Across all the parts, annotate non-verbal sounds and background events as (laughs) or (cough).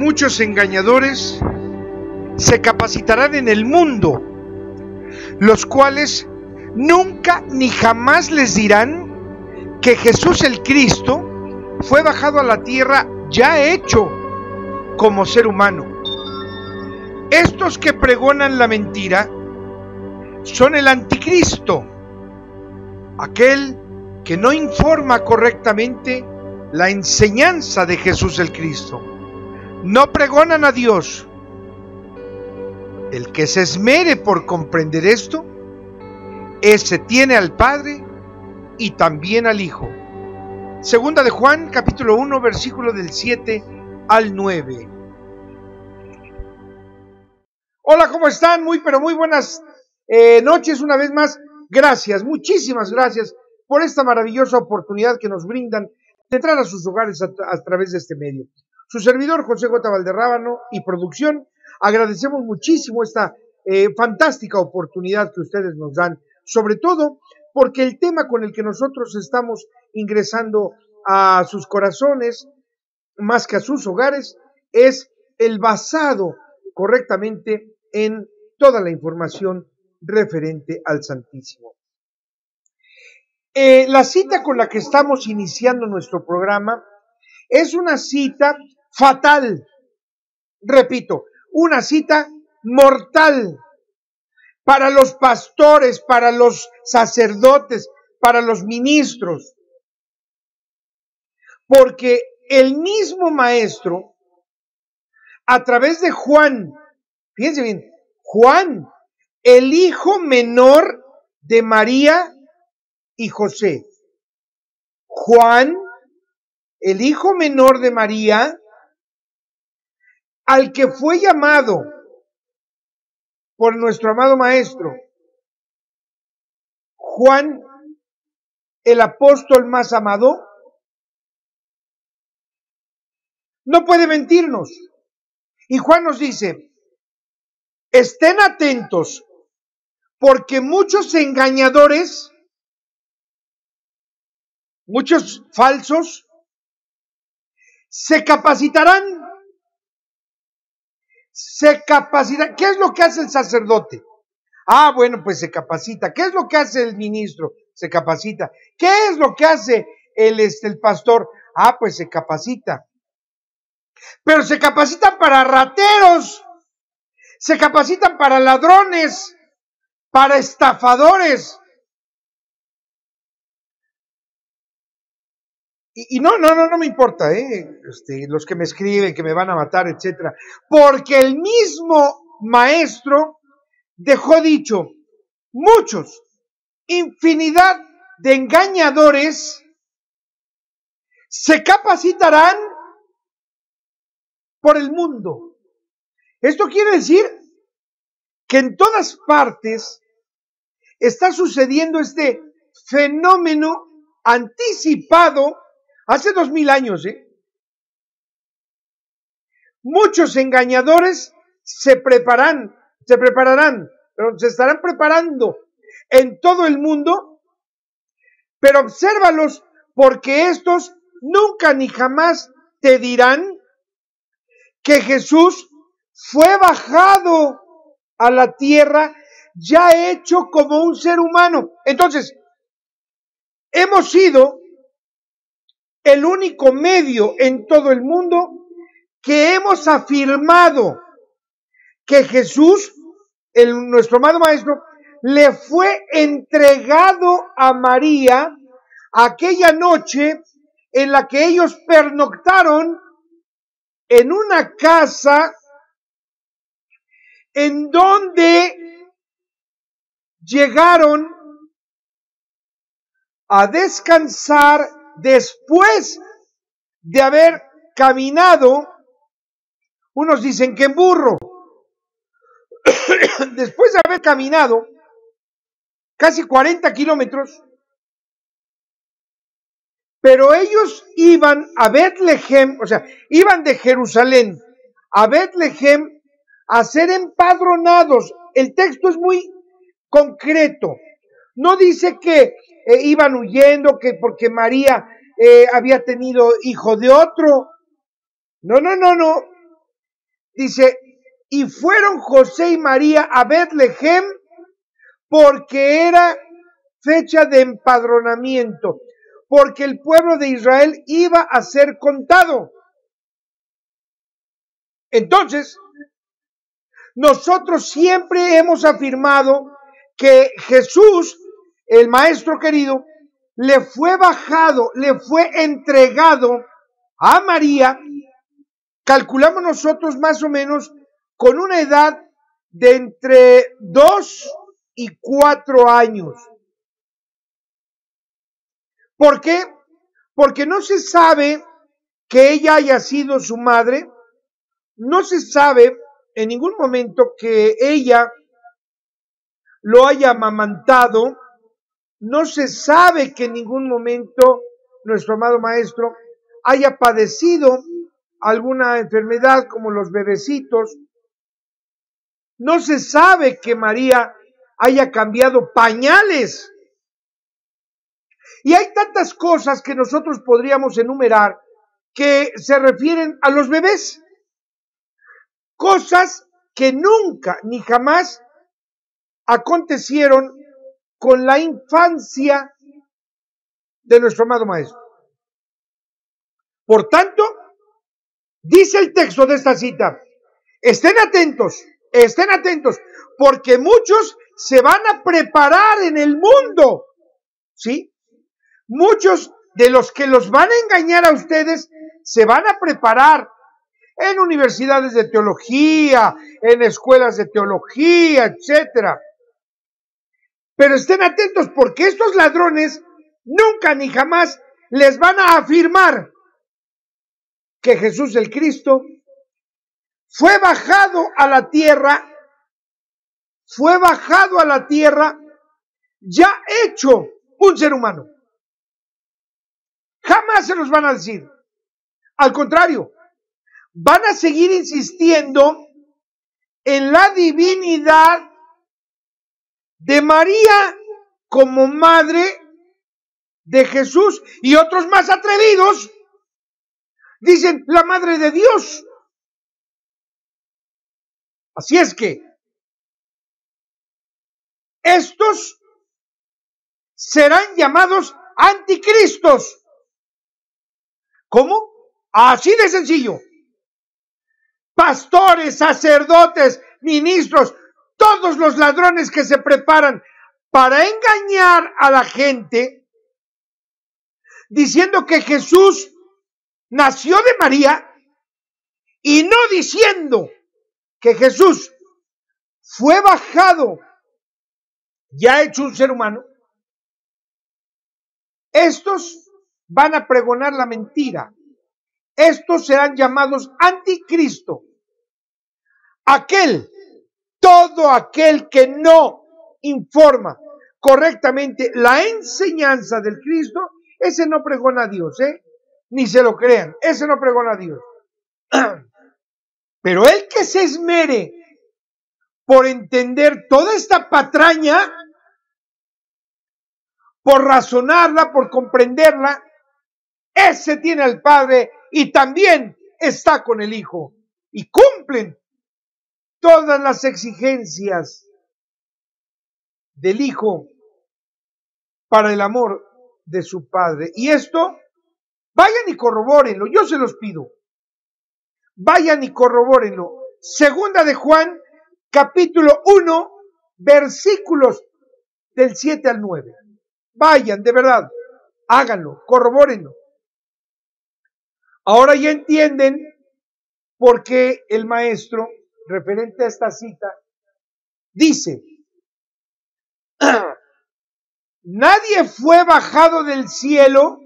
muchos engañadores se capacitarán en el mundo, los cuales nunca ni jamás les dirán que Jesús el Cristo fue bajado a la tierra ya hecho como ser humano. Estos que pregonan la mentira son el anticristo, aquel que no informa correctamente la enseñanza de Jesús el Cristo no pregonan a Dios. El que se esmere por comprender esto, ese tiene al Padre y también al Hijo. Segunda de Juan, capítulo 1, versículo del 7 al 9. Hola, ¿cómo están? Muy, pero muy buenas eh, noches una vez más. Gracias, muchísimas gracias por esta maravillosa oportunidad que nos brindan de entrar a sus hogares a través de este medio. Su servidor José J. Valderrábano y producción, agradecemos muchísimo esta eh, fantástica oportunidad que ustedes nos dan, sobre todo porque el tema con el que nosotros estamos ingresando a sus corazones, más que a sus hogares, es el basado correctamente en toda la información referente al Santísimo. Eh, la cita con la que estamos iniciando nuestro programa es una cita fatal. Repito, una cita mortal para los pastores, para los sacerdotes, para los ministros. Porque el mismo maestro, a través de Juan, fíjense bien, Juan, el hijo menor de María y José. Juan, el hijo menor de María al que fue llamado por nuestro amado maestro, Juan, el apóstol más amado, no puede mentirnos. Y Juan nos dice, estén atentos, porque muchos engañadores, muchos falsos, se capacitarán se capacita. ¿Qué es lo que hace el sacerdote? Ah, bueno, pues se capacita. ¿Qué es lo que hace el ministro? Se capacita. ¿Qué es lo que hace el, este, el pastor? Ah, pues se capacita. Pero se capacitan para rateros, se capacitan para ladrones, para estafadores, Y, no, no, no, no me importa, ¿eh? Este, los que me escriben, que me van a matar, etcétera. Porque el mismo maestro dejó dicho, muchos, infinidad de engañadores se capacitarán por el mundo. Esto quiere decir que en todas partes está sucediendo este fenómeno anticipado Hace dos mil años, ¿eh? Muchos engañadores se preparan, se prepararán, pero se estarán preparando en todo el mundo, pero obsérvalos porque estos nunca ni jamás te dirán que Jesús fue bajado a la tierra ya hecho como un ser humano. Entonces, hemos sido el único medio en todo el mundo que hemos afirmado que Jesús, el, nuestro amado Maestro, le fue entregado a María aquella noche en la que ellos pernoctaron en una casa en donde llegaron a descansar después de haber caminado, unos dicen que en burro, (coughs) después de haber caminado casi 40 kilómetros, pero ellos iban a Betlehem, o sea, iban de Jerusalén a Betlehem a ser empadronados. El texto es muy concreto. No dice que eh, iban huyendo que porque María eh, había tenido hijo de otro. No, no, no, no. Dice, y fueron José y María a Betlehem porque era fecha de empadronamiento, porque el pueblo de Israel iba a ser contado. Entonces, nosotros siempre hemos afirmado que Jesús el maestro querido, le fue bajado, le fue entregado a María, calculamos nosotros más o menos con una edad de entre dos y cuatro años. ¿Por qué? Porque no se sabe que ella haya sido su madre, no se sabe en ningún momento que ella lo haya amamantado, no se sabe que en ningún momento nuestro amado maestro haya padecido alguna enfermedad como los bebecitos. No se sabe que María haya cambiado pañales. Y hay tantas cosas que nosotros podríamos enumerar que se refieren a los bebés. Cosas que nunca ni jamás acontecieron con la infancia de nuestro amado Maestro. Por tanto, dice el texto de esta cita, estén atentos, estén atentos, porque muchos se van a preparar en el mundo, ¿sí? Muchos de los que los van a engañar a ustedes se van a preparar en universidades de teología, en escuelas de teología, etcétera. Pero estén atentos porque estos ladrones nunca ni jamás les van a afirmar que Jesús el Cristo fue bajado a la tierra, fue bajado a la tierra ya hecho un ser humano. Jamás se los van a decir. Al contrario, van a seguir insistiendo en la divinidad de María como madre de Jesús y otros más atrevidos dicen la madre de Dios. Así es que estos serán llamados anticristos. ¿Cómo? Así de sencillo. Pastores, sacerdotes, ministros, todos los ladrones que se preparan para engañar a la gente, diciendo que Jesús nació de María y no diciendo que Jesús fue bajado, ya hecho un ser humano, estos van a pregonar la mentira. Estos serán llamados anticristo. Aquel todo aquel que no informa correctamente la enseñanza del Cristo, ese no pregona a Dios, ¿eh? Ni se lo crean, ese no pregona a Dios. (clears throat) Pero el que se esmere por entender toda esta patraña, por razonarla, por comprenderla, ese tiene al Padre y también está con el Hijo. Y cumplen todas las exigencias del Hijo para el amor de su Padre. Y esto, vayan y corrobórenlo, yo se los pido. Vayan y corrobórenlo. Segunda de Juan, capítulo 1, versículos del 7 al 9. Vayan, de verdad, háganlo, corrobórenlo. Ahora ya entienden por qué el maestro referente a esta cita, dice, (clears throat) nadie fue bajado del cielo,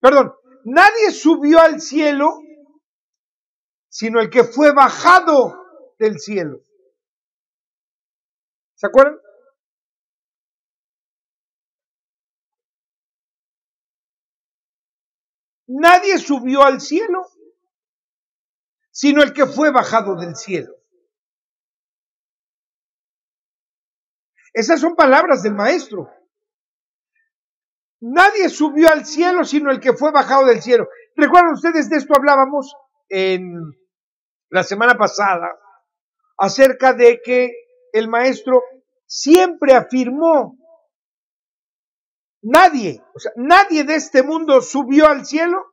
perdón, nadie subió al cielo, sino el que fue bajado del cielo. ¿Se acuerdan? Nadie subió al cielo, sino el que fue bajado del cielo. Esas son palabras del maestro. Nadie subió al cielo sino el que fue bajado del cielo. Recuerdan ustedes, de esto hablábamos en la semana pasada, acerca de que el maestro siempre afirmó, nadie, o sea, nadie de este mundo subió al cielo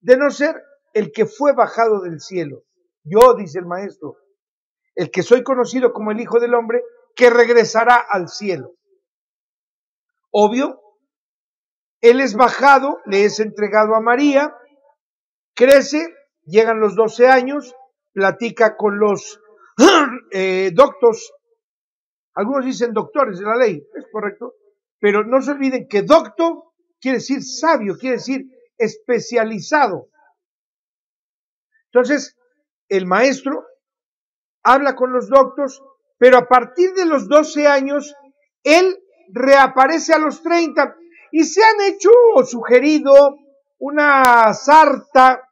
de no ser el que fue bajado del cielo. Yo, dice el maestro, el que soy conocido como el Hijo del Hombre, que regresará al cielo. Obvio, él es bajado, le es entregado a María, crece, llegan los 12 años, platica con los (clears throat) eh, doctos, algunos dicen doctores de la ley, es correcto, pero no se olviden que docto quiere decir sabio, quiere decir especializado. Entonces, el maestro habla con los doctos, pero a partir de los 12 años, él reaparece a los 30 y se han hecho o sugerido una sarta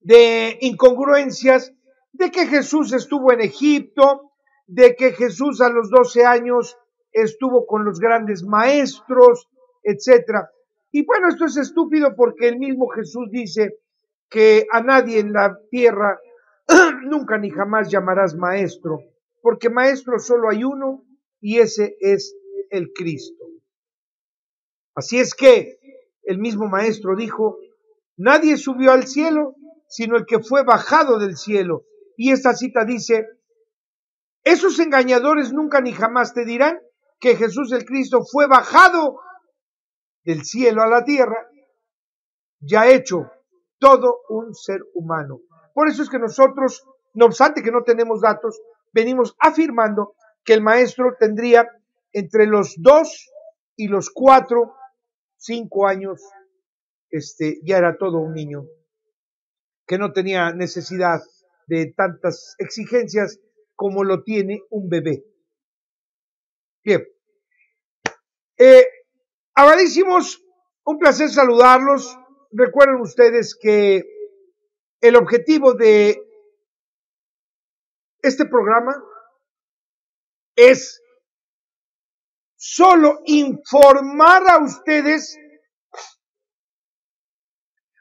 de incongruencias de que Jesús estuvo en Egipto, de que Jesús a los 12 años estuvo con los grandes maestros, etcétera. Y bueno, esto es estúpido porque el mismo Jesús dice, que a nadie en la tierra (clears throat) nunca ni jamás llamarás maestro, porque maestro solo hay uno y ese es el Cristo. Así es que el mismo maestro dijo, nadie subió al cielo sino el que fue bajado del cielo. Y esta cita dice, esos engañadores nunca ni jamás te dirán que Jesús el Cristo fue bajado del cielo a la tierra, ya hecho todo un ser humano. Por eso es que nosotros, no obstante que no tenemos datos, venimos afirmando que el maestro tendría entre los dos y los cuatro, cinco años, este, ya era todo un niño, que no tenía necesidad de tantas exigencias como lo tiene un bebé. Bien. Eh, amadísimos, un placer saludarlos recuerden ustedes que el objetivo de este programa es solo informar a ustedes,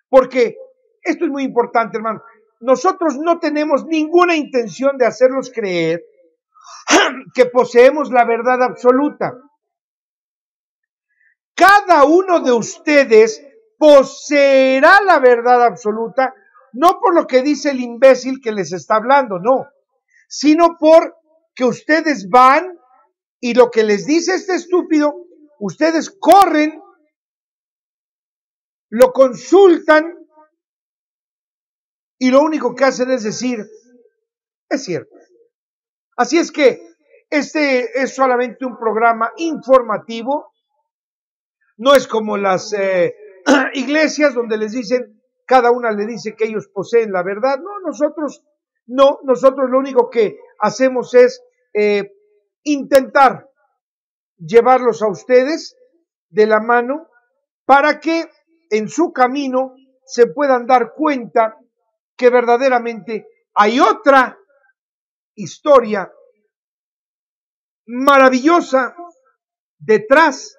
porque esto es muy importante, hermano. Nosotros no tenemos ninguna intención de hacerlos creer (clears throat) que poseemos la verdad absoluta. Cada uno de ustedes poseerá la verdad absoluta, no por lo que dice el imbécil que les está hablando, no, sino por que ustedes van y lo que les dice este estúpido, ustedes corren, lo consultan y lo único que hacen es decir, es cierto. Así es que este es solamente un programa informativo, no es como las... Eh, (clears throat) iglesias donde les dicen, cada una le dice que ellos poseen la verdad. No, nosotros no, nosotros lo único que hacemos es eh, intentar llevarlos a ustedes de la mano para que en su camino se puedan dar cuenta que verdaderamente hay otra historia maravillosa detrás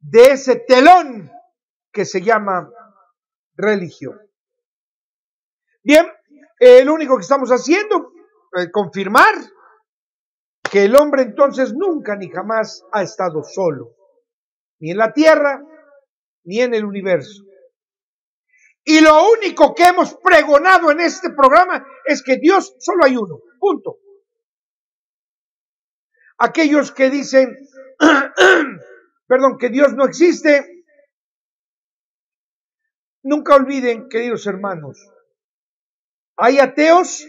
de ese telón que se llama religión. Bien, el lo único que estamos haciendo es eh, confirmar que el hombre entonces nunca ni jamás ha estado solo, ni en la tierra, ni en el universo. Y lo único que hemos pregonado en este programa es que Dios solo hay uno, punto. Aquellos que dicen, (clears throat) perdón, que Dios no existe, Nunca olviden, queridos hermanos, hay ateos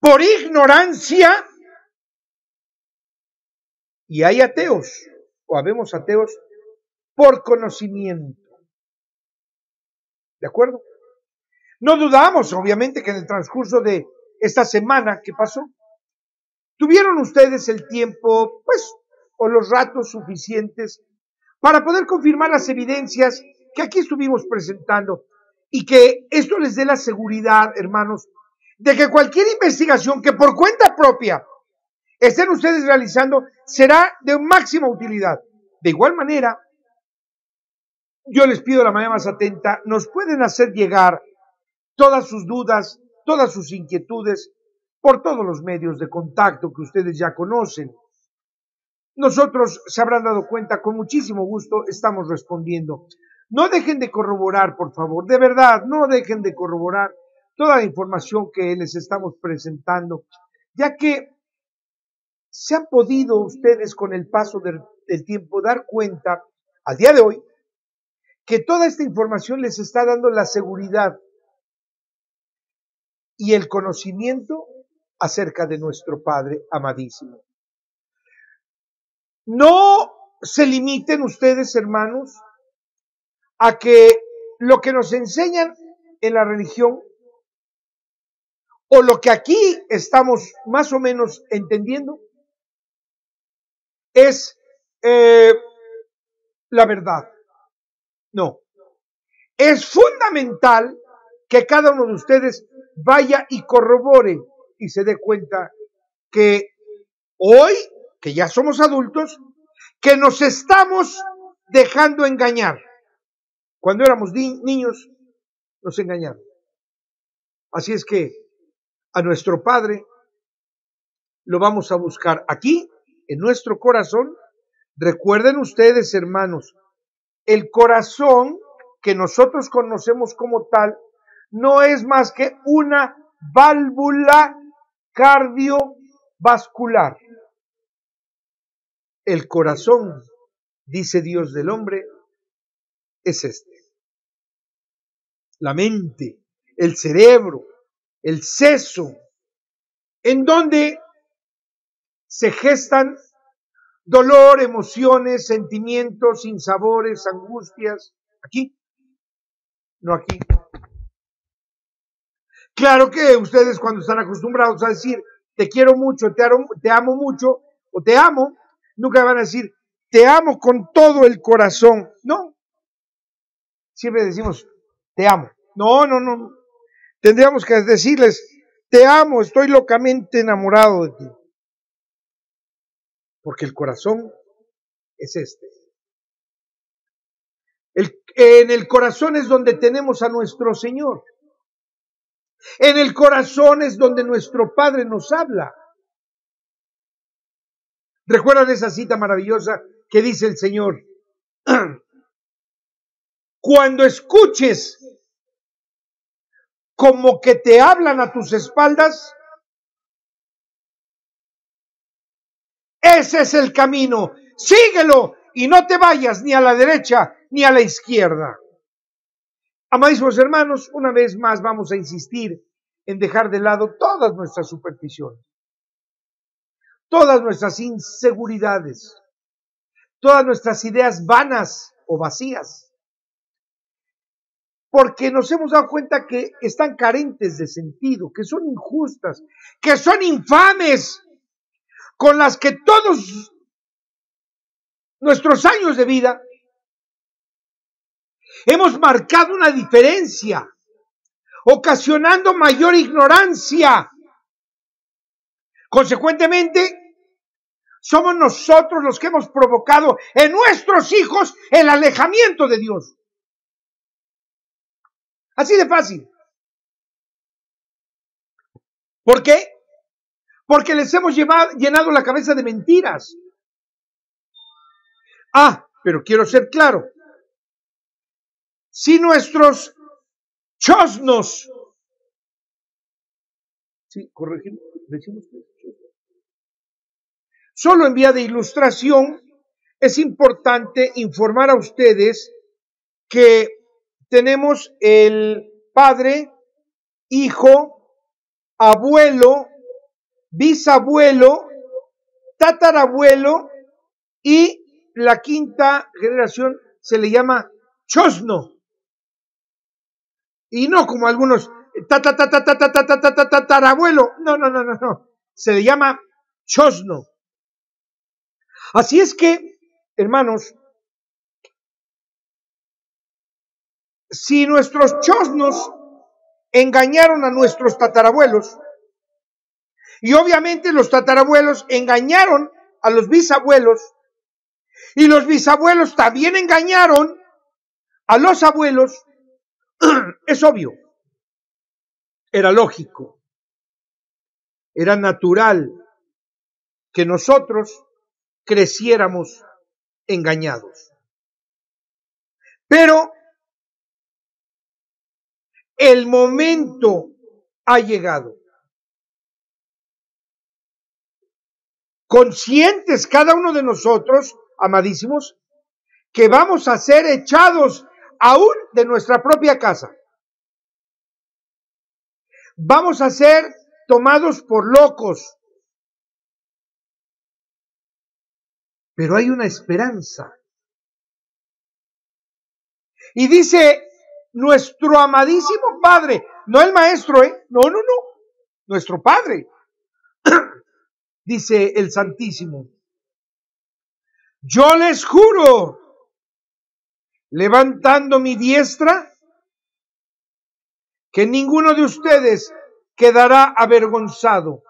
por ignorancia y hay ateos, o habemos ateos, por conocimiento. ¿De acuerdo? No dudamos, obviamente, que en el transcurso de esta semana que pasó, tuvieron ustedes el tiempo, pues, o los ratos suficientes para poder confirmar las evidencias que aquí estuvimos presentando y que esto les dé la seguridad, hermanos, de que cualquier investigación que por cuenta propia estén ustedes realizando será de máxima utilidad. De igual manera, yo les pido la manera más atenta, nos pueden hacer llegar todas sus dudas, todas sus inquietudes por todos los medios de contacto que ustedes ya conocen. Nosotros se habrán dado cuenta, con muchísimo gusto estamos respondiendo. No dejen de corroborar, por favor, de verdad, no dejen de corroborar toda la información que les estamos presentando, ya que se han podido ustedes con el paso del, tiempo dar cuenta, a día de hoy, que toda esta información les está dando la seguridad y el conocimiento acerca de nuestro Padre amadísimo. No se limiten ustedes, hermanos, a que lo que nos enseñan en la religión o lo que aquí estamos más o menos entendiendo es eh, la verdad. No. Es fundamental que cada uno de ustedes vaya y corrobore y se dé cuenta que hoy, que ya somos adultos, que nos estamos dejando engañar. Cuando éramos niños nos engañaron. Así es que a nuestro Padre lo vamos a buscar aquí, en nuestro corazón. Recuerden ustedes, hermanos, el corazón que nosotros conocemos como tal no es más que una válvula cardiovascular. El corazón, dice Dios del hombre, es este. La mente, el cerebro, el seso, en donde se gestan dolor, emociones, sentimientos, sinsabores, angustias. Aquí, no aquí. Claro que ustedes cuando están acostumbrados a decir, te quiero mucho, te te amo mucho, o te amo, nunca van a decir, te amo con todo el corazón. No, siempre decimos, te amo. No, no, no. Tendríamos que decirles, te amo, estoy locamente enamorado de ti. Porque el corazón es este. en el corazón es donde tenemos a nuestro Señor. En el corazón es donde nuestro Padre nos habla. ¿Recuerdan esa cita maravillosa que dice el Señor? (clears throat) Cuando escuches como que te hablan a tus espaldas, ese es el camino. Síguelo y no te vayas ni a la derecha ni a la izquierda. Amadísimos hermanos, una vez más vamos a insistir en dejar de lado todas nuestras supersticiones, todas nuestras inseguridades, todas nuestras ideas vanas o vacías porque nos hemos dado cuenta que están carentes de sentido, que son injustas, que son infames, con las que todos nuestros años de vida hemos marcado una diferencia, ocasionando mayor ignorancia. Consecuentemente, somos nosotros los que hemos provocado en nuestros hijos el alejamiento de Dios. Así de fácil. ¿Por qué? Porque les hemos llevado, llenado la cabeza de mentiras. Ah, pero quiero ser claro. Si nuestros chosnos, sí, corregimos, solo en vía de ilustración, es importante informar a ustedes que tenemos el padre, hijo, abuelo, bisabuelo, tatarabuelo y la quinta generación se le llama chosno. Y no como algunos tatarabuelo. No, no, no, no, no. Se le llama chosno. Así es que, hermanos, si nuestros chosnos engañaron a nuestros tatarabuelos, y obviamente los tatarabuelos engañaron a los bisabuelos, y los bisabuelos también engañaron a los abuelos, (clears throat) es obvio, era lógico, era natural que nosotros creciéramos engañados. Pero el momento ha llegado. Conscientes cada uno de nosotros, amadísimos, que vamos a ser echados aún de nuestra propia casa. Vamos a ser tomados por locos. Pero hay una esperanza. Y dice nuestro amadísimo Padre, no el Maestro, ¿eh? No, no, no, nuestro Padre, (clears throat) dice el Santísimo. Yo les juro, levantando mi diestra, que ninguno de ustedes quedará avergonzado.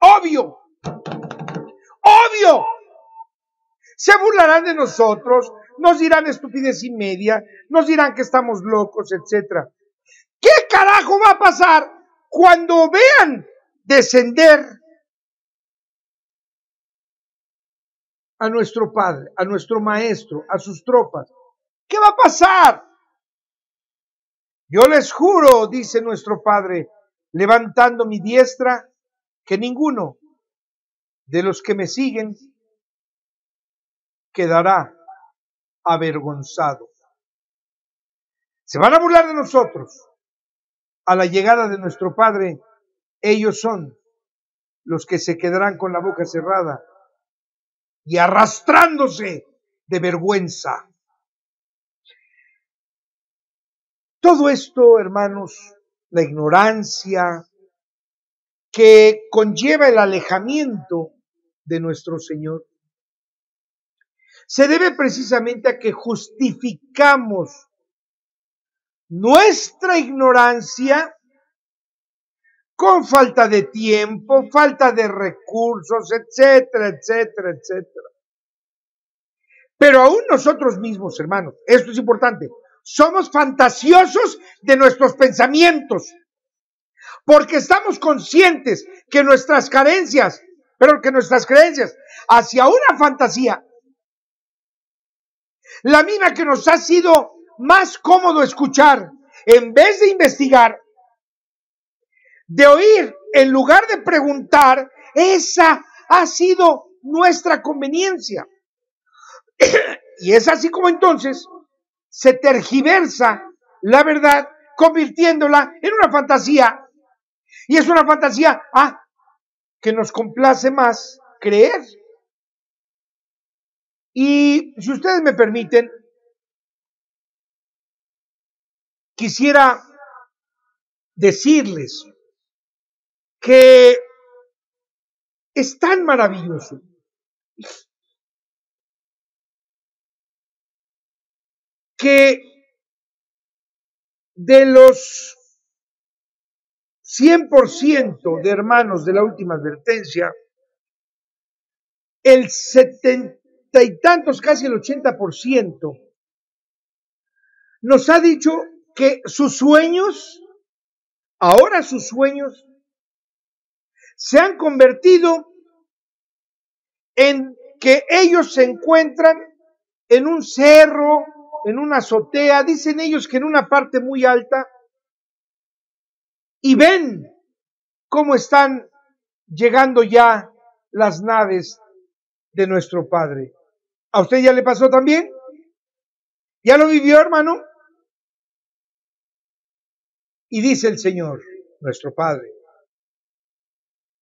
Obvio, obvio. Se burlarán de nosotros, nos dirán estupidez y media, nos dirán que estamos locos, etc. ¿Qué carajo va a pasar cuando vean descender a nuestro padre, a nuestro maestro, a sus tropas? ¿Qué va a pasar? Yo les juro, dice nuestro padre, levantando mi diestra, que ninguno de los que me siguen quedará avergonzados. Se van a burlar de nosotros. A la llegada de nuestro Padre, ellos son los que se quedarán con la boca cerrada y arrastrándose de vergüenza. Todo esto, hermanos, la ignorancia que conlleva el alejamiento de nuestro Señor, se debe precisamente a que justificamos nuestra ignorancia con falta de tiempo, falta de recursos, etcétera, etcétera, etcétera. Pero aún nosotros mismos, hermanos, esto es importante, somos fantasiosos de nuestros pensamientos, porque estamos conscientes que nuestras carencias, pero que nuestras creencias hacia una fantasía la misma que nos ha sido más cómodo escuchar, en vez de investigar, de oír, en lugar de preguntar, esa ha sido nuestra conveniencia. (clears throat) y es así como entonces se tergiversa la verdad, convirtiéndola en una fantasía. Y es una fantasía, ah, que nos complace más creer y si ustedes me permiten, quisiera decirles que es tan maravilloso. que de los 100% de hermanos de la última advertencia, el 70 y tantos, casi el 80%, nos ha dicho que sus sueños, ahora sus sueños, se han convertido en que ellos se encuentran en un cerro, en una azotea, dicen ellos que en una parte muy alta, y ven cómo están llegando ya las naves de nuestro Padre. ¿A usted ya le pasó también? ¿Ya lo vivió, hermano? Y dice el Señor, nuestro Padre,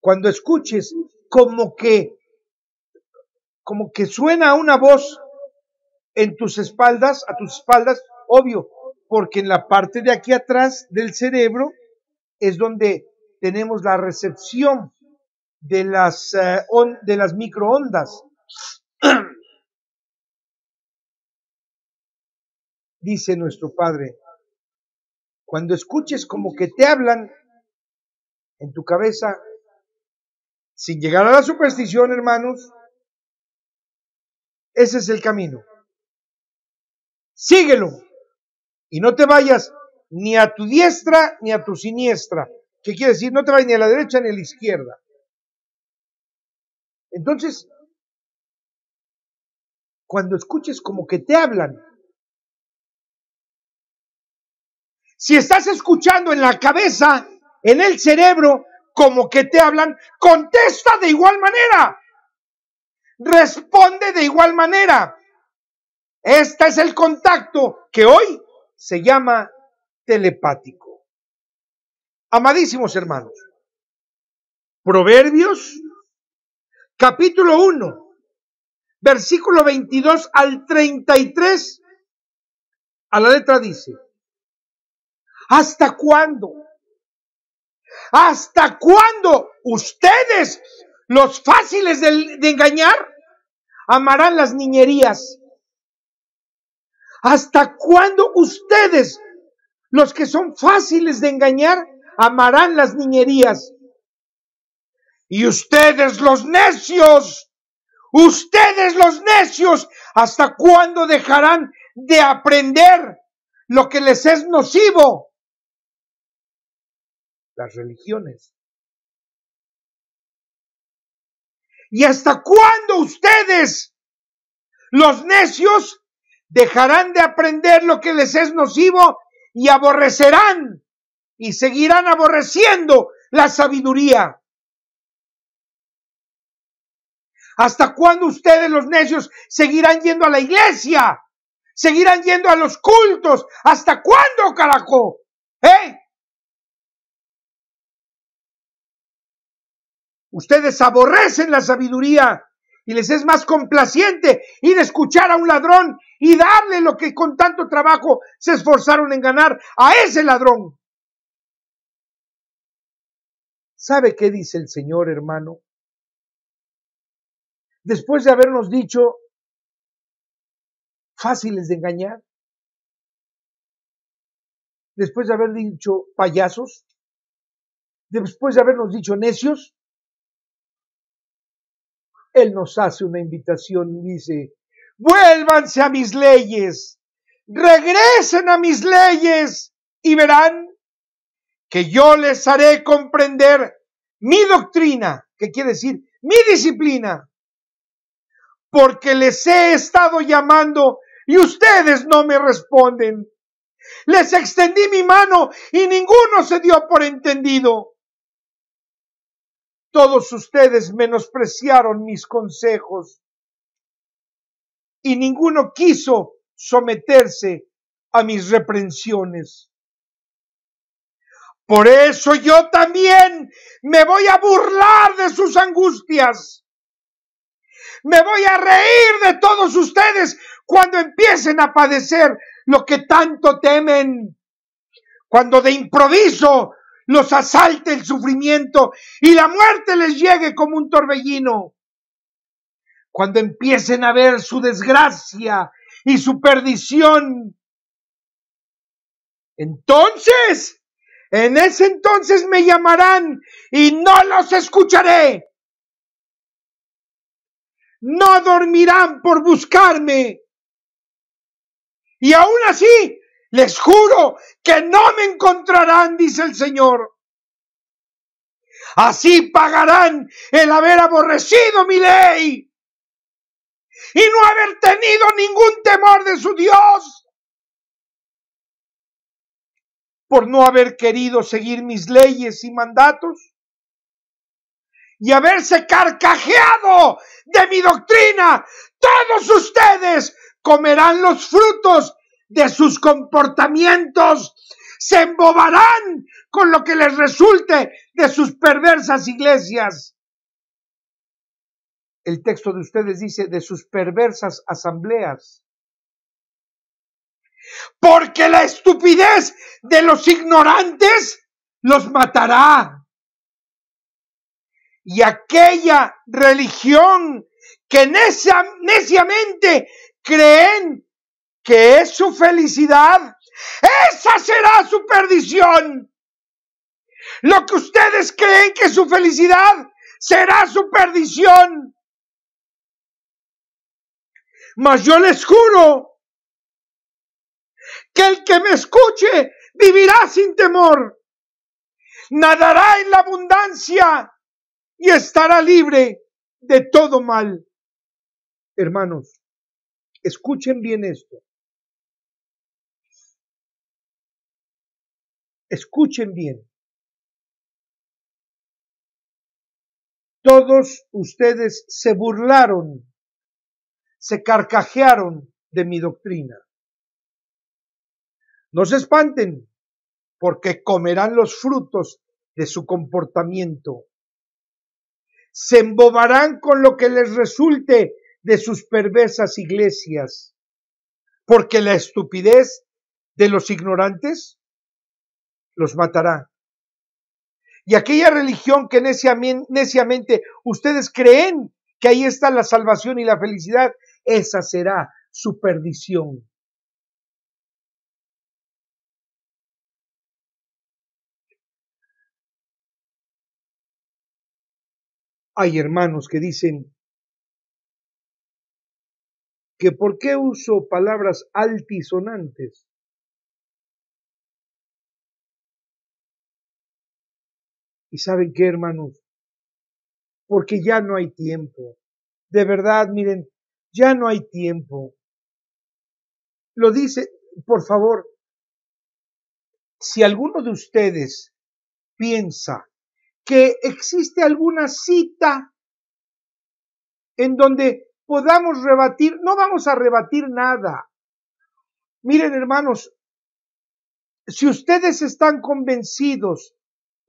cuando escuches como que como que suena una voz en tus espaldas, a tus espaldas, obvio, porque en la parte de aquí atrás del cerebro es donde tenemos la recepción de las, eh, de las microondas. dice nuestro Padre. Cuando escuches como que te hablan en tu cabeza, sin llegar a la superstición, hermanos, ese es el camino. Síguelo y no te vayas ni a tu diestra ni a tu siniestra. ¿Qué quiere decir? No te vayas ni a la derecha ni a la izquierda. Entonces, cuando escuches como que te hablan, Si estás escuchando en la cabeza, en el cerebro, como que te hablan, contesta de igual manera. Responde de igual manera. Este es el contacto que hoy se llama telepático. Amadísimos hermanos, Proverbios capítulo 1, versículo 22 al 33, a la letra dice, ¿Hasta cuándo? ¿Hasta cuándo ustedes, los fáciles de, engañar, amarán las niñerías? ¿Hasta cuándo ustedes, los que son fáciles de engañar, amarán las niñerías? Y ustedes los necios, ustedes los necios, ¿hasta cuándo dejarán de aprender lo que les es nocivo? las religiones. ¿Y hasta cuándo ustedes, los necios, dejarán de aprender lo que les es nocivo y aborrecerán y seguirán aborreciendo la sabiduría? ¿Hasta cuándo ustedes, los necios, seguirán yendo a la iglesia? ¿Seguirán yendo a los cultos? ¿Hasta cuándo, carajo? ¿Eh? Ustedes aborrecen la sabiduría y les es más complaciente ir a escuchar a un ladrón y darle lo que con tanto trabajo se esforzaron en ganar a ese ladrón. ¿Sabe qué dice el Señor, hermano? Después de habernos dicho fáciles de engañar, después de haber dicho payasos, después de habernos dicho necios, él nos hace una invitación y dice, vuélvanse a mis leyes, regresen a mis leyes y verán que yo les haré comprender mi doctrina, que quiere decir mi disciplina, porque les he estado llamando y ustedes no me responden. Les extendí mi mano y ninguno se dio por entendido. Todos ustedes menospreciaron mis consejos y ninguno quiso someterse a mis reprensiones. Por eso yo también me voy a burlar de sus angustias. Me voy a reír de todos ustedes cuando empiecen a padecer lo que tanto temen. Cuando de improviso los asalte el sufrimiento y la muerte les llegue como un torbellino. Cuando empiecen a ver su desgracia y su perdición, entonces, en ese entonces me llamarán y no los escucharé. No dormirán por buscarme. Y aún así les juro que no me encontrarán, dice el Señor. Así pagarán el haber aborrecido mi ley y no haber tenido ningún temor de su Dios por no haber querido seguir mis leyes y mandatos y haberse carcajeado de mi doctrina. Todos ustedes comerán los frutos de sus comportamientos, se embobarán con lo que les resulte de sus perversas iglesias. El texto de ustedes dice de sus perversas asambleas. Porque la estupidez de los ignorantes los matará. Y aquella religión que neciamente creen que es su felicidad, esa será su perdición. Lo que ustedes creen que es su felicidad será su perdición. Mas yo les juro que el que me escuche vivirá sin temor, nadará en la abundancia y estará libre de todo mal. Hermanos, escuchen bien esto. Escuchen bien. Todos ustedes se burlaron, se carcajearon de mi doctrina. No se espanten, porque comerán los frutos de su comportamiento. Se embobarán con lo que les resulte de sus perversas iglesias, porque la estupidez de los ignorantes los matará. Y aquella religión que neciamente ustedes creen que ahí está la salvación y la felicidad, esa será su perdición. Hay hermanos que dicen que por qué uso palabras altisonantes Y saben qué, hermanos, porque ya no hay tiempo. De verdad, miren, ya no hay tiempo. Lo dice, por favor, si alguno de ustedes piensa que existe alguna cita en donde podamos rebatir, no vamos a rebatir nada. Miren, hermanos, si ustedes están convencidos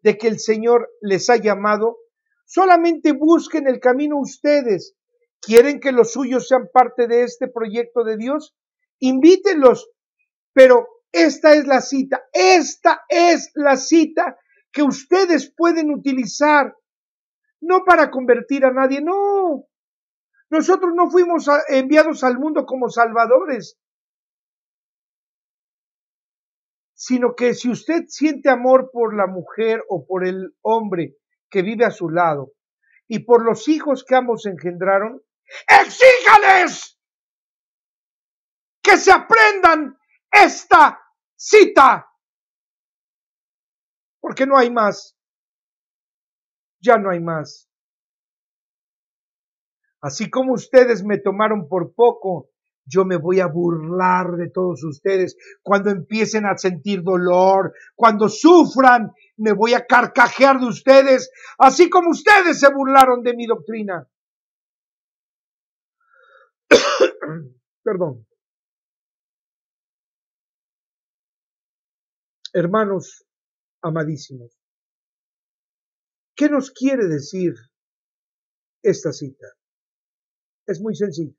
de que el Señor les ha llamado, solamente busquen el camino ustedes. ¿Quieren que los suyos sean parte de este proyecto de Dios? Invítenlos, pero esta es la cita, esta es la cita que ustedes pueden utilizar, no para convertir a nadie, no. Nosotros no fuimos enviados al mundo como salvadores, sino que si usted siente amor por la mujer o por el hombre que vive a su lado y por los hijos que ambos engendraron, exíjales que se aprendan esta cita, porque no hay más, ya no hay más. Así como ustedes me tomaron por poco yo me voy a burlar de todos ustedes. Cuando empiecen a sentir dolor, cuando sufran, me voy a carcajear de ustedes, así como ustedes se burlaron de mi doctrina. (coughs) Perdón. Hermanos amadísimos, ¿qué nos quiere decir esta cita? Es muy sencillo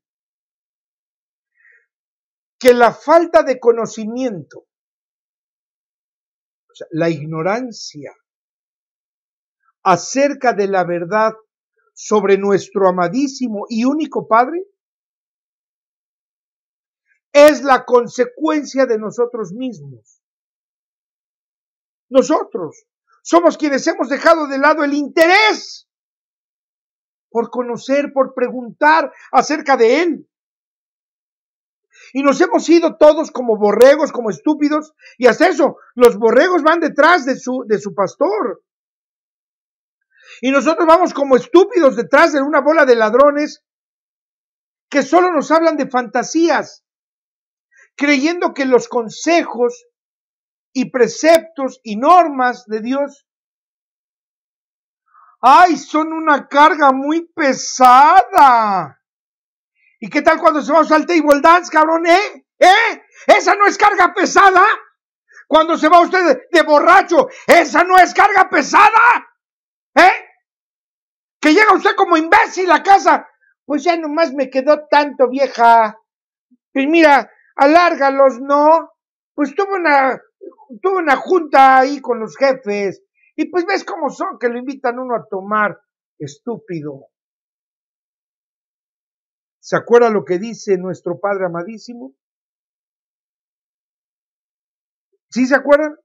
que la falta de conocimiento, la ignorancia acerca de la verdad sobre nuestro amadísimo y único Padre, es la consecuencia de nosotros mismos. Nosotros somos quienes hemos dejado de lado el interés por conocer, por preguntar acerca de Él. Y nos hemos ido todos como borregos, como estúpidos. Y hasta eso, los borregos van detrás de su, de su pastor. Y nosotros vamos como estúpidos detrás de una bola de ladrones que solo nos hablan de fantasías, creyendo que los consejos y preceptos y normas de Dios, ay, son una carga muy pesada. ¿Y qué tal cuando se va a usar table dance, cabrón? ¿Eh? ¿Eh? ¿Esa no es carga pesada? Cuando se va usted de, borracho, ¿esa no es carga pesada? ¿Eh? Que llega usted como imbécil a casa. Pues ya nomás me quedó tanto, vieja. Pues mira, alárgalos, ¿no? Pues tuve una, tuve una junta ahí con los jefes. Y pues ves cómo son que lo invitan uno a tomar. Estúpido. ¿Se acuerda lo que dice nuestro Padre amadísimo? ¿Sí se acuerdan?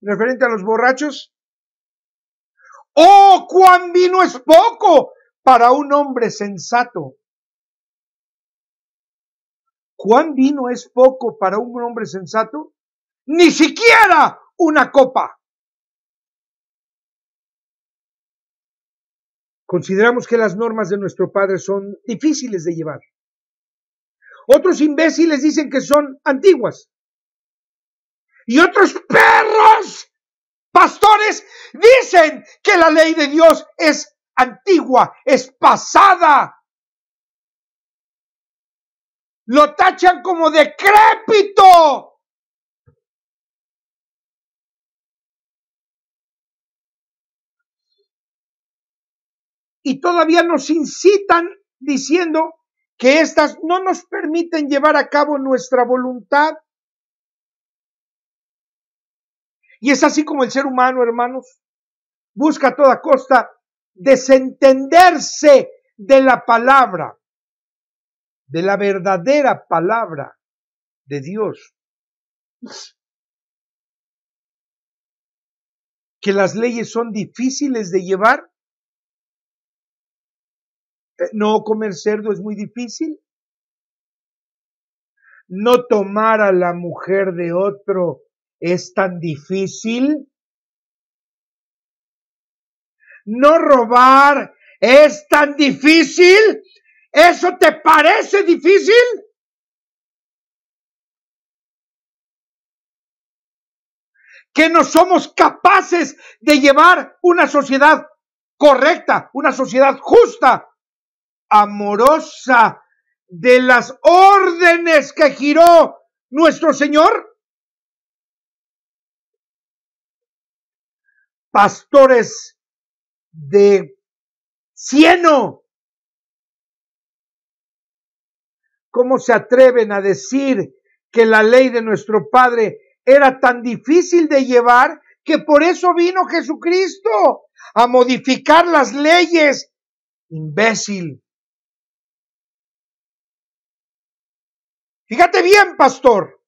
Referente a los borrachos. Oh, cuán vino es poco para un hombre sensato. ¿Cuán vino es poco para un hombre sensato? Ni siquiera una copa. Consideramos que las normas de nuestro Padre son difíciles de llevar. Otros imbéciles dicen que son antiguas. Y otros perros, pastores, dicen que la ley de Dios es antigua, es pasada. Lo tachan como decrépito. y todavía nos incitan diciendo que éstas no nos permiten llevar a cabo nuestra voluntad. Y es así como el ser humano, hermanos, busca a toda costa desentenderse de la palabra, de la verdadera palabra de Dios. Que las leyes son difíciles de llevar eh, no comer cerdo es muy difícil. No tomar a la mujer de otro es tan difícil. No robar es tan difícil. ¿Eso te parece difícil? Que no somos capaces de llevar una sociedad correcta, una sociedad justa, amorosa de las órdenes que giró nuestro Señor? Pastores de cieno. ¿Cómo se atreven a decir que la ley de nuestro Padre era tan difícil de llevar que por eso vino Jesucristo a modificar las leyes? Imbécil. Fíjate bien, pastor.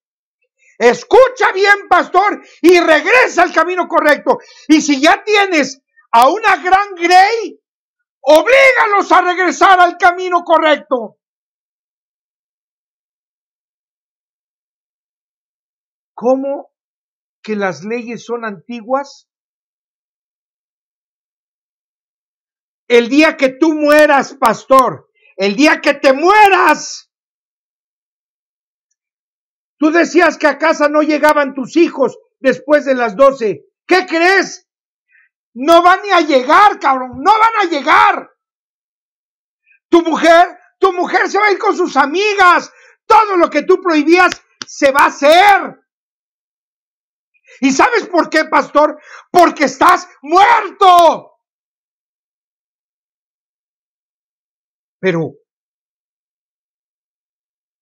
Escucha bien, pastor, y regresa al camino correcto. Y si ya tienes a una gran grey, oblígalos a regresar al camino correcto. ¿Cómo que las leyes son antiguas? El día que tú mueras, pastor, el día que te mueras, Tú decías que a casa no llegaban tus hijos después de las 12. ¿Qué crees? No van ni a llegar, cabrón. No van a llegar. Tu mujer, tu mujer se va a ir con sus amigas. Todo lo que tú prohibías se va a hacer. ¿Y sabes por qué, pastor? Porque estás muerto. Pero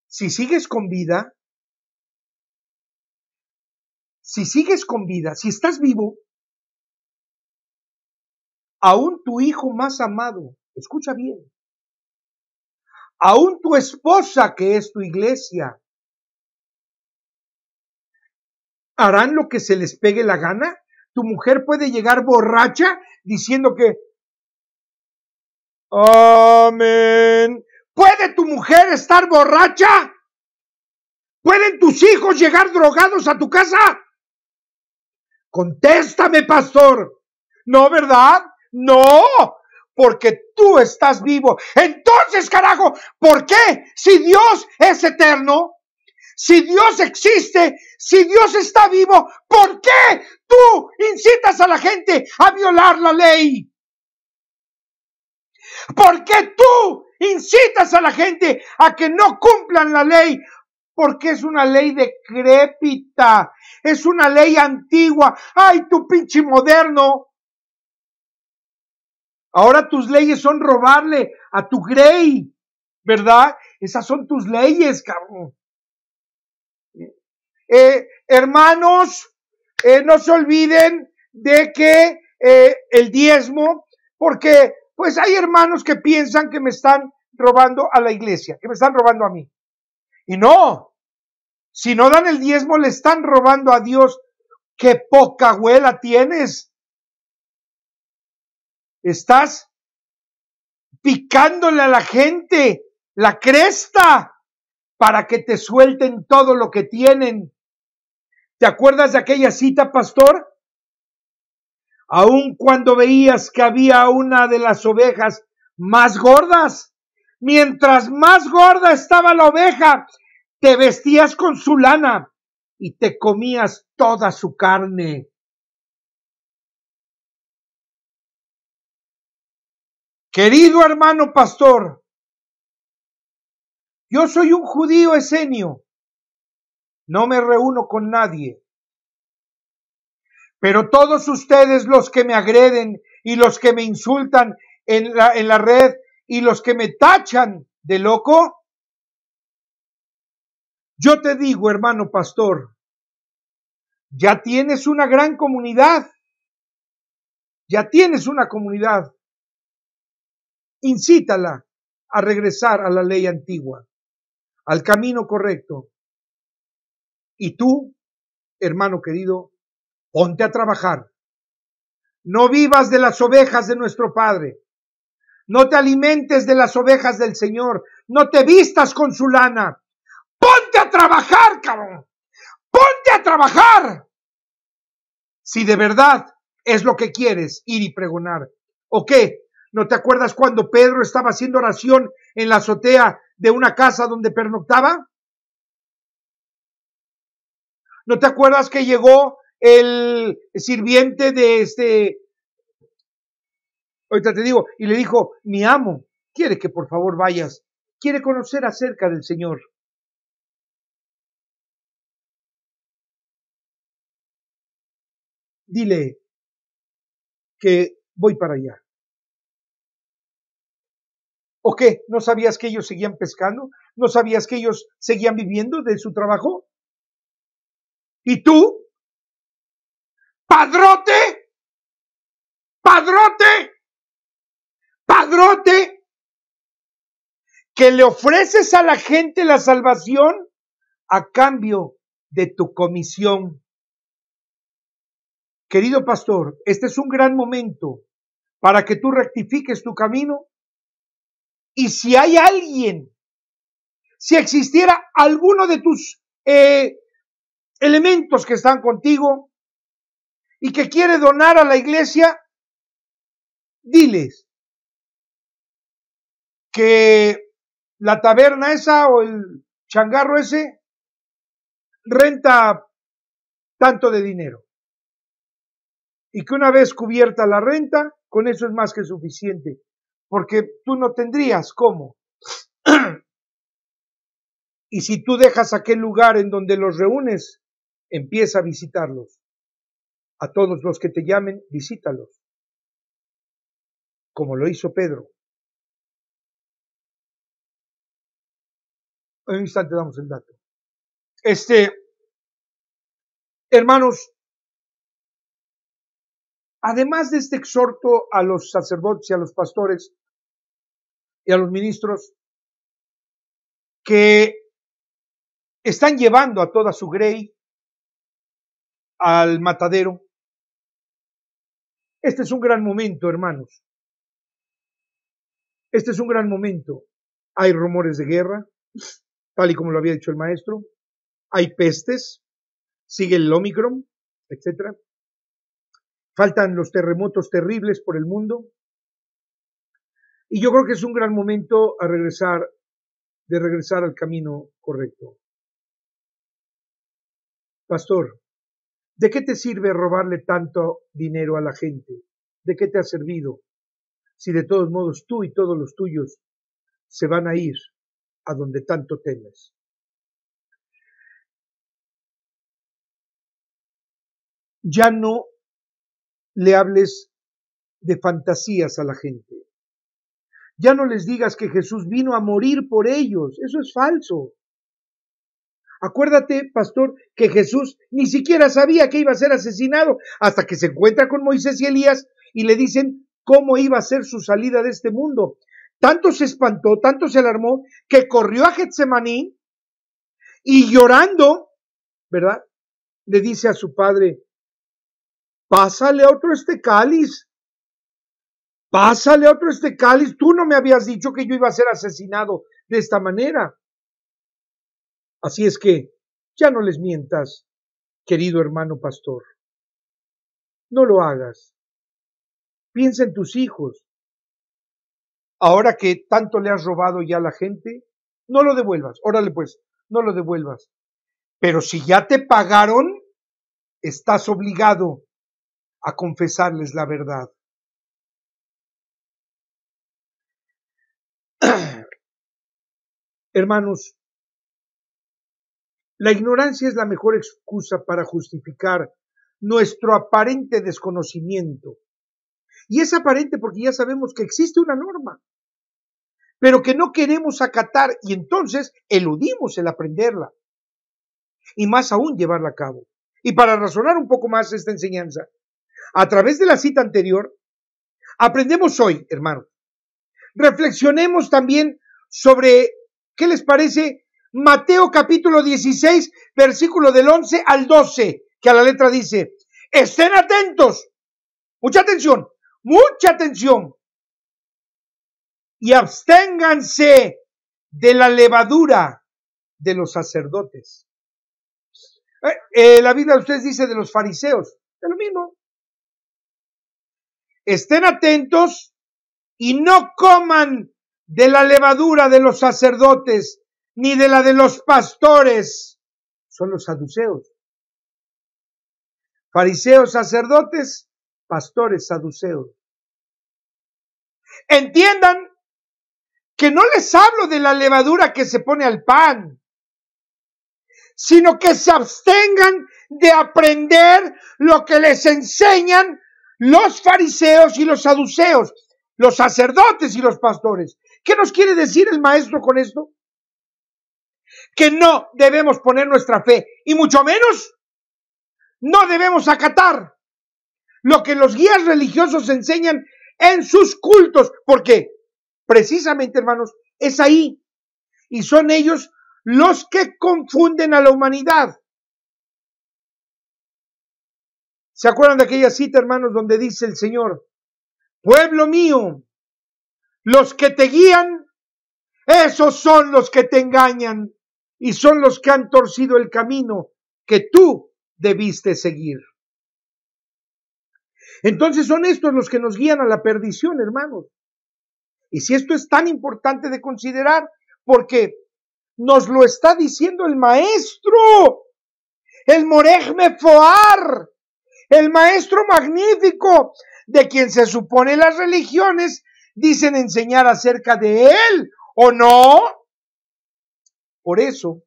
si sigues con vida, si sigues con vida, si estás vivo, aún tu hijo más amado, escucha bien, aún tu esposa que es tu iglesia, harán lo que se les pegue la gana. Tu mujer puede llegar borracha diciendo que, amén. ¿Puede tu mujer estar borracha? ¿Pueden tus hijos llegar drogados a tu casa? Contéstame, pastor. No, ¿verdad? No, porque tú estás vivo. Entonces, carajo, ¿por qué? Si Dios es eterno, si Dios existe, si Dios está vivo, ¿por qué tú incitas a la gente a violar la ley? ¿Por qué tú incitas a la gente a que no cumplan la ley? porque es una ley decrépita, es una ley antigua. ¡Ay, tu pinche moderno! Ahora tus leyes son robarle a tu grey, ¿verdad? Esas son tus leyes, cabrón. Eh, hermanos, eh, no se olviden de que eh, el diezmo, porque pues hay hermanos que piensan que me están robando a la iglesia, que me están robando a mí. Y no, si no dan el diezmo, le están robando a Dios. ¡Qué poca abuela tienes! Estás picándole a la gente la cresta para que te suelten todo lo que tienen. ¿Te acuerdas de aquella cita, pastor? Aun cuando veías que había una de las ovejas más gordas, Mientras más gorda estaba la oveja, te vestías con su lana y te comías toda su carne. Querido hermano pastor, yo soy un judío esenio, no me reúno con nadie, pero todos ustedes los que me agreden y los que me insultan en la, en la red y los que me tachan de loco, yo te digo, hermano pastor, ya tienes una gran comunidad, ya tienes una comunidad, incítala a regresar a la ley antigua, al camino correcto. Y tú, hermano querido, ponte a trabajar. No vivas de las ovejas de nuestro Padre, no te alimentes de las ovejas del Señor. No te vistas con su lana. Ponte a trabajar, cabrón. Ponte a trabajar. Si de verdad es lo que quieres, ir y pregonar. ¿O qué? ¿No te acuerdas cuando Pedro estaba haciendo oración en la azotea de una casa donde pernoctaba? ¿No te acuerdas que llegó el sirviente de este Ahorita te digo, y le dijo, mi amo, quiere que por favor vayas, quiere conocer acerca del Señor. Dile que voy para allá. ¿O qué? ¿No sabías que ellos seguían pescando? ¿No sabías que ellos seguían viviendo de su trabajo? ¿Y tú? ¿Padrote? ¿Padrote? que le ofreces a la gente la salvación a cambio de tu comisión. Querido pastor, este es un gran momento para que tú rectifiques tu camino. Y si hay alguien, si existiera alguno de tus eh, elementos que están contigo y que quiere donar a la iglesia, diles, que la taberna esa o el changarro ese renta tanto de dinero. Y que una vez cubierta la renta, con eso es más que suficiente, porque tú no tendrías cómo. (clears throat) y si tú dejas aquel lugar en donde los reúnes, empieza a visitarlos. A todos los que te llamen, visítalos. Como lo hizo Pedro. en un instante damos el dato. Este, hermanos, además de este exhorto a los sacerdotes y a los pastores y a los ministros que están llevando a toda su grey al matadero, este es un gran momento, hermanos. Este es un gran momento. Hay rumores de guerra, tal y como lo había dicho el maestro. Hay pestes, sigue el Omicron, etc. Faltan los terremotos terribles por el mundo. Y yo creo que es un gran momento a regresar, de regresar al camino correcto. Pastor, ¿de qué te sirve robarle tanto dinero a la gente? ¿De qué te ha servido? Si de todos modos tú y todos los tuyos se van a ir a donde tanto temes. Ya no le hables de fantasías a la gente. Ya no les digas que Jesús vino a morir por ellos. Eso es falso. Acuérdate, pastor, que Jesús ni siquiera sabía que iba a ser asesinado hasta que se encuentra con Moisés y Elías y le dicen cómo iba a ser su salida de este mundo. Tanto se espantó, tanto se alarmó, que corrió a Getsemaní y llorando, ¿verdad? Le dice a su padre, pásale otro este cáliz, pásale otro este cáliz, tú no me habías dicho que yo iba a ser asesinado de esta manera. Así es que ya no les mientas, querido hermano pastor. No lo hagas. Piensa en tus hijos, ahora que tanto le has robado ya a la gente, no lo devuelvas, órale pues, no lo devuelvas. Pero si ya te pagaron, estás obligado a confesarles la verdad. (clears throat) Hermanos, la ignorancia es la mejor excusa para justificar nuestro aparente desconocimiento. Y es aparente porque ya sabemos que existe una norma pero que no queremos acatar y entonces eludimos el aprenderla y más aún llevarla a cabo. Y para razonar un poco más esta enseñanza, a través de la cita anterior, aprendemos hoy, hermano. Reflexionemos también sobre, ¿qué les parece? Mateo capítulo 16, versículo del 11 al 12, que a la letra dice, estén atentos, mucha atención, mucha atención, y absténganse de la levadura de los sacerdotes. Eh, eh, la Biblia, ustedes dice de los fariseos, es lo mismo. Estén atentos y no coman de la levadura de los sacerdotes, ni de la de los pastores. Son los saduceos. Fariseos, sacerdotes, pastores, saduceos. Entiendan no les hablo de la levadura que se pone al pan, sino que se abstengan de aprender lo que les enseñan los fariseos y los saduceos, los sacerdotes y los pastores. ¿Qué nos quiere decir el maestro con esto? Que no debemos poner nuestra fe y mucho menos no debemos acatar lo que los guías religiosos enseñan en sus cultos. ¿Por qué? Precisamente, hermanos, es ahí. Y son ellos los que confunden a la humanidad. ¿Se acuerdan de aquella cita, hermanos, donde dice el Señor, pueblo mío, los que te guían, esos son los que te engañan y son los que han torcido el camino que tú debiste seguir. Entonces son estos los que nos guían a la perdición, hermanos. Y si esto es tan importante de considerar, porque nos lo está diciendo el maestro, el Morej Foar, el maestro magnífico, de quien se supone las religiones dicen enseñar acerca de él, ¿o no? Por eso,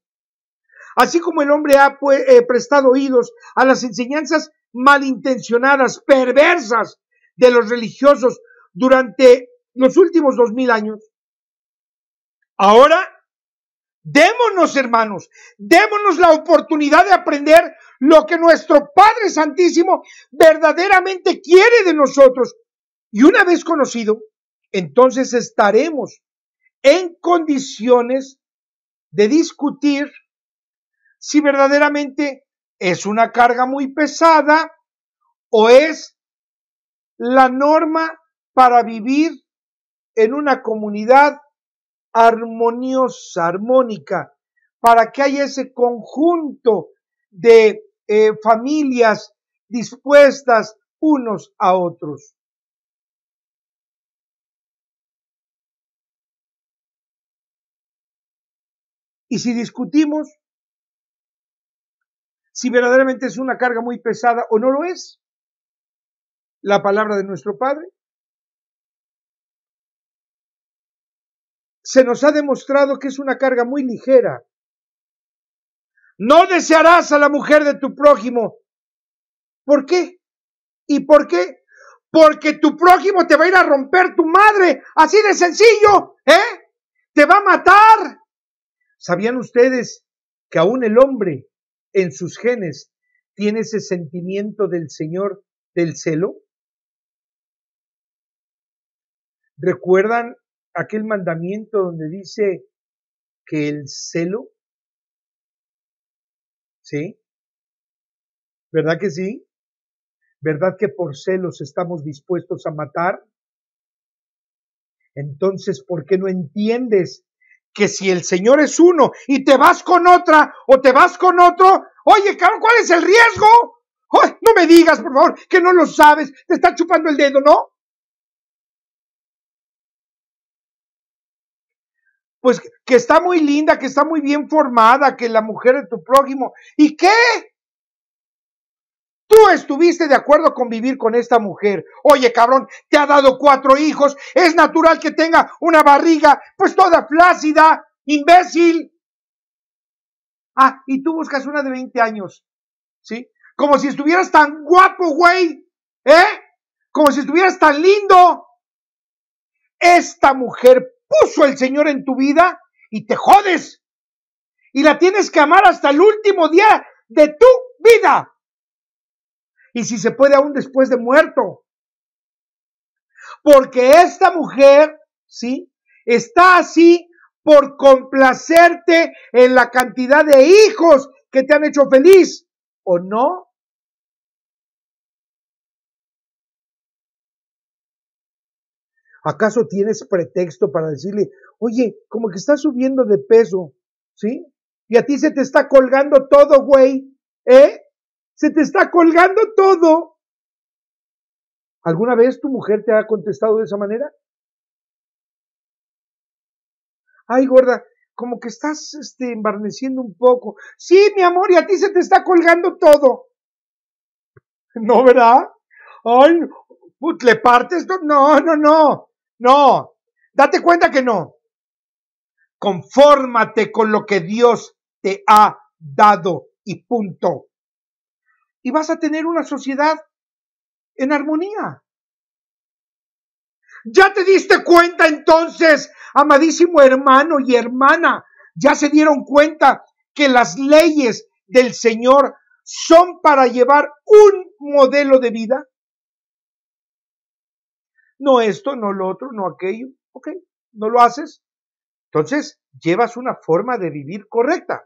así como el hombre ha eh, prestado oídos a las enseñanzas malintencionadas, perversas de los religiosos durante los últimos dos mil años. Ahora, démonos, hermanos, démonos la oportunidad de aprender lo que nuestro Padre Santísimo verdaderamente quiere de nosotros. Y una vez conocido, entonces estaremos en condiciones de discutir si verdaderamente es una carga muy pesada o es la norma para vivir en una comunidad armoniosa, armónica, para que haya ese conjunto de eh, familias dispuestas unos a otros. Y si discutimos, si verdaderamente es una carga muy pesada o no lo es, la palabra de nuestro Padre se nos ha demostrado que es una carga muy ligera. No desearás a la mujer de tu prójimo. ¿Por qué? ¿Y por qué? Porque tu prójimo te va a ir a romper tu madre, así de sencillo, ¿eh? Te va a matar. ¿Sabían ustedes que aún el hombre en sus genes tiene ese sentimiento del Señor del celo? ¿Recuerdan aquel mandamiento donde dice que el celo, ¿sí? ¿Verdad que sí? ¿Verdad que por celos estamos dispuestos a matar? Entonces, ¿por qué no entiendes que si el Señor es uno y te vas con otra o te vas con otro, oye, cabrón, ¿cuál es el riesgo? no me digas, por favor, que no lo sabes, te está chupando el dedo, ¿no? pues que está muy linda, que está muy bien formada, que la mujer de tu prójimo. ¿Y qué? Tú estuviste de acuerdo con vivir con esta mujer. Oye, cabrón, te ha dado cuatro hijos. Es natural que tenga una barriga, pues toda flácida, imbécil. Ah, y tú buscas una de 20 años. ¿Sí? Como si estuvieras tan guapo, güey. ¿Eh? Como si estuvieras tan lindo. Esta mujer puso el Señor en tu vida y te jodes. Y la tienes que amar hasta el último día de tu vida. Y si se puede aún después de muerto. Porque esta mujer, ¿sí? Está así por complacerte en la cantidad de hijos que te han hecho feliz. ¿O no? ¿Acaso tienes pretexto para decirle, oye, como que estás subiendo de peso, ¿sí? Y a ti se te está colgando todo, güey, ¿eh? Se te está colgando todo. ¿Alguna vez tu mujer te ha contestado de esa manera? Ay, gorda, como que estás este, embarneciendo un poco. Sí, mi amor, y a ti se te está colgando todo. ¿No, verdad? Ay, le partes. No, no, no. No, date cuenta que no. Confórmate con lo que Dios te ha dado y punto. Y vas a tener una sociedad en armonía. Ya te diste cuenta entonces, amadísimo hermano y hermana, ya se dieron cuenta que las leyes del Señor son para llevar un modelo de vida no esto, no lo otro, no aquello. Ok, no lo haces. Entonces, llevas una forma de vivir correcta.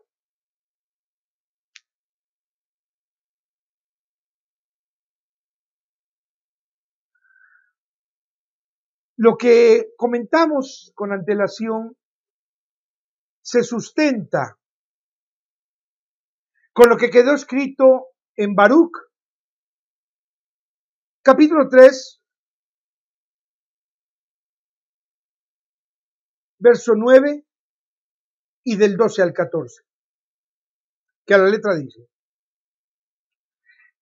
Lo que comentamos con antelación se sustenta con lo que quedó escrito en Baruch, capítulo 3, verso 9 y del 12 al 14, que a la letra dice,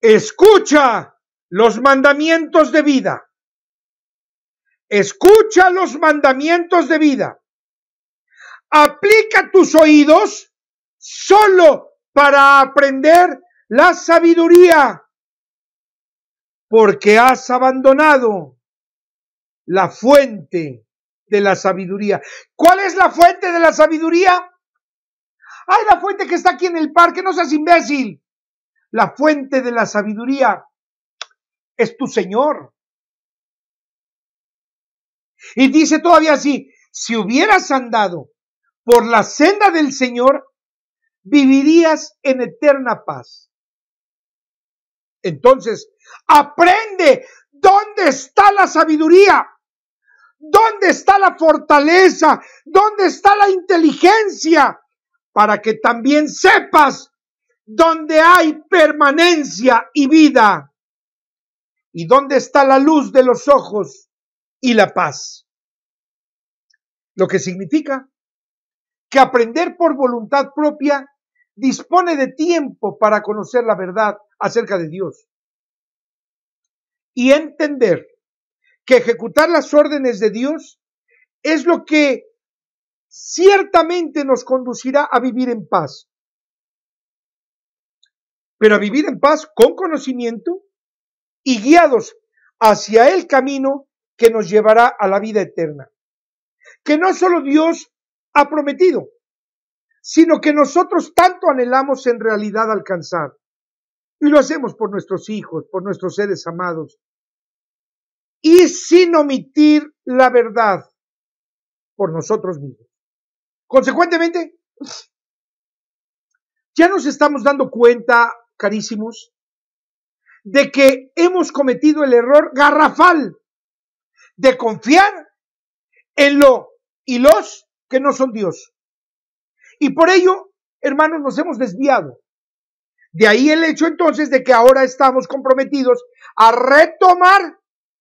escucha los mandamientos de vida, escucha los mandamientos de vida, aplica tus oídos solo para aprender la sabiduría, porque has abandonado la fuente de la sabiduría. ¿Cuál es la fuente de la sabiduría? hay la fuente que está aquí en el parque, no seas imbécil. La fuente de la sabiduría es tu Señor. Y dice todavía así, si hubieras andado por la senda del Señor, vivirías en eterna paz. Entonces, aprende dónde está la sabiduría. ¿Dónde está la fortaleza? ¿Dónde está la inteligencia? Para que también sepas dónde hay permanencia y vida. ¿Y dónde está la luz de los ojos y la paz? Lo que significa que aprender por voluntad propia dispone de tiempo para conocer la verdad acerca de Dios y entender que ejecutar las órdenes de Dios es lo que ciertamente nos conducirá a vivir en paz. Pero a vivir en paz con conocimiento y guiados hacia el camino que nos llevará a la vida eterna. Que no solo Dios ha prometido, sino que nosotros tanto anhelamos en realidad alcanzar. Y lo hacemos por nuestros hijos, por nuestros seres amados, y sin omitir la verdad por nosotros mismos. Consecuentemente, ya nos estamos dando cuenta, carísimos, de que hemos cometido el error garrafal de confiar en lo y los que no son Dios. Y por ello, hermanos, nos hemos desviado. De ahí el hecho entonces de que ahora estamos comprometidos a retomar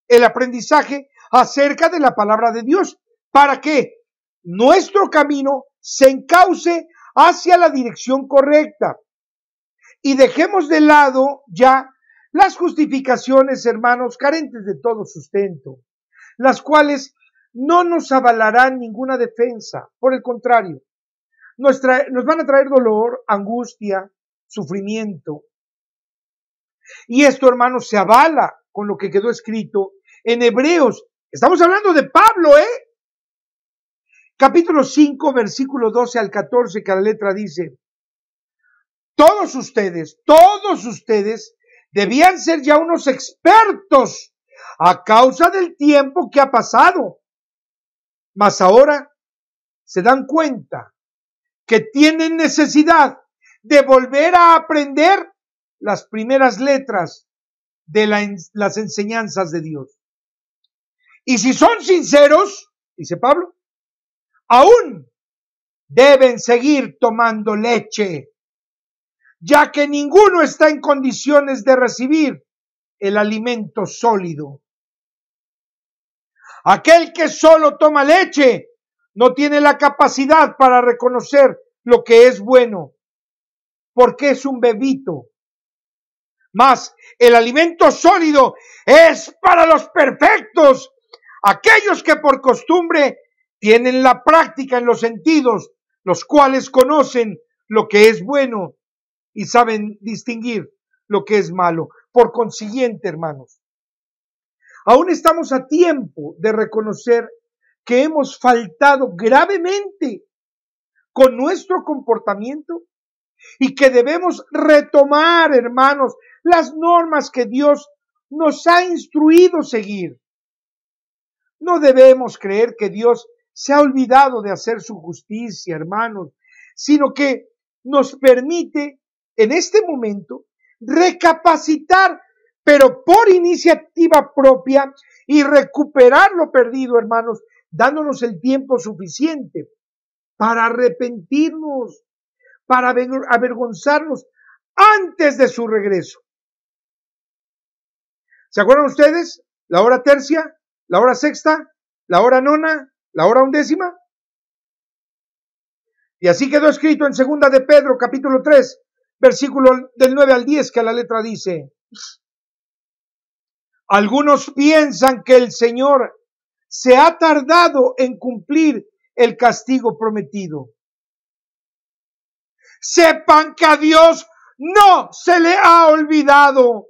el aprendizaje acerca de la palabra de Dios para que nuestro camino se encauce hacia la dirección correcta y dejemos de lado ya las justificaciones, hermanos, carentes de todo sustento, las cuales no nos avalarán ninguna defensa, por el contrario, nos, nos van a traer dolor, angustia, sufrimiento. Y esto, hermanos, se avala con lo que quedó escrito en Hebreos. Estamos hablando de Pablo, ¿eh? Capítulo 5, versículo 12 al 14, que la letra dice, todos ustedes, todos ustedes debían ser ya unos expertos a causa del tiempo que ha pasado. Mas ahora se dan cuenta que tienen necesidad de volver a aprender las primeras letras de las enseñanzas de Dios. Y si son sinceros, dice Pablo, aún deben seguir tomando leche, ya que ninguno está en condiciones de recibir el alimento sólido. Aquel que solo toma leche no tiene la capacidad para reconocer lo que es bueno, porque es un bebito. Más el alimento sólido es para los perfectos, aquellos que por costumbre tienen la práctica en los sentidos, los cuales conocen lo que es bueno y saben distinguir lo que es malo. Por consiguiente, hermanos, aún estamos a tiempo de reconocer que hemos faltado gravemente con nuestro comportamiento y que debemos retomar, hermanos, las normas que Dios nos ha instruido seguir. No debemos creer que Dios se ha olvidado de hacer su justicia, hermanos, sino que nos permite en este momento recapacitar, pero por iniciativa propia y recuperar lo perdido, hermanos, dándonos el tiempo suficiente para arrepentirnos, para avergonzarnos antes de su regreso. ¿Se acuerdan ustedes? La hora tercia, la hora sexta, la hora nona, la hora undécima. Y así quedó escrito en segunda de Pedro, capítulo 3, versículo del 9 al 10, que la letra dice, algunos piensan que el Señor se ha tardado en cumplir el castigo prometido. Sepan que a Dios no se le ha olvidado,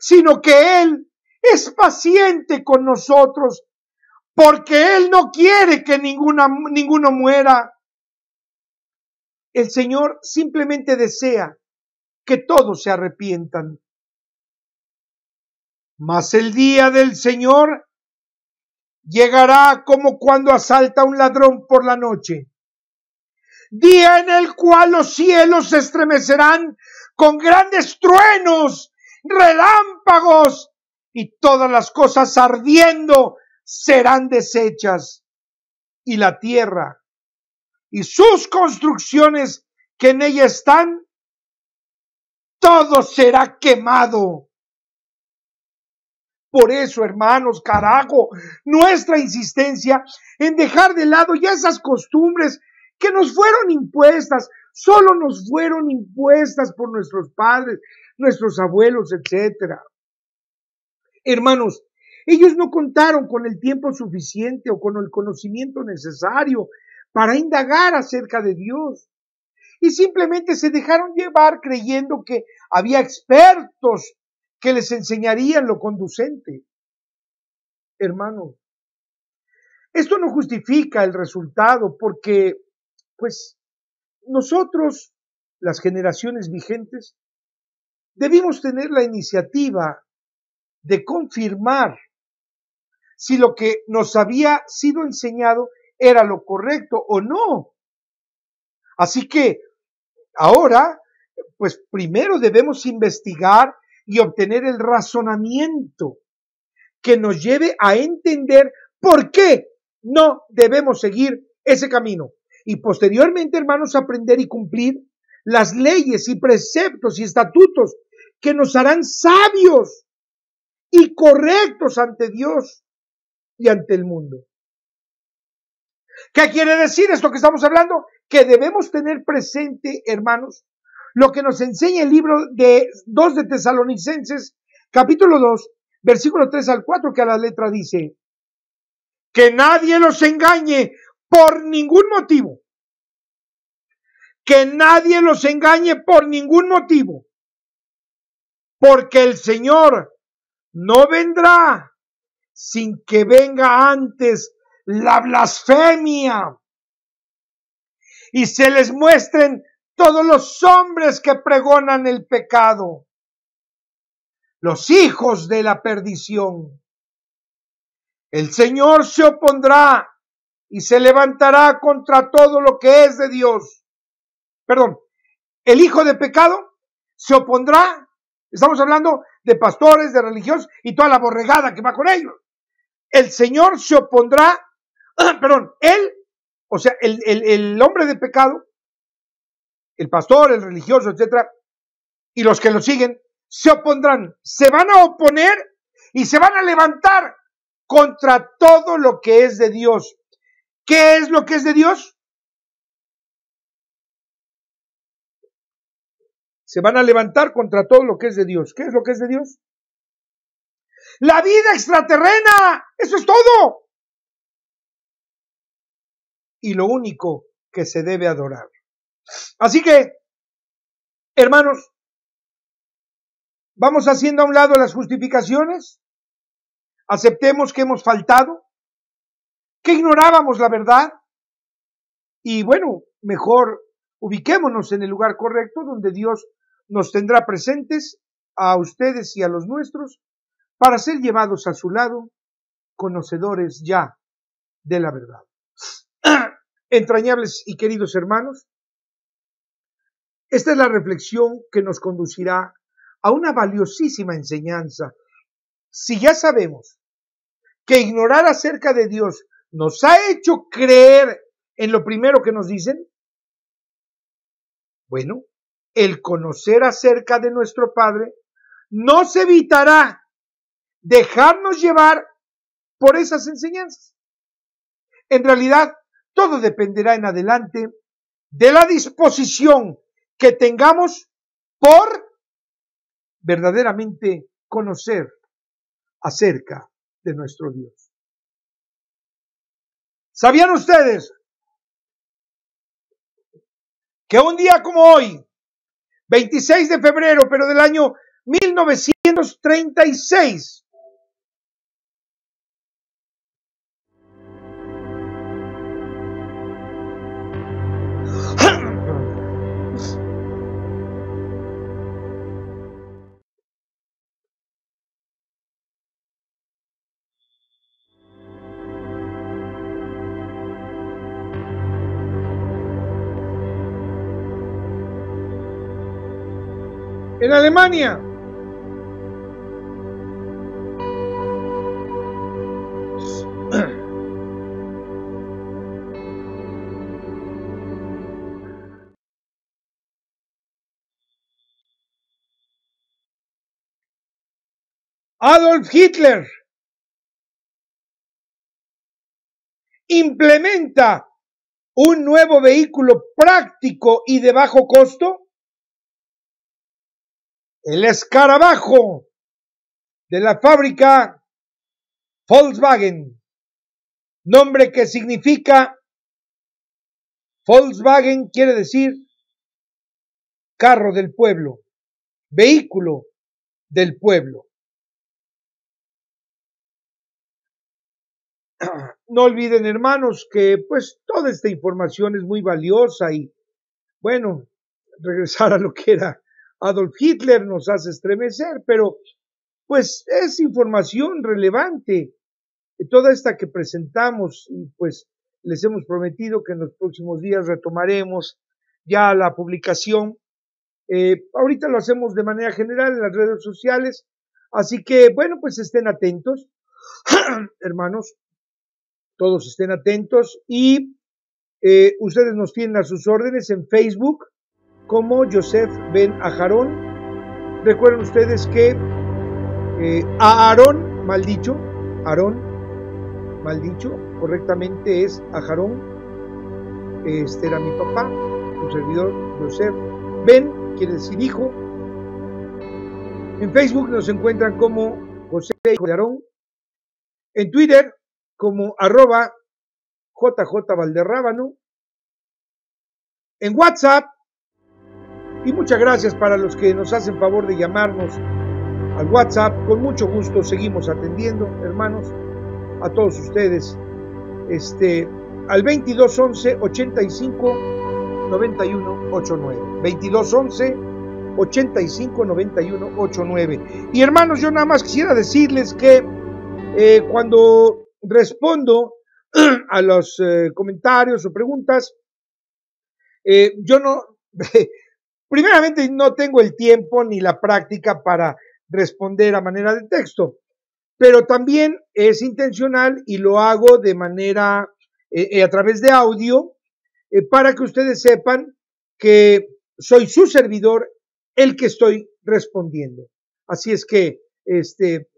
sino que Él es paciente con nosotros, porque Él no quiere que ninguna, ninguno muera. El Señor simplemente desea que todos se arrepientan. Mas el día del Señor llegará como cuando asalta un ladrón por la noche. Día en el cual los cielos se estremecerán con grandes truenos, relámpagos y todas las cosas ardiendo serán deshechas, y la tierra y sus construcciones que en ella están, todo será quemado. Por eso, hermanos, carajo, nuestra insistencia en dejar de lado ya esas costumbres que nos fueron impuestas, solo nos fueron impuestas por nuestros padres, nuestros abuelos, etcétera. Hermanos, ellos no contaron con el tiempo suficiente o con el conocimiento necesario para indagar acerca de Dios. Y simplemente se dejaron llevar creyendo que había expertos que les enseñarían lo conducente. Hermanos, esto no justifica el resultado porque, pues, nosotros, las generaciones vigentes, debimos tener la iniciativa de confirmar si lo que nos había sido enseñado era lo correcto o no. Así que ahora, pues primero debemos investigar y obtener el razonamiento que nos lleve a entender por qué no debemos seguir ese camino. Y posteriormente, hermanos, aprender y cumplir las leyes y preceptos y estatutos que nos harán sabios y correctos ante Dios y ante el mundo. ¿Qué quiere decir esto que estamos hablando? Que debemos tener presente, hermanos, lo que nos enseña el libro de 2 de Tesalonicenses, capítulo 2, versículo 3 al 4, que a la letra dice, que nadie los engañe por ningún motivo. Que nadie los engañe por ningún motivo. Porque el Señor no vendrá sin que venga antes la blasfemia y se les muestren todos los hombres que pregonan el pecado, los hijos de la perdición. El Señor se opondrá y se levantará contra todo lo que es de Dios. Perdón, el hijo de pecado se opondrá Estamos hablando de pastores, de religiosos y toda la borregada que va con ellos. El Señor se opondrá, (clears throat) perdón, él, o sea, el, el hombre de pecado, el pastor, el religioso, etcétera, y los que lo siguen, se opondrán, se van a oponer y se van a levantar contra todo lo que es de Dios. ¿Qué es lo que es de Dios? se van a levantar contra todo lo que es de Dios. ¿Qué es lo que es de Dios? La vida extraterrena, eso es todo. Y lo único que se debe adorar. Así que, hermanos, vamos haciendo a un lado las justificaciones, aceptemos que hemos faltado, que ignorábamos la verdad y bueno, mejor ubiquémonos en el lugar correcto donde Dios nos tendrá presentes a ustedes y a los nuestros para ser llevados a su lado, conocedores ya de la verdad. (clears throat) Entrañables y queridos hermanos, esta es la reflexión que nos conducirá a una valiosísima enseñanza. Si ya sabemos que ignorar acerca de Dios nos ha hecho creer en lo primero que nos dicen, bueno, el conocer acerca de nuestro Padre, nos evitará dejarnos llevar por esas enseñanzas. En realidad, todo dependerá en adelante de la disposición que tengamos por verdaderamente conocer acerca de nuestro Dios. ¿Sabían ustedes que un día como hoy, 26 de febrero, pero del año 1936. Alemania. Adolf Hitler implementa un nuevo vehículo práctico y de bajo costo el escarabajo de la fábrica Volkswagen, nombre que significa Volkswagen quiere decir carro del pueblo, vehículo del pueblo. (clears throat) No olviden, hermanos, que pues toda esta información es muy valiosa y bueno, regresar a lo que era Adolf Hitler nos hace estremecer, pero pues es información relevante. Toda esta que presentamos, pues les hemos prometido que en los próximos días retomaremos ya la publicación. Eh, ahorita lo hacemos de manera general en las redes sociales, así que bueno, pues estén atentos, (clears throat) hermanos, todos estén atentos y eh, ustedes nos tienen a sus órdenes en Facebook, como Joseph ben Ajarón. Recuerden ustedes que eh, Aarón, mal dicho, Aarón, maldicho, correctamente es Ajarón. Este era mi papá, su servidor Joseph Ben, quiere decir hijo. En Facebook nos encuentran como José Hijo de Aarón. En Twitter como arroba JJ Valderrábano. En WhatsApp y muchas gracias para los que nos hacen favor de llamarnos al WhatsApp. Con mucho gusto seguimos atendiendo, hermanos, a todos ustedes. Este, al 2211 85 91 89. 2211 85 91 89. Y hermanos, yo nada más quisiera decirles que eh, cuando respondo (clears throat) a los eh, comentarios o preguntas, eh, yo no, (laughs) Primeramente, no tengo el tiempo ni la práctica para responder a manera de texto, pero también es intencional y lo hago de manera eh, eh, a través de audio eh, para que ustedes sepan que soy su servidor el que estoy respondiendo. Así es que este,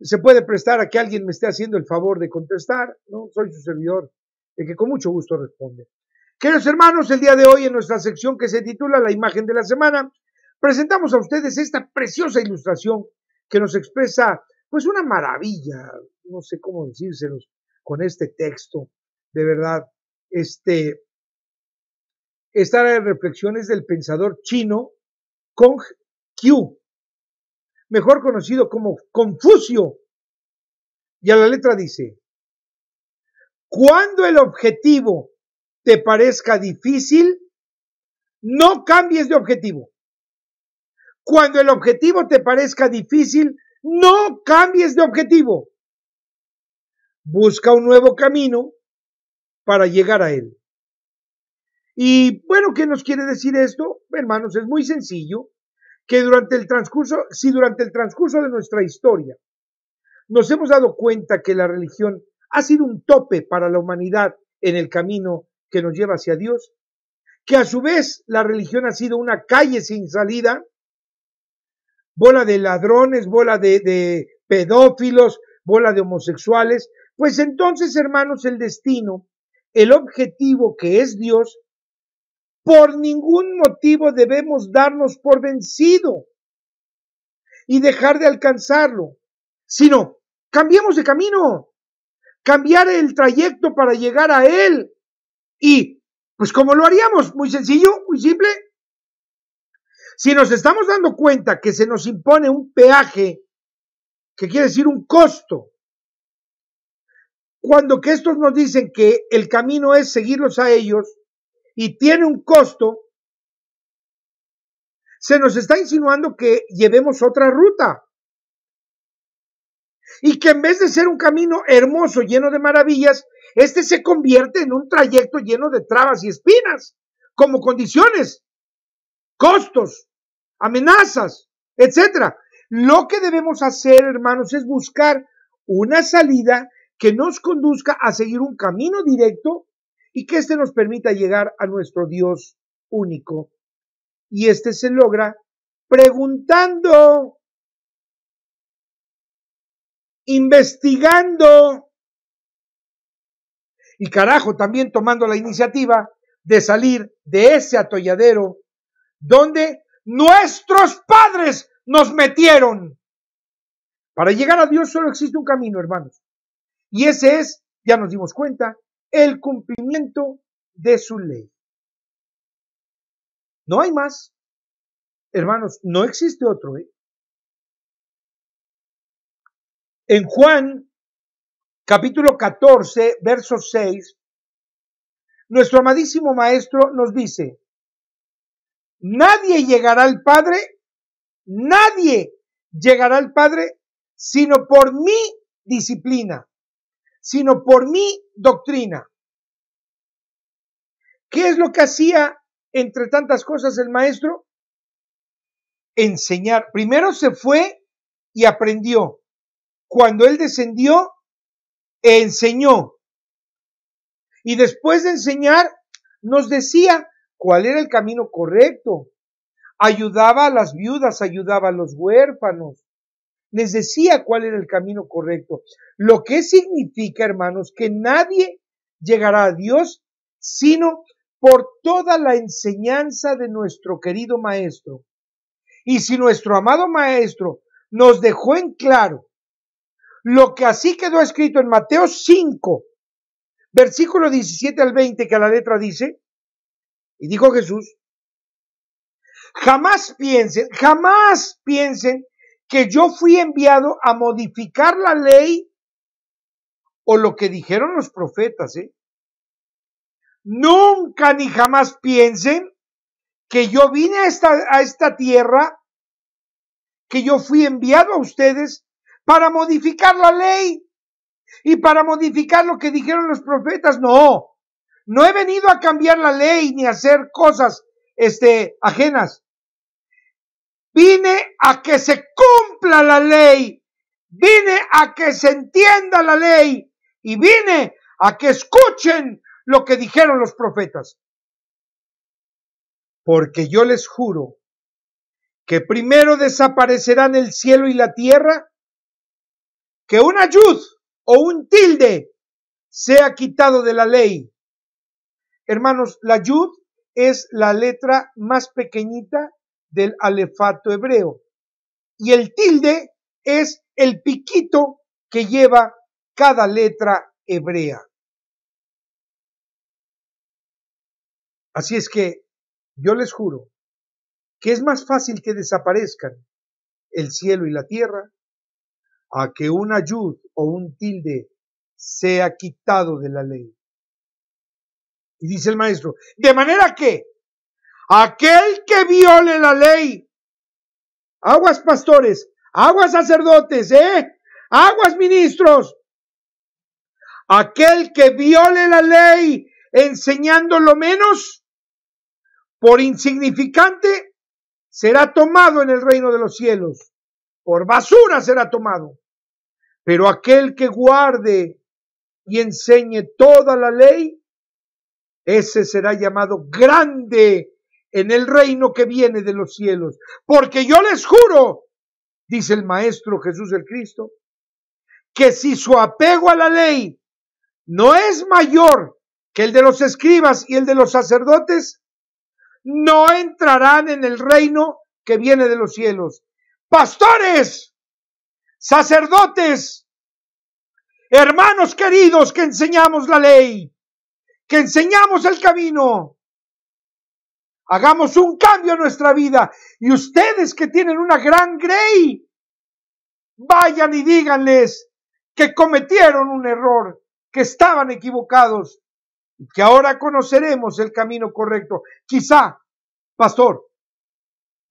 se puede prestar a que alguien me esté haciendo el favor de contestar, ¿no? Soy su servidor, el que con mucho gusto responde. Queridos hermanos, el día de hoy en nuestra sección que se titula La imagen de la semana, presentamos a ustedes esta preciosa ilustración que nos expresa pues una maravilla, no sé cómo decírselos con este texto, de verdad, este, esta de reflexiones del pensador chino Kong Q, mejor conocido como Confucio, y a la letra dice, cuando el objetivo te parezca difícil, no cambies de objetivo. Cuando el objetivo te parezca difícil, no cambies de objetivo. Busca un nuevo camino para llegar a él. Y bueno, ¿qué nos quiere decir esto? Hermanos, es muy sencillo que durante el transcurso, si durante el transcurso de nuestra historia nos hemos dado cuenta que la religión ha sido un tope para la humanidad en el camino que nos lleva hacia Dios, que a su vez la religión ha sido una calle sin salida, bola de ladrones, bola de, pedófilos, bola de homosexuales, pues entonces, hermanos, el destino, el objetivo que es Dios, por ningún motivo debemos darnos por vencido y dejar de alcanzarlo, sino cambiemos de camino, cambiar el trayecto para llegar a Él. Y, pues, ¿cómo lo haríamos? Muy sencillo, muy simple. Si nos estamos dando cuenta que se nos impone un peaje, que quiere decir un costo, cuando que estos nos dicen que el camino es seguirlos a ellos y tiene un costo, se nos está insinuando que llevemos otra ruta. Y que en vez de ser un camino hermoso, lleno de maravillas, este se convierte en un trayecto lleno de trabas y espinas, como condiciones, costos, amenazas, etcétera. Lo que debemos hacer, hermanos, es buscar una salida que nos conduzca a seguir un camino directo y que éste nos permita llegar a nuestro Dios único. Y este se logra preguntando, investigando, y carajo también tomando la iniciativa de salir de ese atolladero donde nuestros padres nos metieron. Para llegar a Dios solo existe un camino, hermanos. Y ese es, ya nos dimos cuenta, el cumplimiento de su ley. No hay más. Hermanos, no existe otro. ¿eh? En Juan capítulo 14, verso 6, nuestro amadísimo Maestro nos dice, nadie llegará al Padre, nadie llegará al Padre sino por mi disciplina, sino por mi doctrina. ¿Qué es lo que hacía, entre tantas cosas, el maestro? Enseñar. Primero se fue y aprendió. Cuando él descendió, enseñó. Y después de enseñar, nos decía cuál era el camino correcto. Ayudaba a las viudas, ayudaba a los huérfanos. Les decía cuál era el camino correcto. Lo que significa, hermanos, que nadie llegará a Dios sino por toda la enseñanza de nuestro querido Maestro. Y si nuestro amado Maestro nos dejó en claro lo que así quedó escrito en Mateo 5, versículo 17 al 20, que la letra dice, y dijo Jesús, jamás piensen, jamás piensen que yo fui enviado a modificar la ley o lo que dijeron los profetas. ¿eh? Nunca ni jamás piensen que yo vine a esta, a esta tierra, que yo fui enviado a ustedes para modificar la ley y para modificar lo que dijeron los profetas. No, no he venido a cambiar la ley ni a hacer cosas este, ajenas. Vine a que se cumpla la ley, vine a que se entienda la ley y vine a que escuchen lo que dijeron los profetas. Porque yo les juro que primero desaparecerán el cielo y la tierra que una yud o un tilde sea quitado de la ley. Hermanos, la yud es la letra más pequeñita del alefato hebreo y el tilde es el piquito que lleva cada letra hebrea. Así es que yo les juro que es más fácil que desaparezcan el cielo y la tierra a que un ayud o un tilde sea quitado de la ley. Y dice el maestro, de manera que aquel que viole la ley, aguas pastores, aguas sacerdotes, ¿eh? aguas ministros, aquel que viole la ley enseñando lo menos por insignificante, será tomado en el reino de los cielos, por basura será tomado. Pero aquel que guarde y enseñe toda la ley, ese será llamado grande en el reino que viene de los cielos. Porque yo les juro, dice el Maestro Jesús el Cristo, que si su apego a la ley no es mayor que el de los escribas y el de los sacerdotes, no entrarán en el reino que viene de los cielos. Pastores, sacerdotes, hermanos queridos que enseñamos la ley, que enseñamos el camino. Hagamos un cambio en nuestra vida. Y ustedes que tienen una gran grey, vayan y díganles que cometieron un error, que estaban equivocados y que ahora conoceremos el camino correcto. Quizá, pastor,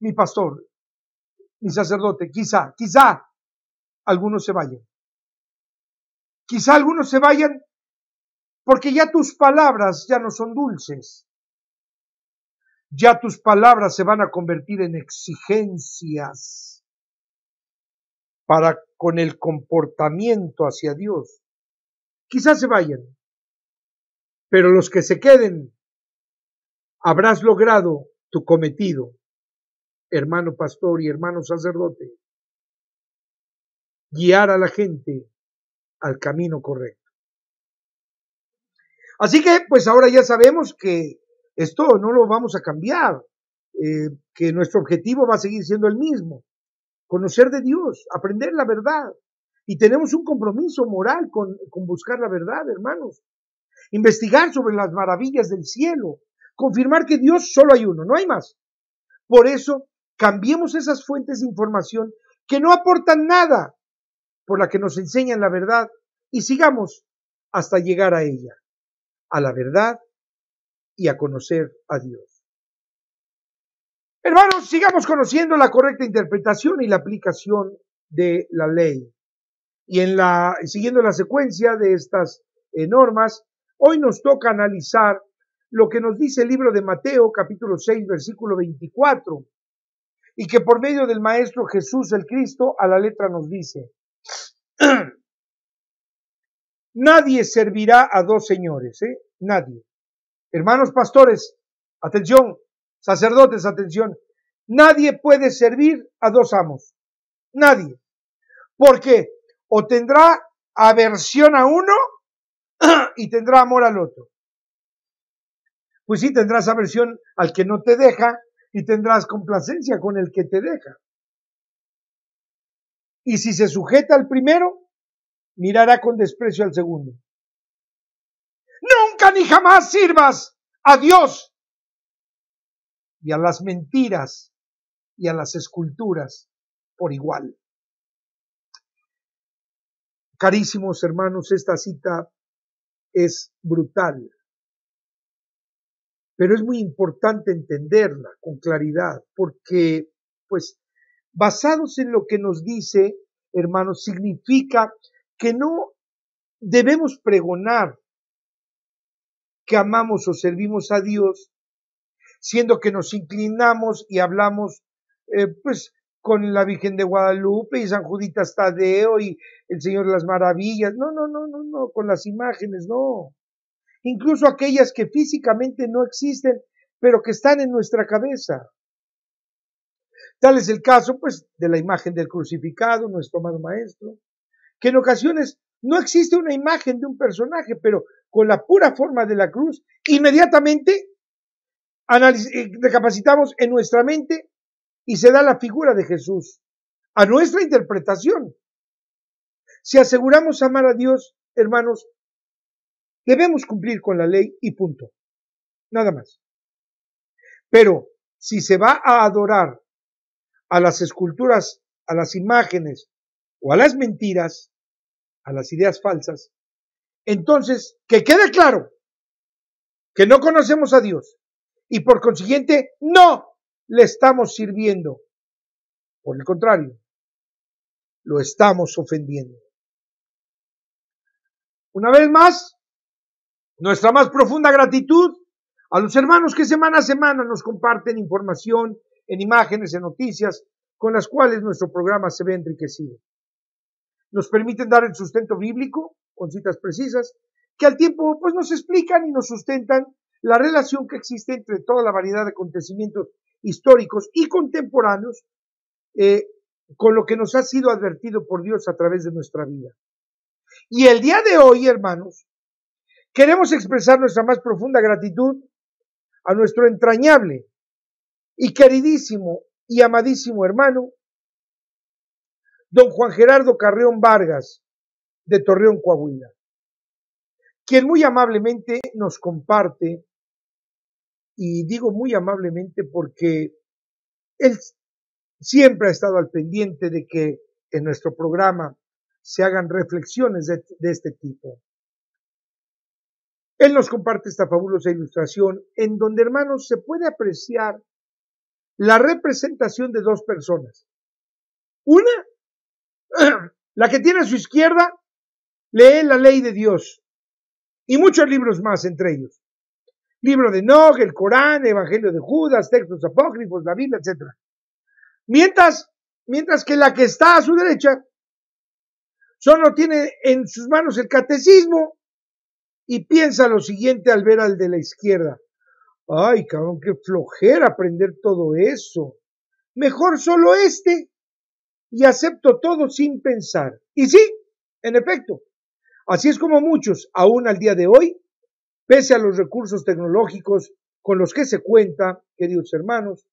mi pastor, mi sacerdote, quizá, quizá algunos se vayan. Quizá algunos se vayan porque ya tus palabras ya no son dulces. Ya tus palabras se van a convertir en exigencias para con el comportamiento hacia Dios. Quizás se vayan, pero los que se queden, habrás logrado tu cometido, hermano pastor y hermano sacerdote guiar a la gente al camino correcto. Así que, pues ahora ya sabemos que esto no lo vamos a cambiar, eh, que nuestro objetivo va a seguir siendo el mismo, conocer de Dios, aprender la verdad. Y tenemos un compromiso moral con, con buscar la verdad, hermanos. Investigar sobre las maravillas del cielo, confirmar que Dios solo hay uno, no hay más. Por eso, cambiemos esas fuentes de información que no aportan nada por la que nos enseñan la verdad y sigamos hasta llegar a ella, a la verdad y a conocer a Dios. Hermanos, sigamos conociendo la correcta interpretación y la aplicación de la ley. Y en la, siguiendo la secuencia de estas eh, normas, hoy nos toca analizar lo que nos dice el libro de Mateo, capítulo 6, versículo 24, y que por medio del Maestro Jesús el Cristo a la letra nos dice, (clears throat) Nadie servirá a dos señores, ¿eh? Nadie. Hermanos pastores, atención, sacerdotes, atención. Nadie puede servir a dos amos. Nadie. Porque o tendrá aversión a uno (clears throat) y tendrá amor al otro. Pues sí, tendrás aversión al que no te deja y tendrás complacencia con el que te deja y si se sujeta al primero, mirará con desprecio al segundo. Nunca ni jamás sirvas a Dios y a las mentiras y a las esculturas por igual. Carísimos hermanos, esta cita es brutal, pero es muy importante entenderla con claridad, porque pues basados en lo que nos dice, hermanos, significa que no debemos pregonar que amamos o servimos a Dios, siendo que nos inclinamos y hablamos, eh, pues, con la Virgen de Guadalupe y San Judita Tadeo y el Señor de las Maravillas. No, no, no, no, no, con las imágenes, no. Incluso aquellas que físicamente no existen, pero que están en nuestra cabeza. Tal es el caso, pues, de la imagen del crucificado, nuestro amado maestro, que en ocasiones no existe una imagen de un personaje, pero con la pura forma de la cruz, inmediatamente eh, recapacitamos en nuestra mente y se da la figura de Jesús a nuestra interpretación. Si aseguramos amar a Dios, hermanos, debemos cumplir con la ley y punto. Nada más. Pero si se va a adorar a las esculturas, a las imágenes o a las mentiras, a las ideas falsas, entonces que quede claro que no conocemos a Dios y por consiguiente no le estamos sirviendo. Por el contrario, lo estamos ofendiendo. Una vez más, nuestra más profunda gratitud a los hermanos que semana a semana nos comparten información en imágenes, en noticias, con las cuales nuestro programa se ve enriquecido. Nos permiten dar el sustento bíblico, con citas precisas, que al tiempo pues nos explican y nos sustentan la relación que existe entre toda la variedad de acontecimientos históricos y contemporáneos eh, con lo que nos ha sido advertido por Dios a través de nuestra vida. Y el día de hoy, hermanos, queremos expresar nuestra más profunda gratitud a nuestro entrañable y queridísimo y amadísimo hermano, don Juan Gerardo Carreón Vargas, de Torreón, Coahuila, quien muy amablemente nos comparte, y digo muy amablemente porque él siempre ha estado al pendiente de que en nuestro programa se hagan reflexiones de, de este tipo. Él nos comparte esta fabulosa ilustración en donde, hermanos, se puede apreciar la representación de dos personas. Una, (clears throat) la que tiene a su izquierda, lee la ley de Dios y muchos libros más entre ellos. Libro de Nog, el Corán, Evangelio de Judas, textos apócrifos, la Biblia, etc. Mientras, mientras que la que está a su derecha solo tiene en sus manos el catecismo y piensa lo siguiente al ver al de la izquierda. Ay, cabrón, qué flojera aprender todo eso. Mejor solo este y acepto todo sin pensar. Y sí, en efecto, así es como muchos, aún al día de hoy, pese a los recursos tecnológicos con los que se cuenta, queridos hermanos,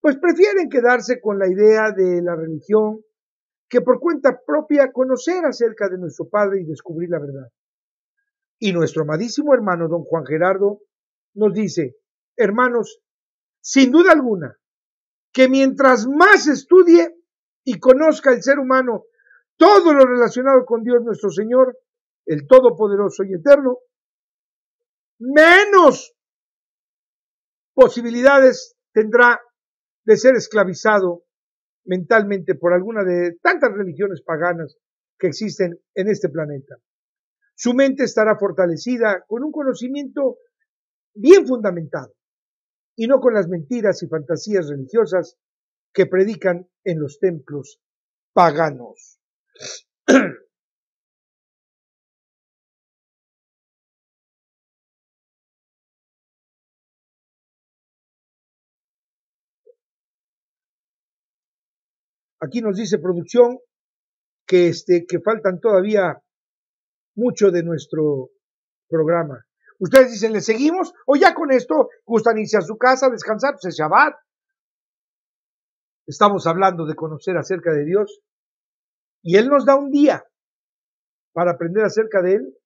pues prefieren quedarse con la idea de la religión que por cuenta propia conocer acerca de nuestro Padre y descubrir la verdad. Y nuestro amadísimo hermano don Juan Gerardo nos dice, hermanos, sin duda alguna, que mientras más estudie y conozca el ser humano todo lo relacionado con Dios nuestro Señor, el Todopoderoso y Eterno, menos posibilidades tendrá de ser esclavizado mentalmente por alguna de tantas religiones paganas que existen en este planeta. Su mente estará fortalecida con un conocimiento bien fundamentado y no con las mentiras y fantasías religiosas que predican en los templos paganos. Aquí nos dice producción que, este, que faltan todavía mucho de nuestro programa. Ustedes dicen, ¿le seguimos? O ya con esto gustan irse a su casa a descansar, pues es Shabbat. Estamos hablando de conocer acerca de Dios. Y Él nos da un día para aprender acerca de Él.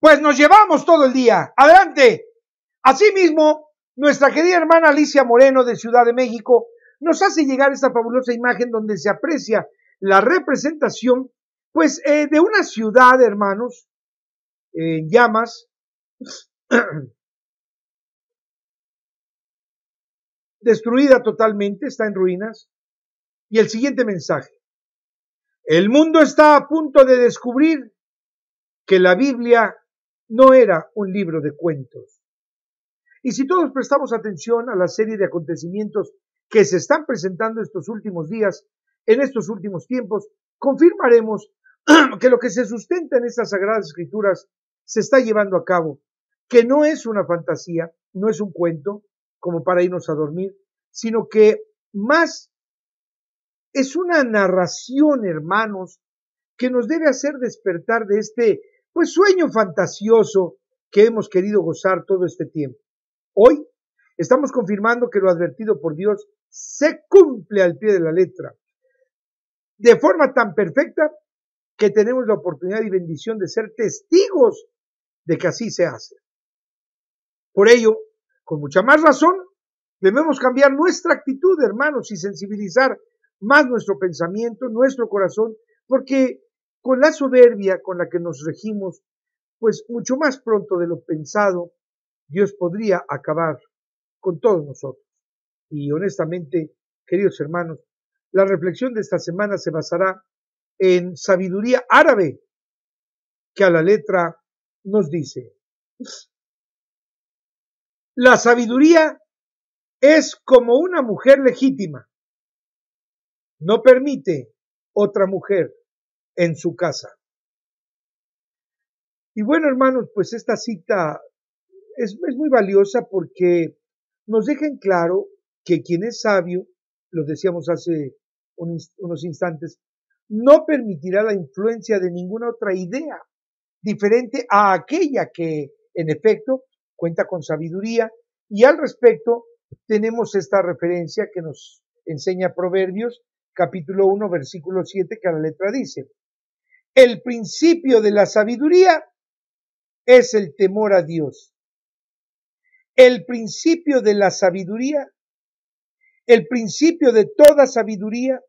Pues nos llevamos todo el día. Adelante. Asimismo, nuestra querida hermana Alicia Moreno de Ciudad de México nos hace llegar esta fabulosa imagen donde se aprecia la representación, pues, eh, de una ciudad, hermanos, en llamas, (coughs) Destruida totalmente, está en ruinas. Y el siguiente mensaje. El mundo está a punto de descubrir que la Biblia no era un libro de cuentos. Y si todos prestamos atención a la serie de acontecimientos que se están presentando estos últimos días, en estos últimos tiempos, confirmaremos (coughs) que lo que se sustenta en estas sagradas escrituras se está llevando a cabo que no es una fantasía, no es un cuento como para irnos a dormir, sino que más es una narración, hermanos, que nos debe hacer despertar de este pues sueño fantasioso que hemos querido gozar todo este tiempo. Hoy estamos confirmando que lo advertido por Dios se cumple al pie de la letra, de forma tan perfecta que tenemos la oportunidad y bendición de ser testigos de que así se hace. Por ello, con mucha más razón, debemos cambiar nuestra actitud, hermanos, y sensibilizar más nuestro pensamiento, nuestro corazón, porque con la soberbia con la que nos regimos, pues mucho más pronto de lo pensado, Dios podría acabar con todos nosotros. Y honestamente, queridos hermanos, la reflexión de esta semana se basará en sabiduría árabe, que a la letra nos dice, la sabiduría es como una mujer legítima. No permite otra mujer en su casa. Y bueno, hermanos, pues esta cita es, muy valiosa porque nos deja en claro que quien es sabio, lo decíamos hace unos instantes, no permitirá la influencia de ninguna otra idea diferente a aquella que, en efecto, cuenta con sabiduría. Y al respecto, tenemos esta referencia que nos enseña Proverbios, capítulo 1, versículo 7, que la letra dice, el principio de la sabiduría es el temor a Dios. El principio de la sabiduría, el principio de toda sabiduría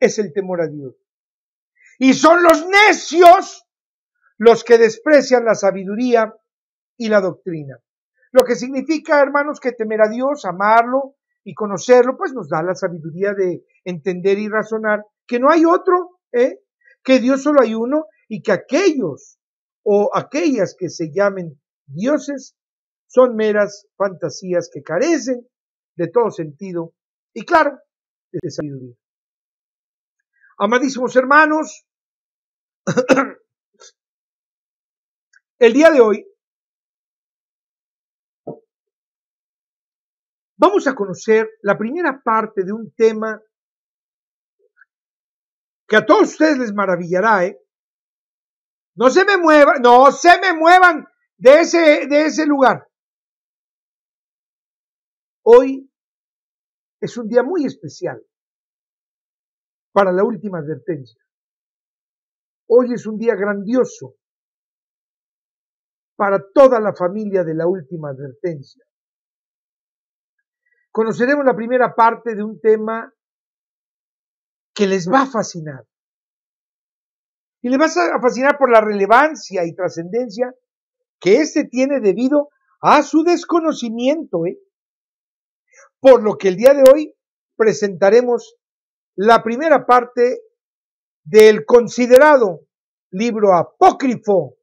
es el temor a Dios. Y son los necios los que desprecian la sabiduría y la doctrina. Lo que significa, hermanos, que temer a Dios, amarlo y conocerlo, pues nos da la sabiduría de entender y razonar que no hay otro, ¿eh? que Dios solo hay uno y que aquellos o aquellas que se llamen dioses son meras fantasías que carecen de todo sentido y claro, de sabiduría. Amadísimos hermanos, (coughs) el día de hoy Vamos a conocer la primera parte de un tema que a todos ustedes les maravillará, ¿eh? No se me muevan, no se me muevan de ese, de ese lugar. Hoy es un día muy especial para la última advertencia. Hoy es un día grandioso para toda la familia de la última advertencia conoceremos la primera parte de un tema que les va a fascinar. Y les va a fascinar por la relevancia y trascendencia que éste tiene debido a su desconocimiento. ¿eh? Por lo que el día de hoy presentaremos la primera parte del considerado libro apócrifo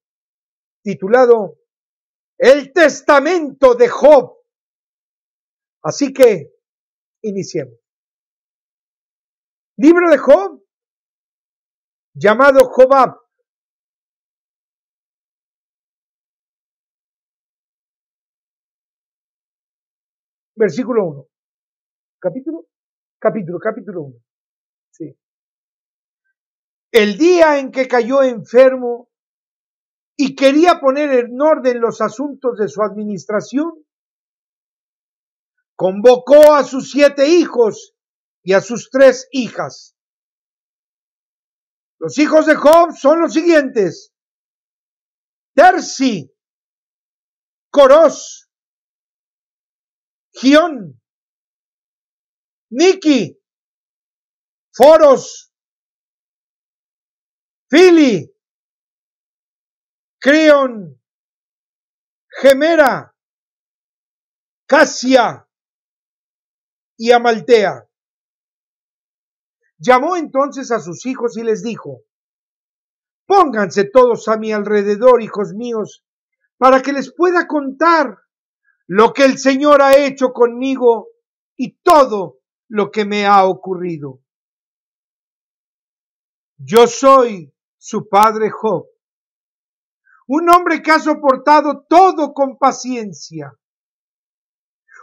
titulado El Testamento de Job. Así que, iniciemos. Libro de Job, llamado Jobab. Versículo 1. Capítulo, capítulo, capítulo 1. Sí. El día en que cayó enfermo y quería poner en orden los asuntos de su administración, convocó a sus siete hijos y a sus tres hijas. Los hijos de Job son los siguientes. Terci, Coros, Gion Niki, Foros, Fili, Creon, Gemera, Casia, y Amaltea Llamó entonces a sus hijos y les dijo, Pónganse todos a mi alrededor, hijos míos, para que les pueda contar lo que el Señor ha hecho conmigo y todo lo que me ha ocurrido. Yo soy su padre Job, un hombre que ha soportado todo con paciencia.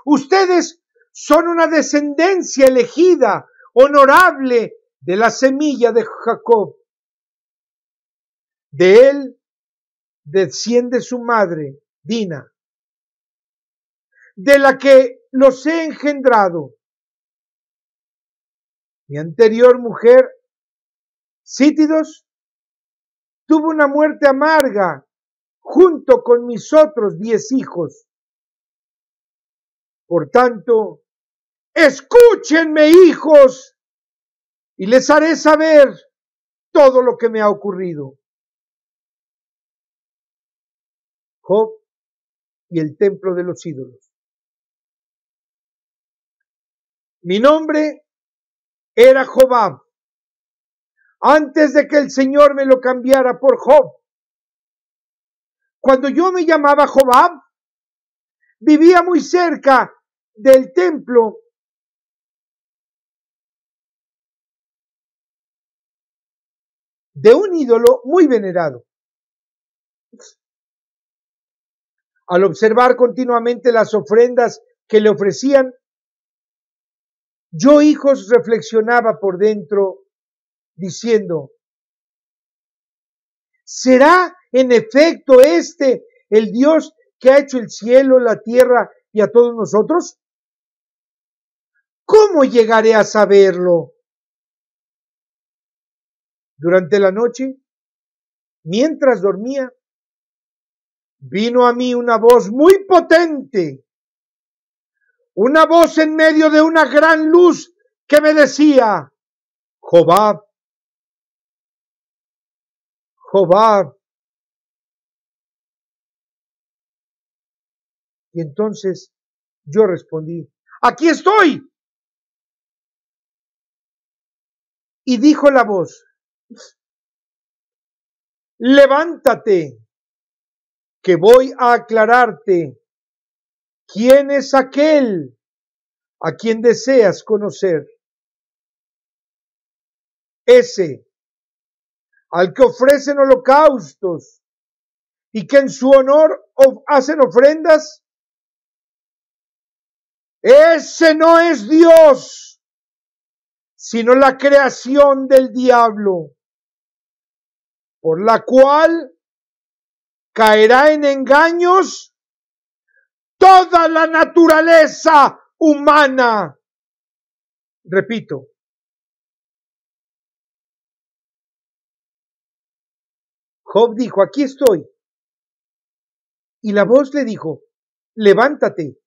Ustedes son una descendencia elegida, honorable de la semilla de Jacob. De él desciende su madre, Dina, de la que los he engendrado. Mi anterior mujer, Cítidos, tuvo una muerte amarga junto con mis otros diez hijos. Por tanto, escúchenme hijos y les haré saber todo lo que me ha ocurrido. Job y el templo de los ídolos. Mi nombre era Jobab. Antes de que el Señor me lo cambiara por Job. Cuando yo me llamaba Jobab, vivía muy cerca del templo de un ídolo muy venerado. Al observar continuamente las ofrendas que le ofrecían, yo hijos reflexionaba por dentro diciendo, ¿será en efecto este el Dios que ha hecho el cielo, la tierra y a todos nosotros? ¿Cómo llegaré a saberlo? Durante la noche, mientras dormía, vino a mí una voz muy potente, una voz en medio de una gran luz que me decía, jehová Jehová. Y entonces yo respondí, aquí estoy. Y dijo la voz, Levántate, que voy a aclararte quién es aquel a quien deseas conocer. Ese, al que ofrecen holocaustos y que en su honor hacen ofrendas, ese no es Dios, sino la creación del diablo por la cual caerá en engaños toda la naturaleza humana. Repito, Job dijo, aquí estoy. Y la voz le dijo, levántate,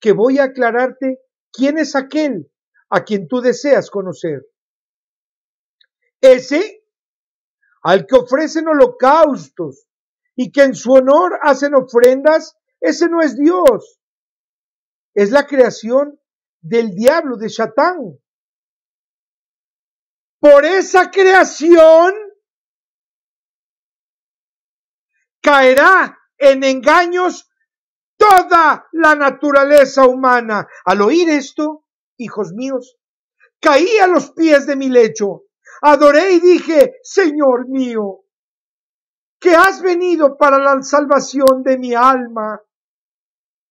que voy a aclararte quién es aquel a quien tú deseas conocer. Ese al que ofrecen holocaustos y que en su honor hacen ofrendas, ese no es Dios. Es la creación del diablo, de Shatán Por esa creación caerá en engaños toda la naturaleza humana. Al oír esto, hijos míos, caí a los pies de mi lecho Adoré y dije, Señor mío, que has venido para la salvación de mi alma,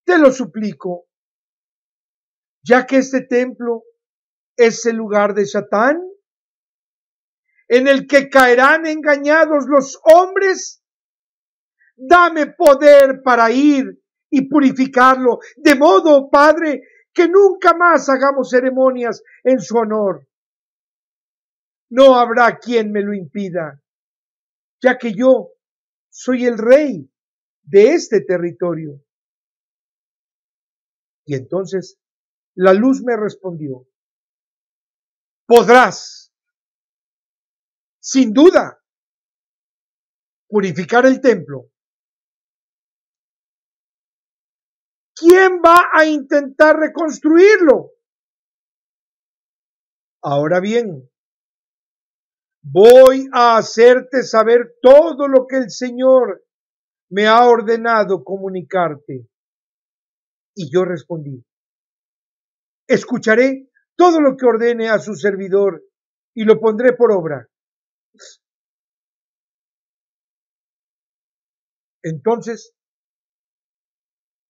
te lo suplico, ya que este templo es el lugar de Satán, en el que caerán engañados los hombres, dame poder para ir y purificarlo, de modo, Padre, que nunca más hagamos ceremonias en su honor no habrá quien me lo impida, ya que yo soy el rey de este territorio. Y entonces la luz me respondió, podrás, sin duda, purificar el templo. ¿Quién va a intentar reconstruirlo? Ahora bien, Voy a hacerte saber todo lo que el Señor me ha ordenado comunicarte. Y yo respondí, escucharé todo lo que ordene a su servidor y lo pondré por obra. Entonces,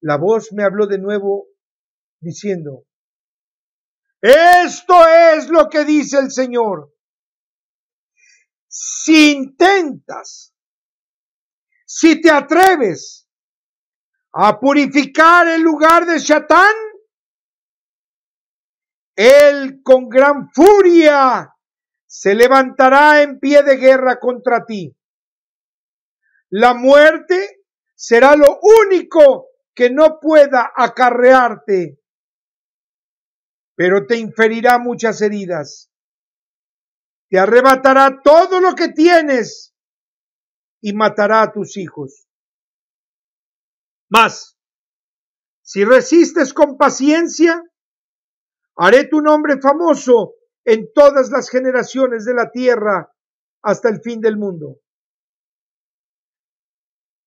la voz me habló de nuevo diciendo, esto es lo que dice el Señor si intentas, si te atreves a purificar el lugar de Satán, él con gran furia se levantará en pie de guerra contra ti. La muerte será lo único que no pueda acarrearte, pero te inferirá muchas heridas te arrebatará todo lo que tienes y matará a tus hijos. Mas, si resistes con paciencia, haré tu nombre famoso en todas las generaciones de la tierra hasta el fin del mundo.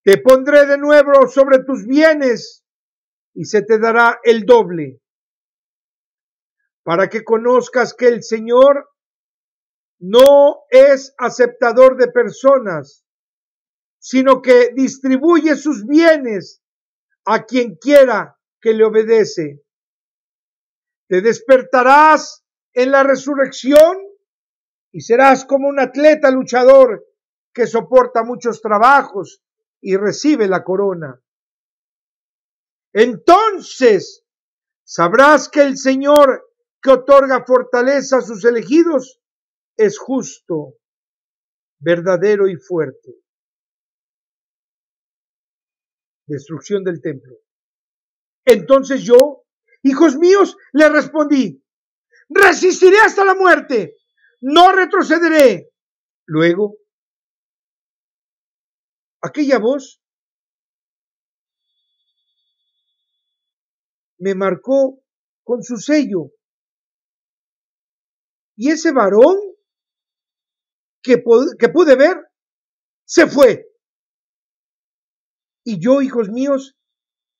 Te pondré de nuevo sobre tus bienes y se te dará el doble, para que conozcas que el Señor no es aceptador de personas, sino que distribuye sus bienes a quien quiera que le obedece. Te despertarás en la resurrección y serás como un atleta luchador que soporta muchos trabajos y recibe la corona. Entonces sabrás que el Señor que otorga fortaleza a sus elegidos es justo, verdadero y fuerte. Destrucción del templo. Entonces yo, hijos míos, le respondí, resistiré hasta la muerte, no retrocederé. Luego, aquella voz me marcó con su sello. Y ese varón que, pude ver se fue. Y yo, hijos míos,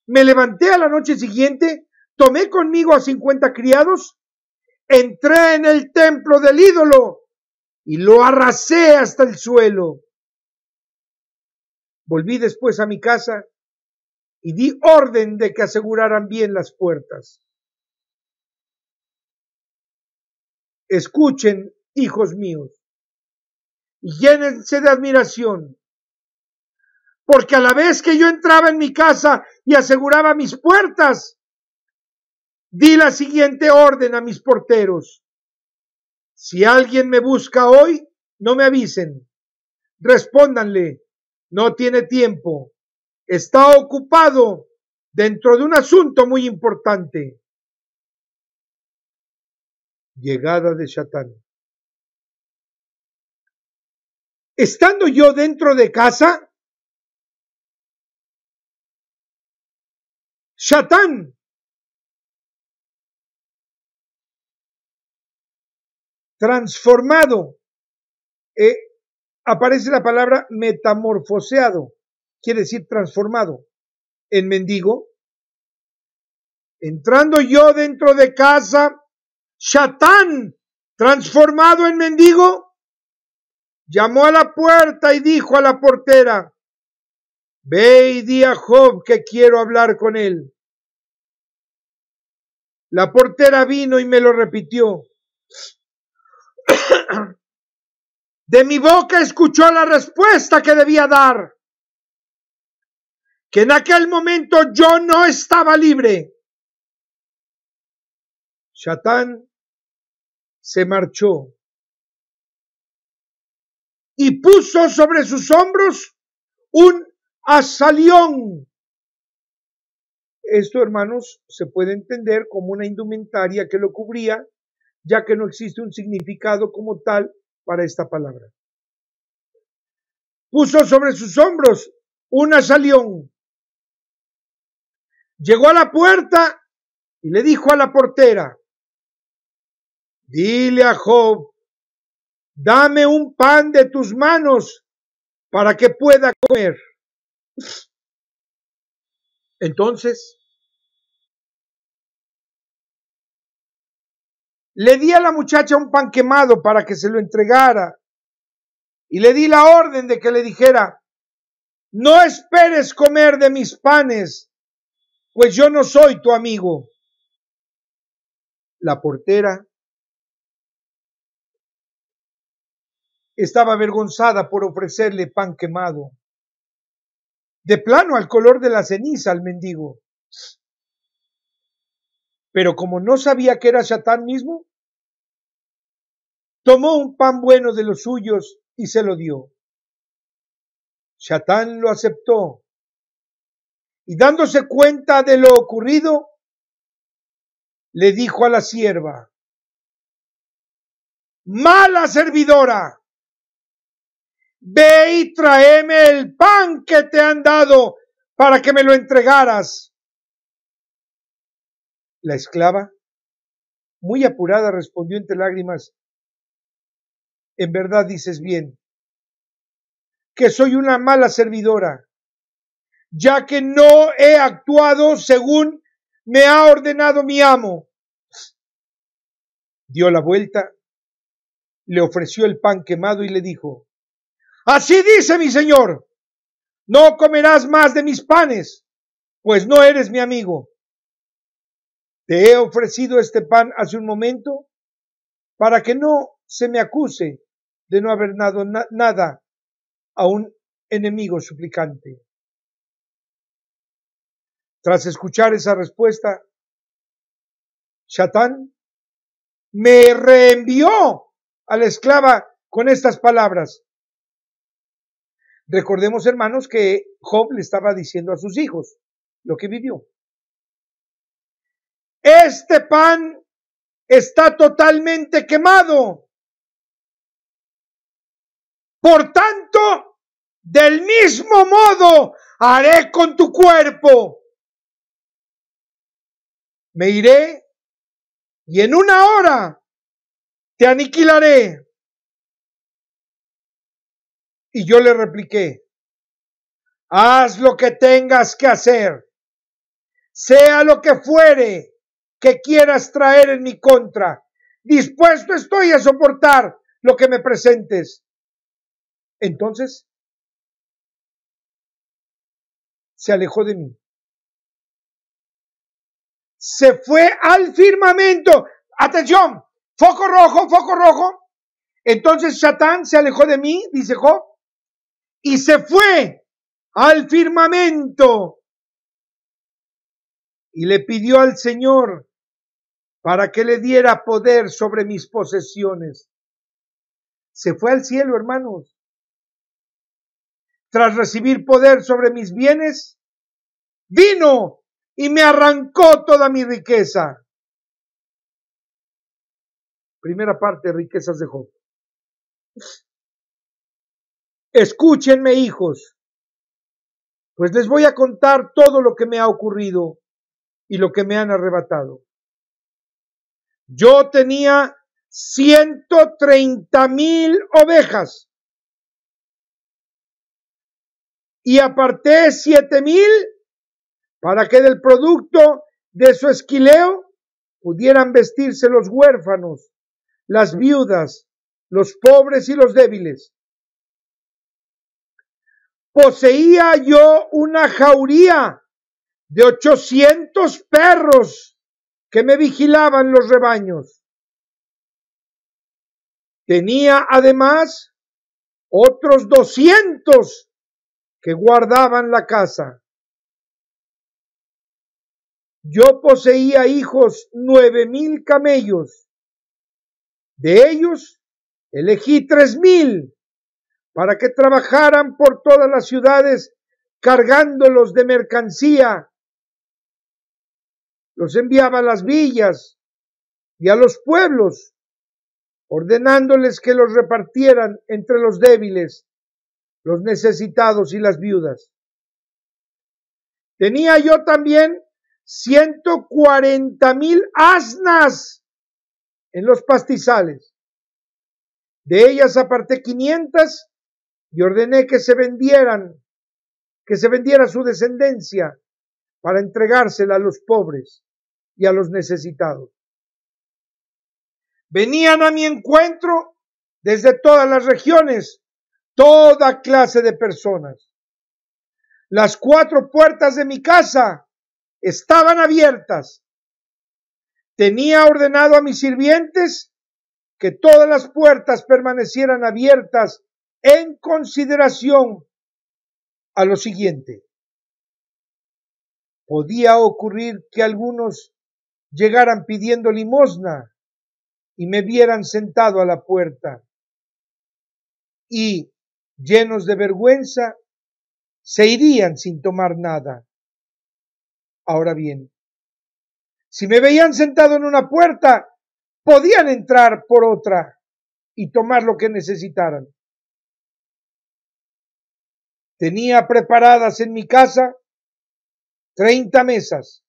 me levanté a la noche siguiente, tomé conmigo a cincuenta criados, entré en el templo del ídolo y lo arrasé hasta el suelo. Volví después a mi casa y di orden de que aseguraran bien las puertas. Escuchen, hijos míos, llénense de admiración. Porque a la vez que yo entraba en mi casa y aseguraba mis puertas, di la siguiente orden a mis porteros. Si alguien me busca hoy, no me avisen. Respóndanle, no tiene tiempo. Está ocupado dentro de un asunto muy importante. Llegada de Shatán. estando yo dentro de casa, Shatán. transformado, eh, aparece la palabra metamorfoseado, quiere decir transformado en mendigo. Entrando yo dentro de casa, Shatán transformado en mendigo, llamó a la puerta y dijo a la portera, Ve y di a Job que quiero hablar con él. La portera vino y me lo repitió. (clears throat) De mi boca escuchó la respuesta que debía dar, que en aquel momento yo no estaba libre. Shatán se marchó y puso sobre sus hombros un asalión. Esto, hermanos, se puede entender como una indumentaria que lo cubría, ya que no existe un significado como tal para esta palabra. Puso sobre sus hombros un asalión. Llegó a la puerta y le dijo a la portera, dile a Job dame un pan de tus manos para que pueda comer. Entonces, le di a la muchacha un pan quemado para que se lo entregara y le di la orden de que le dijera, no esperes comer de mis panes, pues yo no soy tu amigo. La portera estaba avergonzada por ofrecerle pan quemado. De plano al color de la ceniza al mendigo. Pero como no sabía que era Shatán mismo, tomó un pan bueno de los suyos y se lo dio. Satán lo aceptó y dándose cuenta de lo ocurrido, le dijo a la sierva, mala servidora, ve y tráeme el pan que te han dado para que me lo entregaras. La esclava, muy apurada, respondió entre lágrimas, en verdad dices bien, que soy una mala servidora, ya que no he actuado según me ha ordenado mi amo. Dio la vuelta, le ofreció el pan quemado y le dijo, Así dice mi Señor, no comerás más de mis panes, pues no eres mi amigo. Te he ofrecido este pan hace un momento para que no se me acuse de no haber dado nada a un enemigo suplicante. Tras escuchar esa respuesta, Shatán me reenvió a la esclava con estas palabras. Recordemos, hermanos, que Job le estaba diciendo a sus hijos lo que vivió. Este pan está totalmente quemado. Por tanto, del mismo modo haré con tu cuerpo. Me iré y en una hora te aniquilaré. Y yo le repliqué, haz lo que tengas que hacer, sea lo que fuere que quieras traer en mi contra, dispuesto estoy a soportar lo que me presentes. Entonces, se alejó de mí. Se fue al firmamento. Atención, foco rojo, foco rojo. Entonces Satán se alejó de mí, dice Job, y se fue al firmamento y le pidió al Señor para que le diera poder sobre mis posesiones. Se fue al cielo, hermanos. Tras recibir poder sobre mis bienes, vino y me arrancó toda mi riqueza. Primera parte, riquezas de Job. Escúchenme, hijos, pues les voy a contar todo lo que me ha ocurrido y lo que me han arrebatado. Yo tenía 130 mil ovejas y aparté siete mil para que del producto de su esquileo pudieran vestirse los huérfanos, las viudas, los pobres y los débiles poseía yo una jauría de ochocientos perros que me vigilaban los rebaños. Tenía además otros doscientos que guardaban la casa. Yo poseía hijos nueve mil camellos. De ellos elegí tres mil para que trabajaran por todas las ciudades cargándolos de mercancía. Los enviaba a las villas y a los pueblos, ordenándoles que los repartieran entre los débiles, los necesitados y las viudas. Tenía yo también ciento cuarenta mil asnas en los pastizales. De ellas aparté quinientas y ordené que se vendieran, que se vendiera su descendencia para entregársela a los pobres y a los necesitados. Venían a mi encuentro desde todas las regiones toda clase de personas. Las cuatro puertas de mi casa estaban abiertas. Tenía ordenado a mis sirvientes que todas las puertas permanecieran abiertas en consideración a lo siguiente. Podía ocurrir que algunos llegaran pidiendo limosna y me vieran sentado a la puerta y, llenos de vergüenza, se irían sin tomar nada. Ahora bien, si me veían sentado en una puerta, podían entrar por otra y tomar lo que necesitaran. Tenía preparadas en mi casa 30 mesas,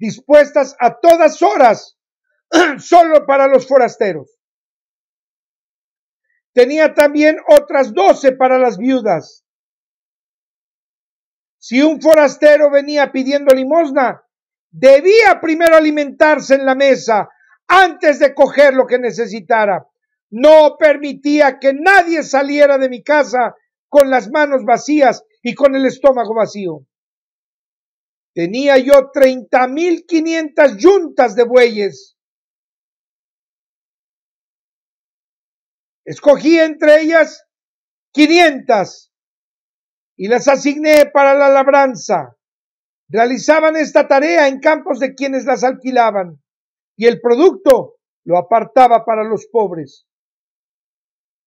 dispuestas a todas horas, (clears throat) solo para los forasteros. Tenía también otras 12 para las viudas. Si un forastero venía pidiendo limosna, debía primero alimentarse en la mesa antes de coger lo que necesitara. No permitía que nadie saliera de mi casa con las manos vacías y con el estómago vacío. Tenía yo treinta mil quinientas yuntas de bueyes. Escogí entre ellas quinientas y las asigné para la labranza. Realizaban esta tarea en campos de quienes las alquilaban y el producto lo apartaba para los pobres,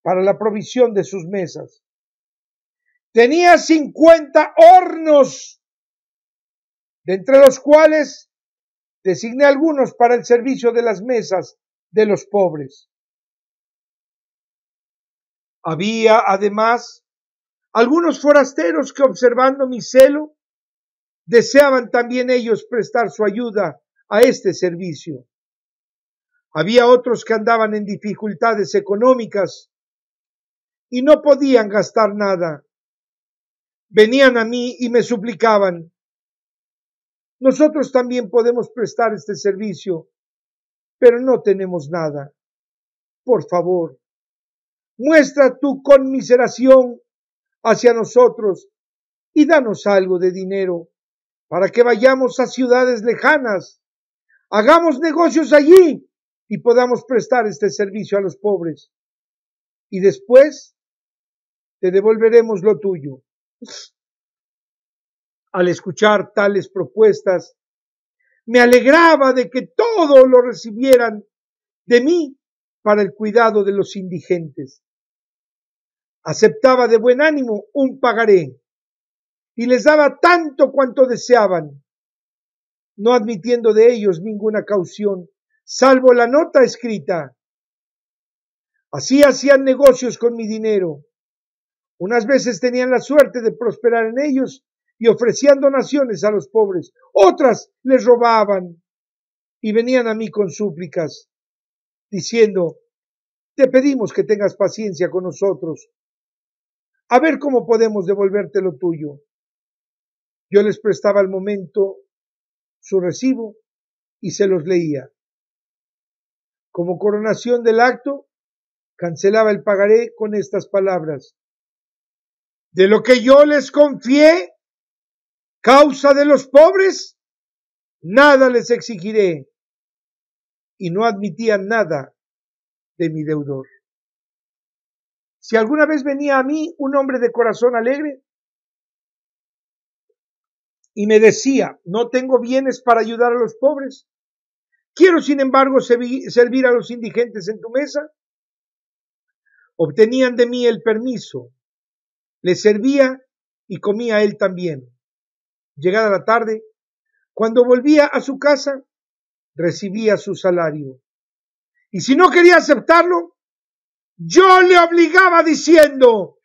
para la provisión de sus mesas tenía cincuenta hornos, de entre los cuales designé algunos para el servicio de las mesas de los pobres. Había, además, algunos forasteros que observando mi celo, deseaban también ellos prestar su ayuda a este servicio. Había otros que andaban en dificultades económicas y no podían gastar nada venían a mí y me suplicaban. Nosotros también podemos prestar este servicio, pero no tenemos nada. Por favor, muestra tu conmiseración hacia nosotros y danos algo de dinero para que vayamos a ciudades lejanas, hagamos negocios allí y podamos prestar este servicio a los pobres. Y después te devolveremos lo tuyo. Al escuchar tales propuestas, me alegraba de que todo lo recibieran de mí para el cuidado de los indigentes. Aceptaba de buen ánimo un pagaré y les daba tanto cuanto deseaban, no admitiendo de ellos ninguna caución, salvo la nota escrita. Así hacían negocios con mi dinero unas veces tenían la suerte de prosperar en ellos y ofrecían donaciones a los pobres. Otras les robaban y venían a mí con súplicas, diciendo, te pedimos que tengas paciencia con nosotros. A ver cómo podemos devolverte lo tuyo. Yo les prestaba al momento su recibo y se los leía. Como coronación del acto, cancelaba el pagaré con estas palabras de lo que yo les confié, causa de los pobres, nada les exigiré. Y no admitían nada de mi deudor. Si alguna vez venía a mí un hombre de corazón alegre y me decía, no tengo bienes para ayudar a los pobres, quiero sin embargo servir a los indigentes en tu mesa, obtenían de mí el permiso le servía y comía él también. Llegada la tarde, cuando volvía a su casa, recibía su salario. Y si no quería aceptarlo, yo le obligaba diciendo,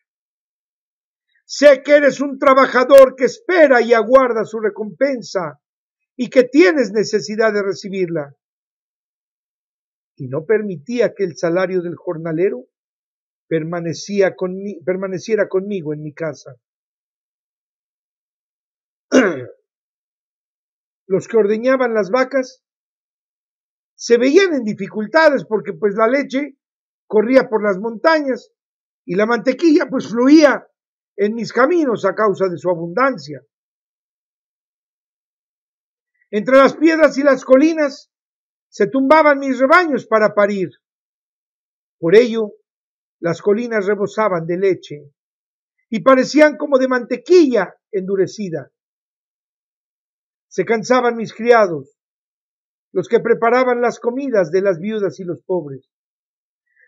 sé que eres un trabajador que espera y aguarda su recompensa y que tienes necesidad de recibirla. Y no permitía que el salario del jornalero permanecía permaneciera conmigo en mi casa. (clears throat) Los que ordeñaban las vacas se veían en dificultades porque pues la leche corría por las montañas y la mantequilla pues fluía en mis caminos a causa de su abundancia. Entre las piedras y las colinas se tumbaban mis rebaños para parir. Por ello, las colinas rebosaban de leche y parecían como de mantequilla endurecida. Se cansaban mis criados, los que preparaban las comidas de las viudas y los pobres.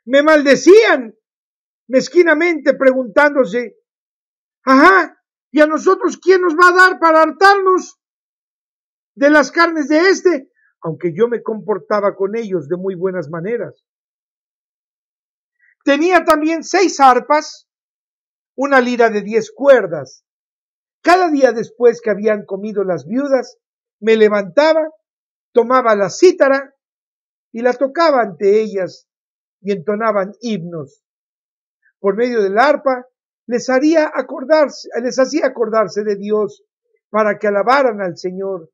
Me maldecían mezquinamente preguntándose, ajá, ¿y a nosotros quién nos va a dar para hartarnos de las carnes de éste? Aunque yo me comportaba con ellos de muy buenas maneras. Tenía también seis arpas, una lira de diez cuerdas. Cada día después que habían comido las viudas, me levantaba, tomaba la cítara y la tocaba ante ellas y entonaban himnos. Por medio del arpa les, haría acordarse, les hacía acordarse de Dios para que alabaran al Señor.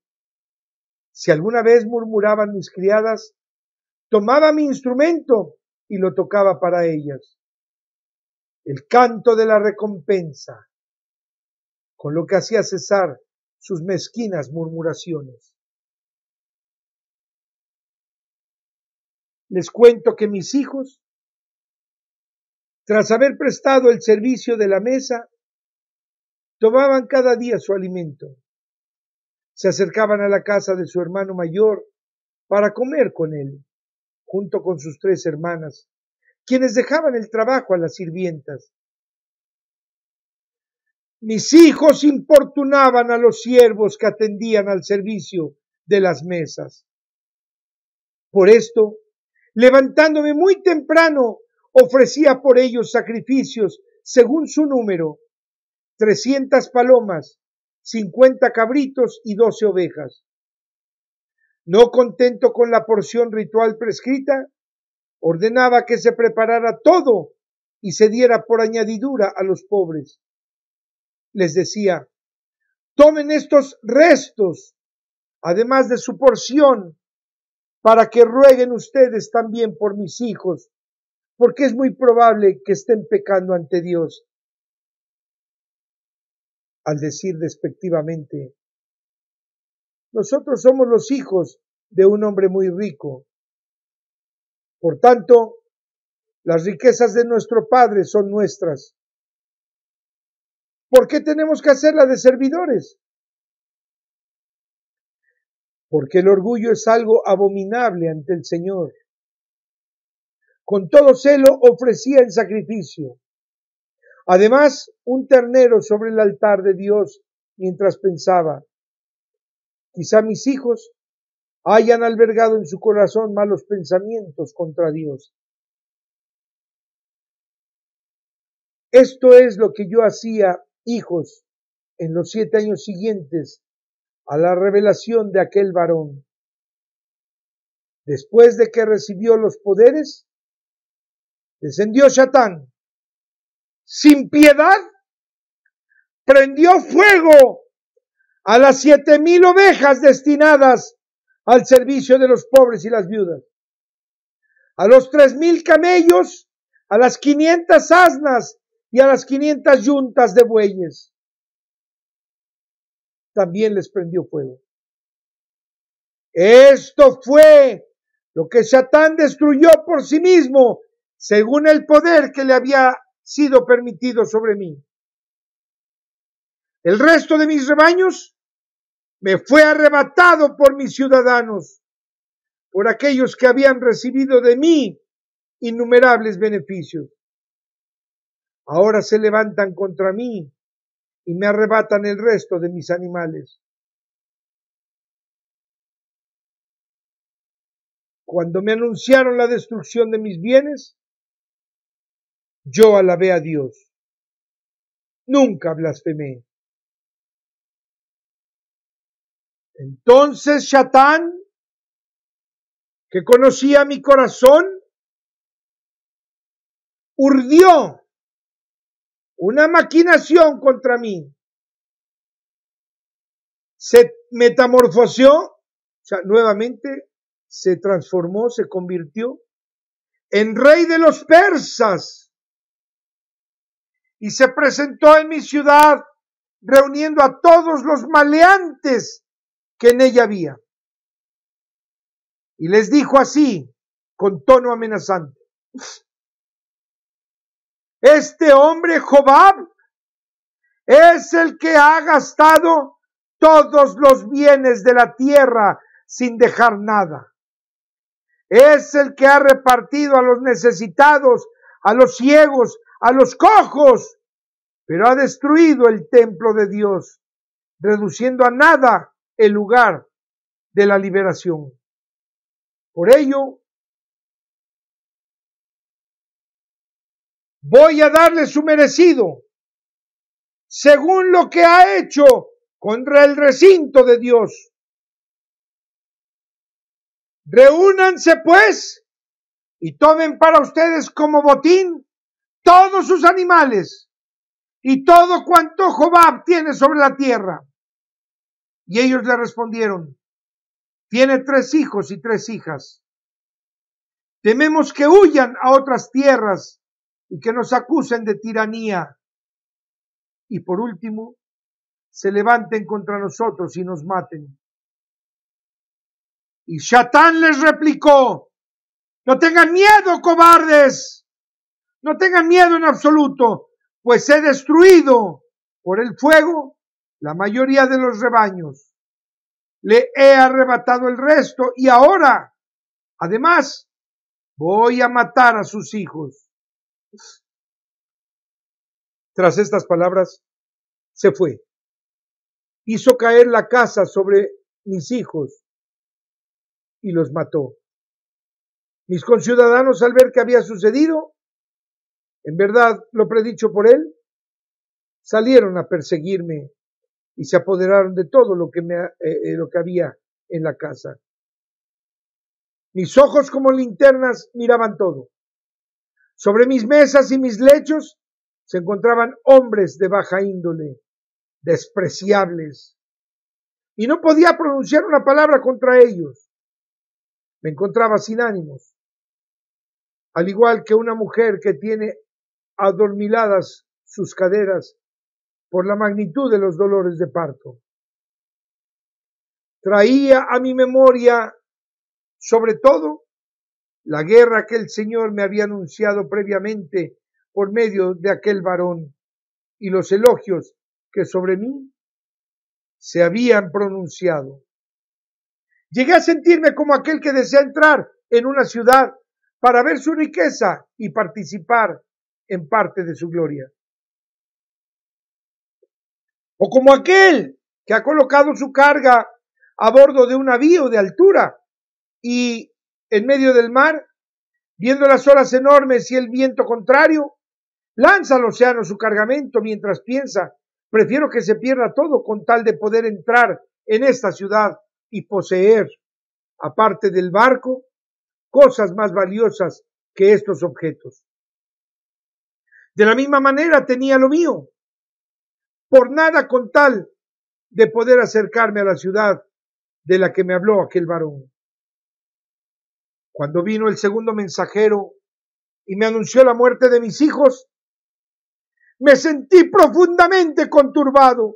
Si alguna vez murmuraban mis criadas, tomaba mi instrumento y lo tocaba para ellas. El canto de la recompensa, con lo que hacía cesar sus mezquinas murmuraciones. Les cuento que mis hijos, tras haber prestado el servicio de la mesa, tomaban cada día su alimento. Se acercaban a la casa de su hermano mayor para comer con él junto con sus tres hermanas, quienes dejaban el trabajo a las sirvientas. Mis hijos importunaban a los siervos que atendían al servicio de las mesas. Por esto, levantándome muy temprano, ofrecía por ellos sacrificios según su número, trescientas palomas, cincuenta cabritos y doce ovejas. No contento con la porción ritual prescrita, ordenaba que se preparara todo y se diera por añadidura a los pobres. Les decía, tomen estos restos, además de su porción, para que rueguen ustedes también por mis hijos, porque es muy probable que estén pecando ante Dios. Al decir despectivamente, nosotros somos los hijos de un hombre muy rico. Por tanto, las riquezas de nuestro Padre son nuestras. ¿Por qué tenemos que hacerla de servidores? Porque el orgullo es algo abominable ante el Señor. Con todo celo ofrecía el sacrificio. Además, un ternero sobre el altar de Dios mientras pensaba, Quizá mis hijos hayan albergado en su corazón malos pensamientos contra Dios. Esto es lo que yo hacía, hijos, en los siete años siguientes a la revelación de aquel varón. Después de que recibió los poderes, descendió Satán. Sin piedad, prendió fuego a las siete mil ovejas destinadas al servicio de los pobres y las viudas, a los tres mil camellos, a las quinientas asnas y a las quinientas yuntas de bueyes. También les prendió fuego. Esto fue lo que Satán destruyó por sí mismo, según el poder que le había sido permitido sobre mí. El resto de mis rebaños me fue arrebatado por mis ciudadanos, por aquellos que habían recibido de mí innumerables beneficios. Ahora se levantan contra mí y me arrebatan el resto de mis animales. Cuando me anunciaron la destrucción de mis bienes, yo alabé a Dios. Nunca blasfemé. Entonces Shatán, que conocía mi corazón, urdió una maquinación contra mí. Se metamorfoseó, o sea, nuevamente se transformó, se convirtió en rey de los persas. Y se presentó en mi ciudad reuniendo a todos los maleantes que en ella había. Y les dijo así, con tono amenazante, este hombre Jobab es el que ha gastado todos los bienes de la tierra sin dejar nada. Es el que ha repartido a los necesitados, a los ciegos, a los cojos, pero ha destruido el templo de Dios, reduciendo a nada el lugar de la liberación. Por ello, voy a darle su merecido, según lo que ha hecho contra el recinto de Dios. Reúnanse pues y tomen para ustedes como botín todos sus animales y todo cuanto jehová tiene sobre la tierra y ellos le respondieron, tiene tres hijos y tres hijas. Tememos que huyan a otras tierras y que nos acusen de tiranía. Y por último, se levanten contra nosotros y nos maten. Y Shatán les replicó, no tengan miedo, cobardes, no tengan miedo en absoluto, pues he destruido por el fuego la mayoría de los rebaños. Le he arrebatado el resto y ahora, además, voy a matar a sus hijos. Tras estas palabras, se fue. Hizo caer la casa sobre mis hijos y los mató. Mis conciudadanos, al ver que había sucedido, en verdad lo predicho por él, salieron a perseguirme y se apoderaron de todo lo que, me, eh, eh, lo que había en la casa. Mis ojos como linternas miraban todo. Sobre mis mesas y mis lechos se encontraban hombres de baja índole, despreciables, y no podía pronunciar una palabra contra ellos. Me encontraba sin ánimos, al igual que una mujer que tiene adormiladas sus caderas por la magnitud de los dolores de parto. Traía a mi memoria, sobre todo, la guerra que el Señor me había anunciado previamente por medio de aquel varón y los elogios que sobre mí se habían pronunciado. Llegué a sentirme como aquel que desea entrar en una ciudad para ver su riqueza y participar en parte de su gloria. O como aquel que ha colocado su carga a bordo de un navío de altura y en medio del mar, viendo las olas enormes y el viento contrario, lanza al océano su cargamento mientras piensa, prefiero que se pierda todo con tal de poder entrar en esta ciudad y poseer, aparte del barco, cosas más valiosas que estos objetos. De la misma manera tenía lo mío, por nada con tal de poder acercarme a la ciudad de la que me habló aquel varón. Cuando vino el segundo mensajero y me anunció la muerte de mis hijos, me sentí profundamente conturbado.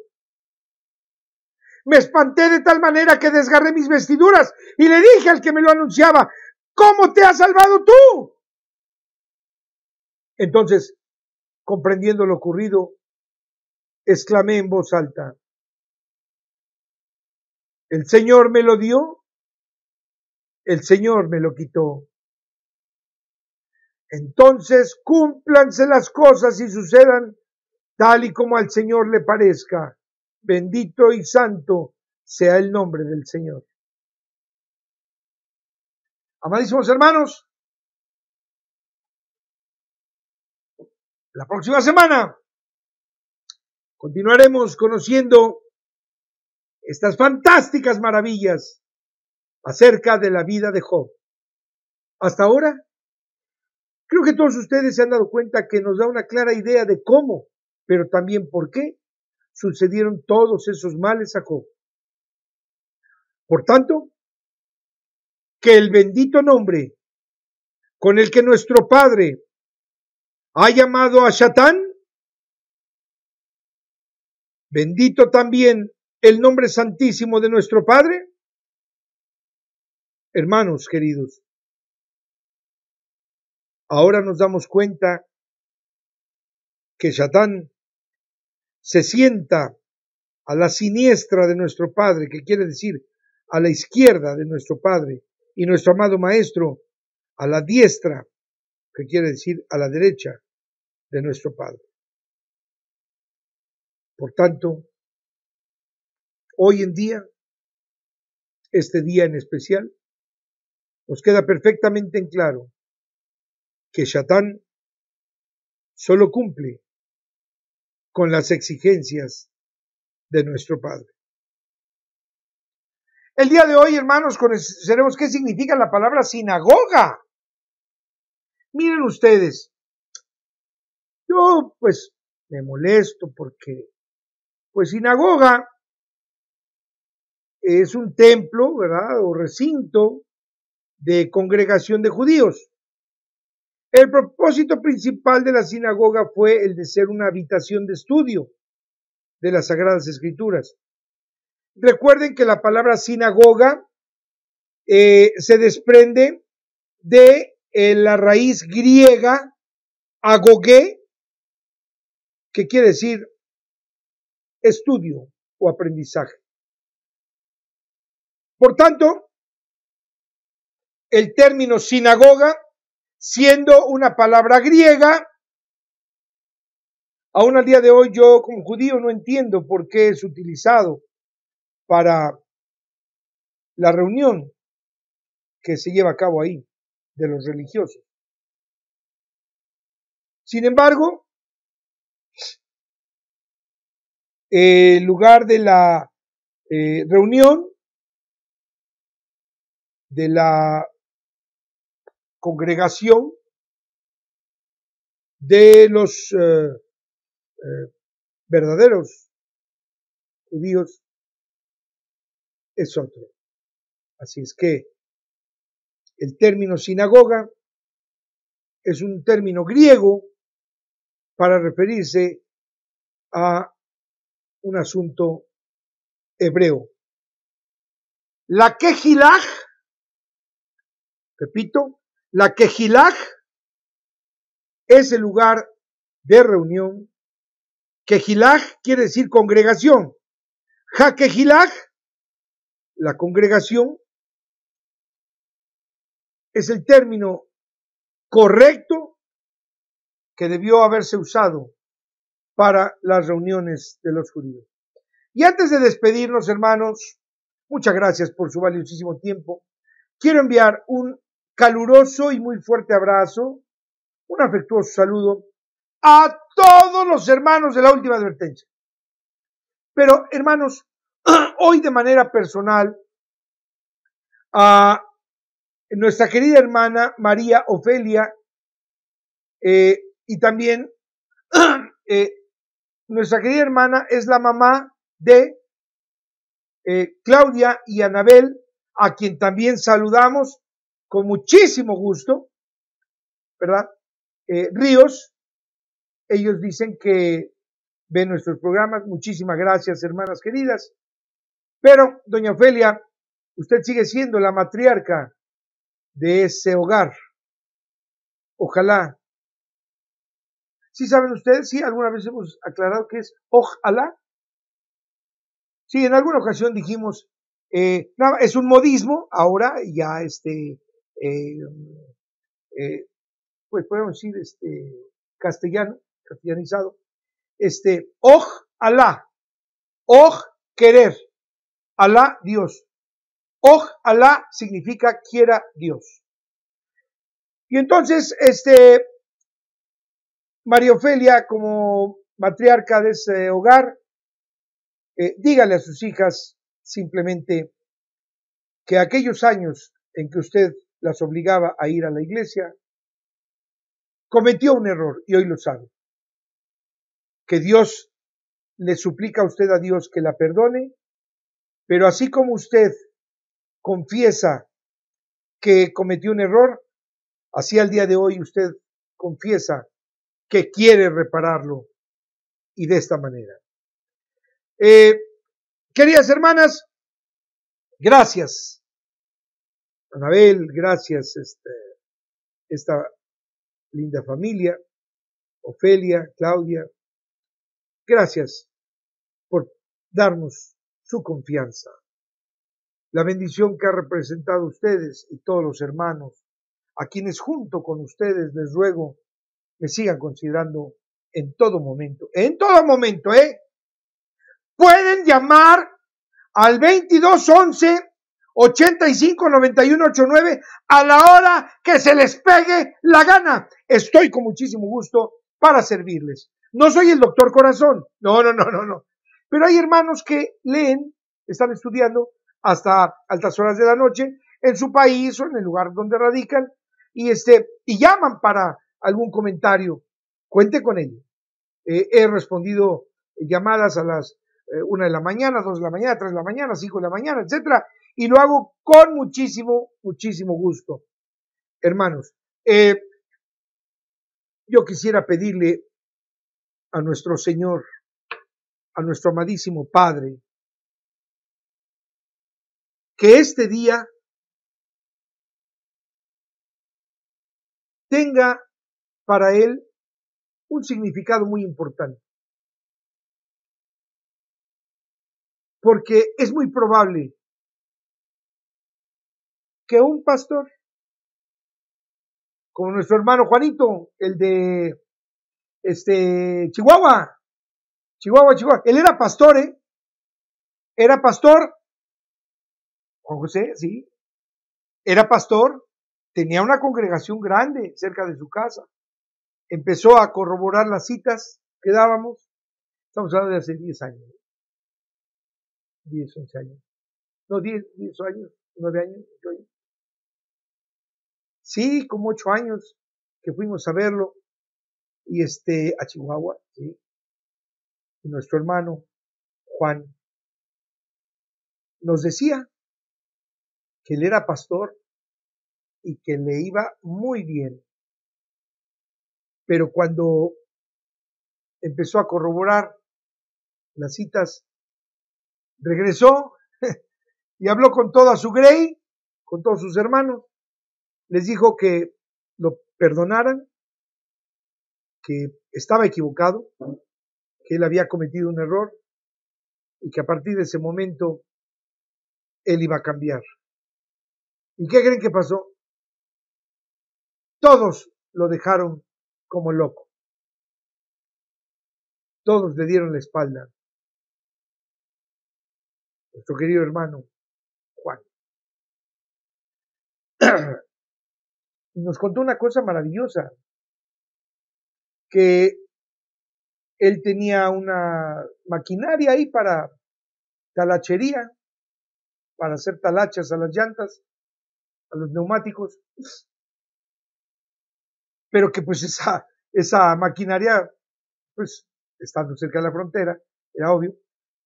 Me espanté de tal manera que desgarré mis vestiduras y le dije al que me lo anunciaba, ¿cómo te has salvado tú? Entonces, comprendiendo lo ocurrido, exclamé en voz alta. El Señor me lo dio, el Señor me lo quitó. Entonces cúmplanse las cosas y sucedan tal y como al Señor le parezca. Bendito y santo sea el nombre del Señor. Amadísimos hermanos, la próxima semana Continuaremos conociendo estas fantásticas maravillas acerca de la vida de Job. Hasta ahora, creo que todos ustedes se han dado cuenta que nos da una clara idea de cómo, pero también por qué sucedieron todos esos males a Job. Por tanto, que el bendito nombre con el que nuestro Padre ha llamado a Shatán Bendito también el nombre santísimo de nuestro Padre. Hermanos queridos, ahora nos damos cuenta que Satán se sienta a la siniestra de nuestro Padre, que quiere decir a la izquierda de nuestro Padre, y nuestro amado Maestro a la diestra, que quiere decir a la derecha de nuestro Padre. Por tanto, hoy en día, este día en especial, nos queda perfectamente en claro que Shatán solo cumple con las exigencias de nuestro Padre. El día de hoy, hermanos, conoceremos qué significa la palabra sinagoga. Miren ustedes, yo pues me molesto porque pues sinagoga es un templo, ¿verdad? O recinto de congregación de judíos. El propósito principal de la sinagoga fue el de ser una habitación de estudio de las Sagradas Escrituras. Recuerden que la palabra sinagoga eh, se desprende de eh, la raíz griega agogé, que quiere decir estudio o aprendizaje. Por tanto, el término sinagoga, siendo una palabra griega, aún al día de hoy yo como judío no entiendo por qué es utilizado para la reunión que se lleva a cabo ahí de los religiosos. Sin embargo, eh, el lugar de la eh, reunión, de la congregación, de los eh, verdaderos judíos es otro. Así es que el término sinagoga es un término griego para referirse a un asunto hebreo. La quejilaj, repito, la quejilaj es el lugar de reunión. Quejilaj quiere decir congregación. Jaquejilaj, la congregación, es el término correcto que debió haberse usado para las reuniones de los judíos. Y antes de despedirnos, hermanos, muchas gracias por su valiosísimo tiempo. Quiero enviar un caluroso y muy fuerte abrazo, un afectuoso saludo a todos los hermanos de la última advertencia. Pero, hermanos, (clears throat) hoy de manera personal, a nuestra querida hermana María Ofelia eh, y también (clears throat) eh, nuestra querida hermana es la mamá de eh, Claudia y Anabel, a quien también saludamos con muchísimo gusto, ¿verdad? Eh, Ríos, ellos dicen que ven nuestros programas, muchísimas gracias, hermanas queridas. Pero, doña Ofelia, usted sigue siendo la matriarca de ese hogar. Ojalá si saben ustedes? si alguna vez hemos aclarado que es ojalá. Sí, en alguna ocasión dijimos, eh, nada, es un modismo, ahora ya este, eh, eh, pues podemos decir este, castellano, castellanizado, este, Ojalá oj querer, alá Dios. Oj alá significa quiera Dios. Y entonces, este, María Ofelia, como matriarca de ese hogar, eh, dígale a sus hijas simplemente que aquellos años en que usted las obligaba a ir a la iglesia, cometió un error y hoy lo sabe. Que Dios le suplica a usted a Dios que la perdone, pero así como usted confiesa que cometió un error, así al día de hoy usted confiesa que quiere repararlo y de esta manera. Eh, queridas hermanas, gracias. Anabel, gracias este, esta linda familia, Ofelia, Claudia, gracias por darnos su confianza. La bendición que ha representado ustedes y todos los hermanos, a quienes junto con ustedes les ruego me sigan considerando en todo momento. En todo momento, ¿eh? Pueden llamar al 2211 859189 a la hora que se les pegue la gana. Estoy con muchísimo gusto para servirles. No soy el doctor corazón. No, no, no, no, no. Pero hay hermanos que leen, están estudiando hasta altas horas de la noche en su país o en el lugar donde radican y este y llaman para algún comentario, cuente con él, eh, he respondido llamadas a las eh, una de la mañana, dos de la mañana, tres de la mañana, cinco de la mañana, etcétera, y lo hago con muchísimo, muchísimo gusto. Hermanos, eh, yo quisiera pedirle a nuestro Señor, a nuestro amadísimo Padre, que este día tenga para él un significado muy importante. Porque es muy probable que un pastor, como nuestro hermano Juanito, el de este Chihuahua, Chihuahua, Chihuahua, él era pastor, ¿eh? Era pastor, Juan José, sí, era pastor, tenía una congregación grande cerca de su casa empezó a corroborar las citas que dábamos. Estamos hablando de hace 10 años. 10, 11 años. No, 10, 10 años, 9 años. 8 años. Sí, como 8 años que fuimos a verlo y este, a Chihuahua, sí. Y nuestro hermano, Juan, nos decía que él era pastor y que le iba muy bien pero cuando empezó a corroborar las citas, regresó (laughs) y habló con toda su Grey, con todos sus hermanos. Les dijo que lo perdonaran, que estaba equivocado, que él había cometido un error y que a partir de ese momento él iba a cambiar. ¿Y qué creen que pasó? Todos lo dejaron como loco. Todos le dieron la espalda. Nuestro querido hermano Juan. (clears throat) Nos contó una cosa maravillosa, que él tenía una maquinaria ahí para talachería, para hacer talachas a las llantas, a los neumáticos, pero que pues esa, esa maquinaria, pues estando cerca de la frontera, era obvio,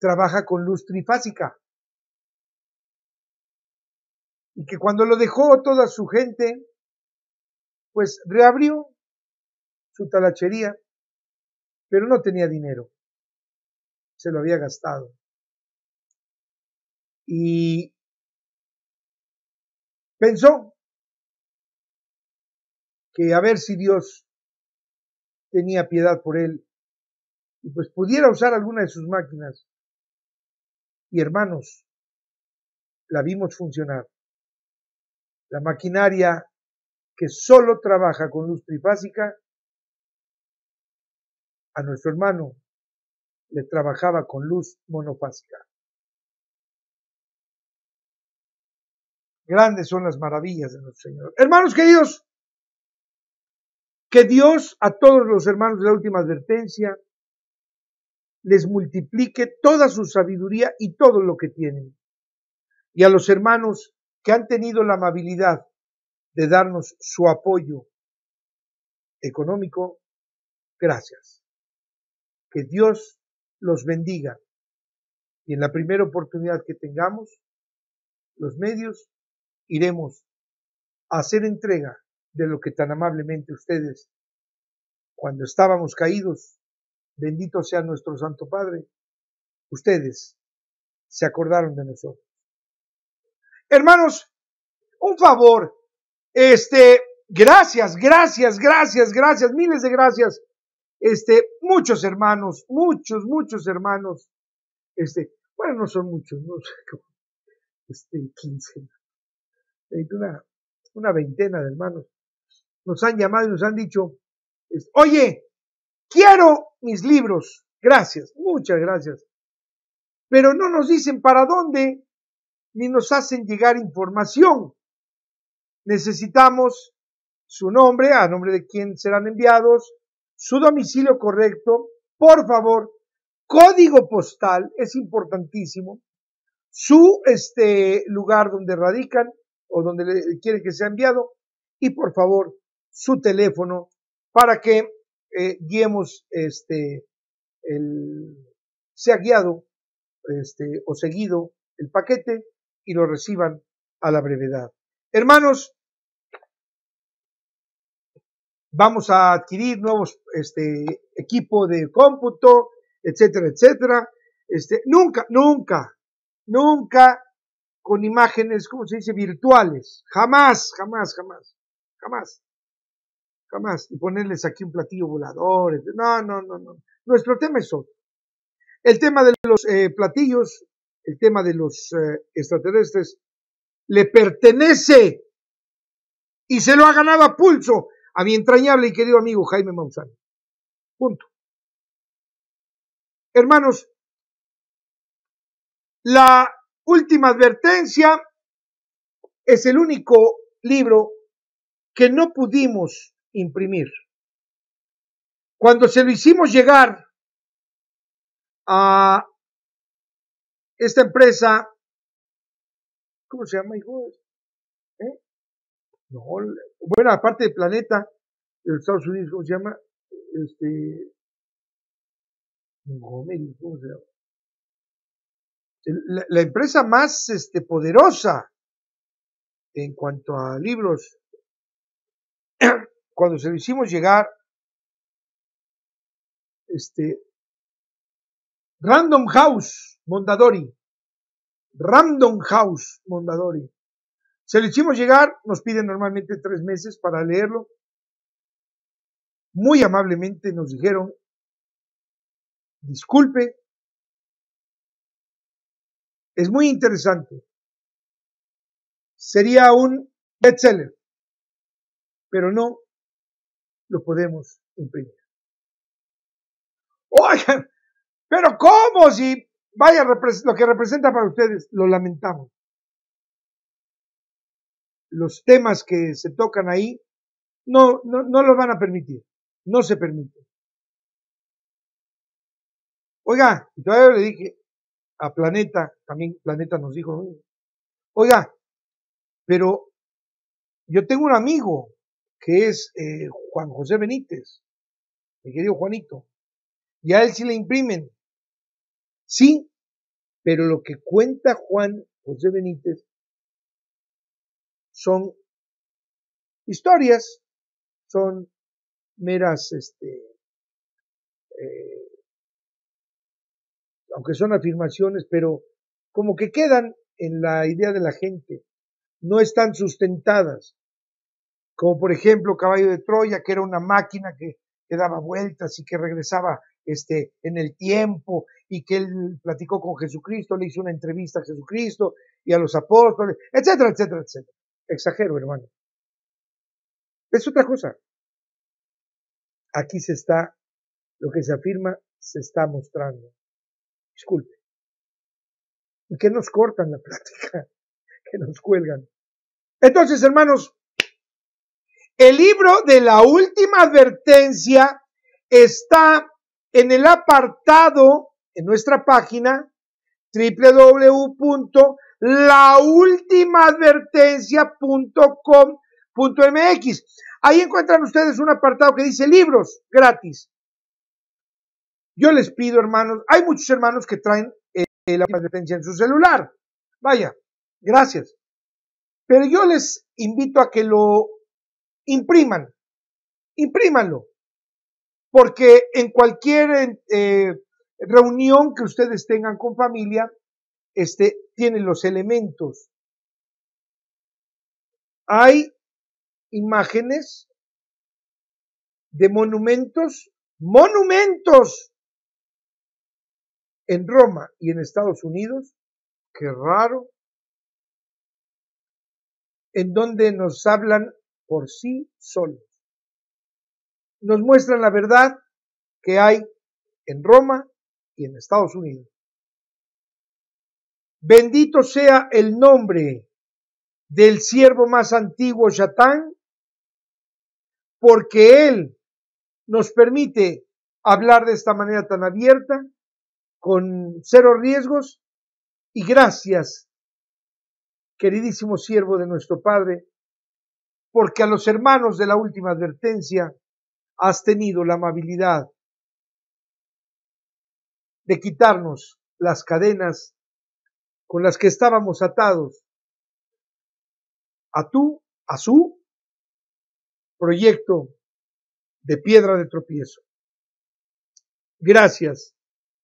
trabaja con luz trifásica. Y que cuando lo dejó toda su gente, pues reabrió su talachería, pero no tenía dinero. Se lo había gastado. Y pensó que a ver si Dios tenía piedad por él y pues pudiera usar alguna de sus máquinas. Y hermanos, la vimos funcionar. La maquinaria que solo trabaja con luz trifásica, a nuestro hermano le trabajaba con luz monofásica. Grandes son las maravillas de nuestro Señor. Hermanos queridos, que Dios a todos los hermanos de la última advertencia les multiplique toda su sabiduría y todo lo que tienen. Y a los hermanos que han tenido la amabilidad de darnos su apoyo económico, gracias. Que Dios los bendiga. Y en la primera oportunidad que tengamos, los medios, iremos a hacer entrega de lo que tan amablemente ustedes, cuando estábamos caídos, bendito sea nuestro Santo Padre, ustedes se acordaron de nosotros. Hermanos, un favor, este, gracias, gracias, gracias, gracias, miles de gracias. Este, muchos hermanos, muchos, muchos hermanos. Este, bueno, no son muchos, no sé, este, quince, una, una veintena de hermanos nos han llamado y nos han dicho, oye, quiero mis libros, gracias, muchas gracias, pero no nos dicen para dónde ni nos hacen llegar información. Necesitamos su nombre, a nombre de quién serán enviados, su domicilio correcto, por favor, código postal, es importantísimo, su este, lugar donde radican o donde quiere que sea enviado y por favor su teléfono para que eh, guiemos este, el, sea guiado este, o seguido el paquete y lo reciban a la brevedad. Hermanos, vamos a adquirir nuevos este, equipo de cómputo, etcétera, etcétera. Este, nunca, nunca, nunca con imágenes, ¿cómo se dice? Virtuales. Jamás, jamás, jamás, jamás más y ponerles aquí un platillo volador. No, no, no, no. Nuestro tema es otro. El tema de los eh, platillos, el tema de los eh, extraterrestres, le pertenece y se lo ha ganado a pulso a mi entrañable y querido amigo Jaime Maussan. Punto. Hermanos, la última advertencia es el único libro que no pudimos imprimir. Cuando se lo hicimos llegar a esta empresa, ¿cómo se llama, hijo? ¿Eh? bueno, aparte de Planeta, de Estados Unidos, ¿cómo se llama? Este. ¿cómo se llama? La, la, empresa más este, poderosa en cuanto a libros cuando se lo hicimos llegar, este, Random House Mondadori, Random House Mondadori, se lo hicimos llegar, nos piden normalmente tres meses para leerlo. Muy amablemente nos dijeron, disculpe, es muy interesante. Sería un bestseller, pero no, lo podemos imprimir. Oigan, pero ¿cómo si vaya lo que representa para ustedes? Lo lamentamos. Los temas que se tocan ahí no, no, no los van a permitir, no se permite. Oiga, y todavía le dije a Planeta, también Planeta nos dijo, oiga, pero yo tengo un amigo que es eh, Juan José Benítez, mi querido Juanito. Y a él sí le imprimen. Sí, pero lo que cuenta Juan José Benítez son historias, son meras, este, eh, aunque son afirmaciones, pero como que quedan en la idea de la gente, no están sustentadas como por ejemplo Caballo de Troya, que era una máquina que, daba vueltas y que regresaba este, en el tiempo y que él platicó con Jesucristo, le hizo una entrevista a Jesucristo y a los apóstoles, etcétera, etcétera, etcétera. Exagero, hermano. Es otra cosa. Aquí se está, lo que se afirma, se está mostrando. Disculpe. ¿Y qué nos cortan la (laughs) plática? Que nos cuelgan. Entonces, hermanos, el libro de la última advertencia está en el apartado, en nuestra página, www.laultimadvertencia.com.mx Ahí encuentran ustedes un apartado que dice libros gratis. Yo les pido, hermanos, hay muchos hermanos que traen eh, la advertencia en su celular. Vaya, gracias. Pero yo les invito a que lo impriman, imprímanlo, porque en cualquier eh, reunión que ustedes tengan con familia, este, tienen los elementos. Hay imágenes de monumentos, monumentos en Roma y en Estados Unidos, qué raro, en donde nos hablan por sí solos. Nos muestran la verdad que hay en Roma y en Estados Unidos. Bendito sea el nombre del siervo más antiguo, Shatán, porque él nos permite hablar de esta manera tan abierta, con cero riesgos, y gracias, queridísimo siervo de nuestro Padre, porque a los hermanos de la última advertencia has tenido la amabilidad de quitarnos las cadenas con las que estábamos atados a tú, a su proyecto de piedra de tropiezo. Gracias,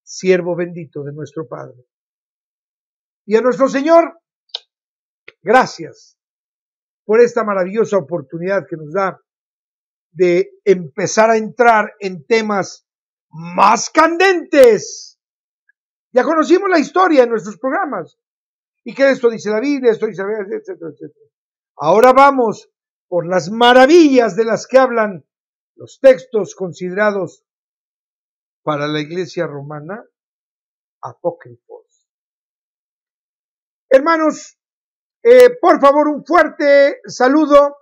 siervo bendito de nuestro Padre. Y a nuestro Señor, gracias por esta maravillosa oportunidad que nos da de empezar a entrar en temas más candentes. Ya conocimos la historia en nuestros programas. Y que esto dice la Biblia, esto dice la etcétera, Ahora vamos por las maravillas de las que hablan los textos considerados para la iglesia romana apócrifos. Hermanos, eh, por favor, un fuerte saludo.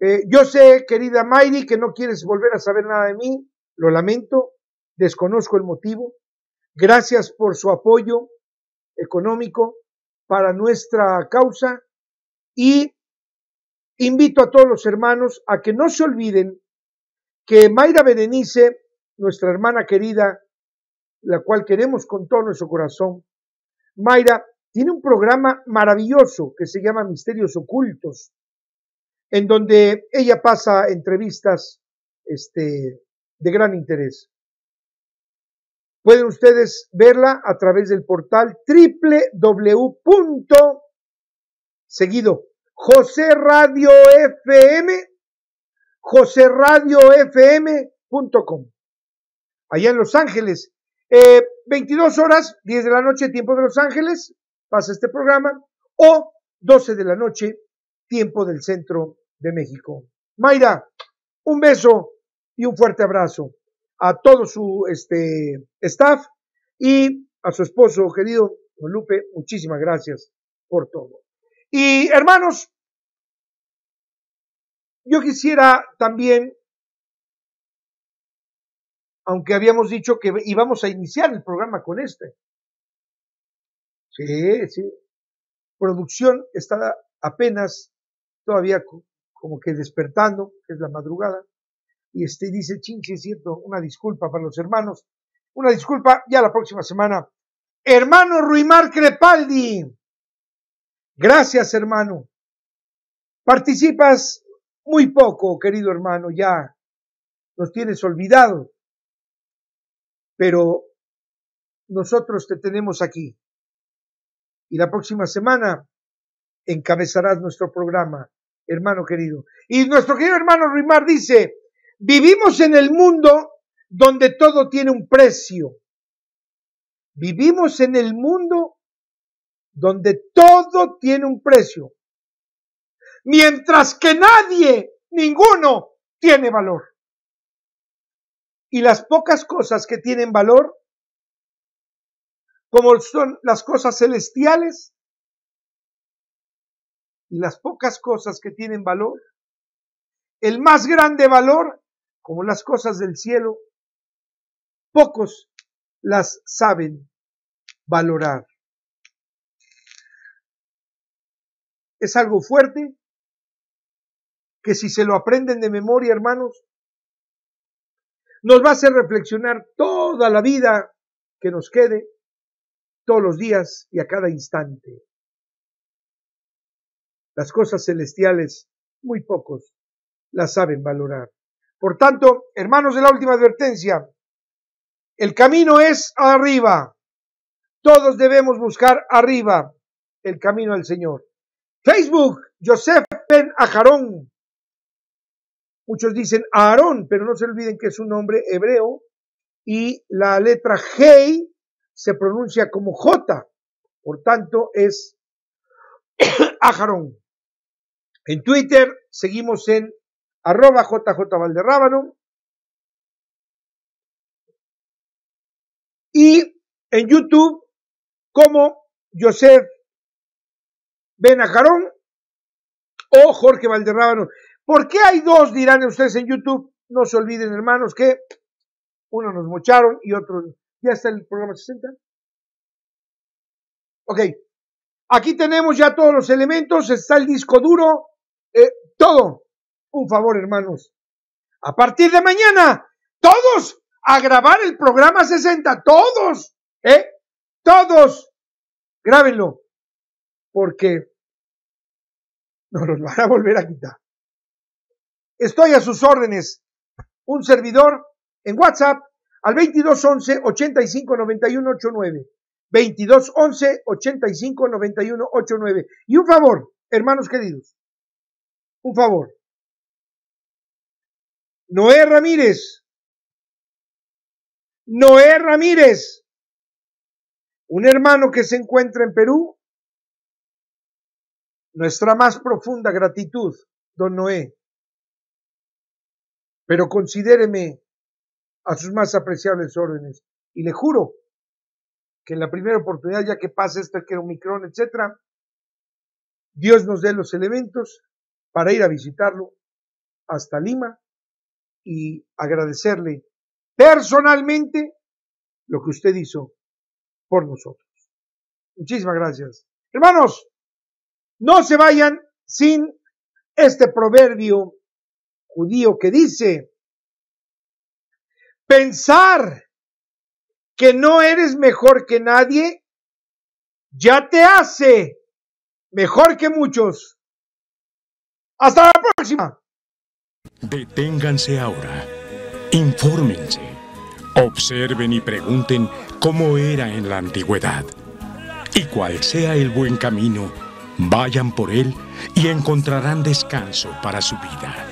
Eh, yo sé, querida Mayri, que no quieres volver a saber nada de mí. Lo lamento. Desconozco el motivo. Gracias por su apoyo económico para nuestra causa y invito a todos los hermanos a que no se olviden que Mayra Berenice, nuestra hermana querida, la cual queremos con todo nuestro corazón, Mayra tiene un programa maravilloso que se llama Misterios Ocultos, en donde ella pasa entrevistas este, de gran interés. Pueden ustedes verla a través del portal www. Seguido, Allá en Los Ángeles, 22 eh, horas, 10 de la noche, tiempo de Los Ángeles, pasa este programa, o 12 de la noche, tiempo del centro de México. Mayra, un beso y un fuerte abrazo a todo su este, staff y a su esposo, querido Lupe, muchísimas gracias por todo. Y hermanos, yo quisiera también, aunque habíamos dicho que íbamos a iniciar el programa con este, Sí, sí. Producción está apenas todavía como que despertando, es la madrugada. Y este dice, chinche, es cierto, una disculpa para los hermanos. Una disculpa, ya la próxima semana. Hermano Ruimar Crepaldi. Gracias, hermano. Participas muy poco, querido hermano, ya nos tienes olvidado. Pero nosotros te tenemos aquí y la próxima semana encabezarás nuestro programa, hermano querido. Y nuestro querido hermano Rimar dice, vivimos en el mundo donde todo tiene un precio. Vivimos en el mundo donde todo tiene un precio. Mientras que nadie, ninguno, tiene valor. Y las pocas cosas que tienen valor como son las cosas celestiales y las pocas cosas que tienen valor. El más grande valor, como las cosas del cielo, pocos las saben valorar. Es algo fuerte que si se lo aprenden de memoria, hermanos, nos va a hacer reflexionar toda la vida que nos quede todos los días y a cada instante. Las cosas celestiales muy pocos las saben valorar. Por tanto, hermanos de la última advertencia, el camino es arriba. Todos debemos buscar arriba el camino al Señor. Facebook, Joseph Ben Ajarón. Muchos dicen Aarón, pero no se olviden que es un nombre hebreo y la letra Hei se pronuncia como J, por tanto es (coughs) Ajarón. En Twitter seguimos en arroba JJ Valderrábano. Y en YouTube como Joseph Benajarón o Jorge Valderrábano. ¿Por qué hay dos, dirán ustedes en YouTube? No se olviden, hermanos, que uno nos mocharon y otro ya está el programa 60. Ok. Aquí tenemos ya todos los elementos. Está el disco duro. Eh, todo. Un favor, hermanos. A partir de mañana, todos a grabar el programa 60. Todos. ¿Eh? Todos. Grábenlo. Porque nos los van a volver a quitar. Estoy a sus órdenes. Un servidor en WhatsApp al 2211 y 2211 859189. Y un favor, hermanos queridos. Un favor. Noé Ramírez. Noé Ramírez. Un hermano que se encuentra en Perú. Nuestra más profunda gratitud, don Noé. Pero considéreme a sus más apreciables órdenes. Y le juro que en la primera oportunidad, ya que pase este que micrón etcétera, Dios nos dé los elementos para ir a visitarlo hasta Lima y agradecerle personalmente lo que usted hizo por nosotros. Muchísimas gracias. Hermanos, no se vayan sin este proverbio judío que dice, Pensar que no eres mejor que nadie ya te hace mejor que muchos. Hasta la próxima. Deténganse ahora, infórmense, observen y pregunten cómo era en la antigüedad. Y cual sea el buen camino, vayan por él y encontrarán descanso para su vida.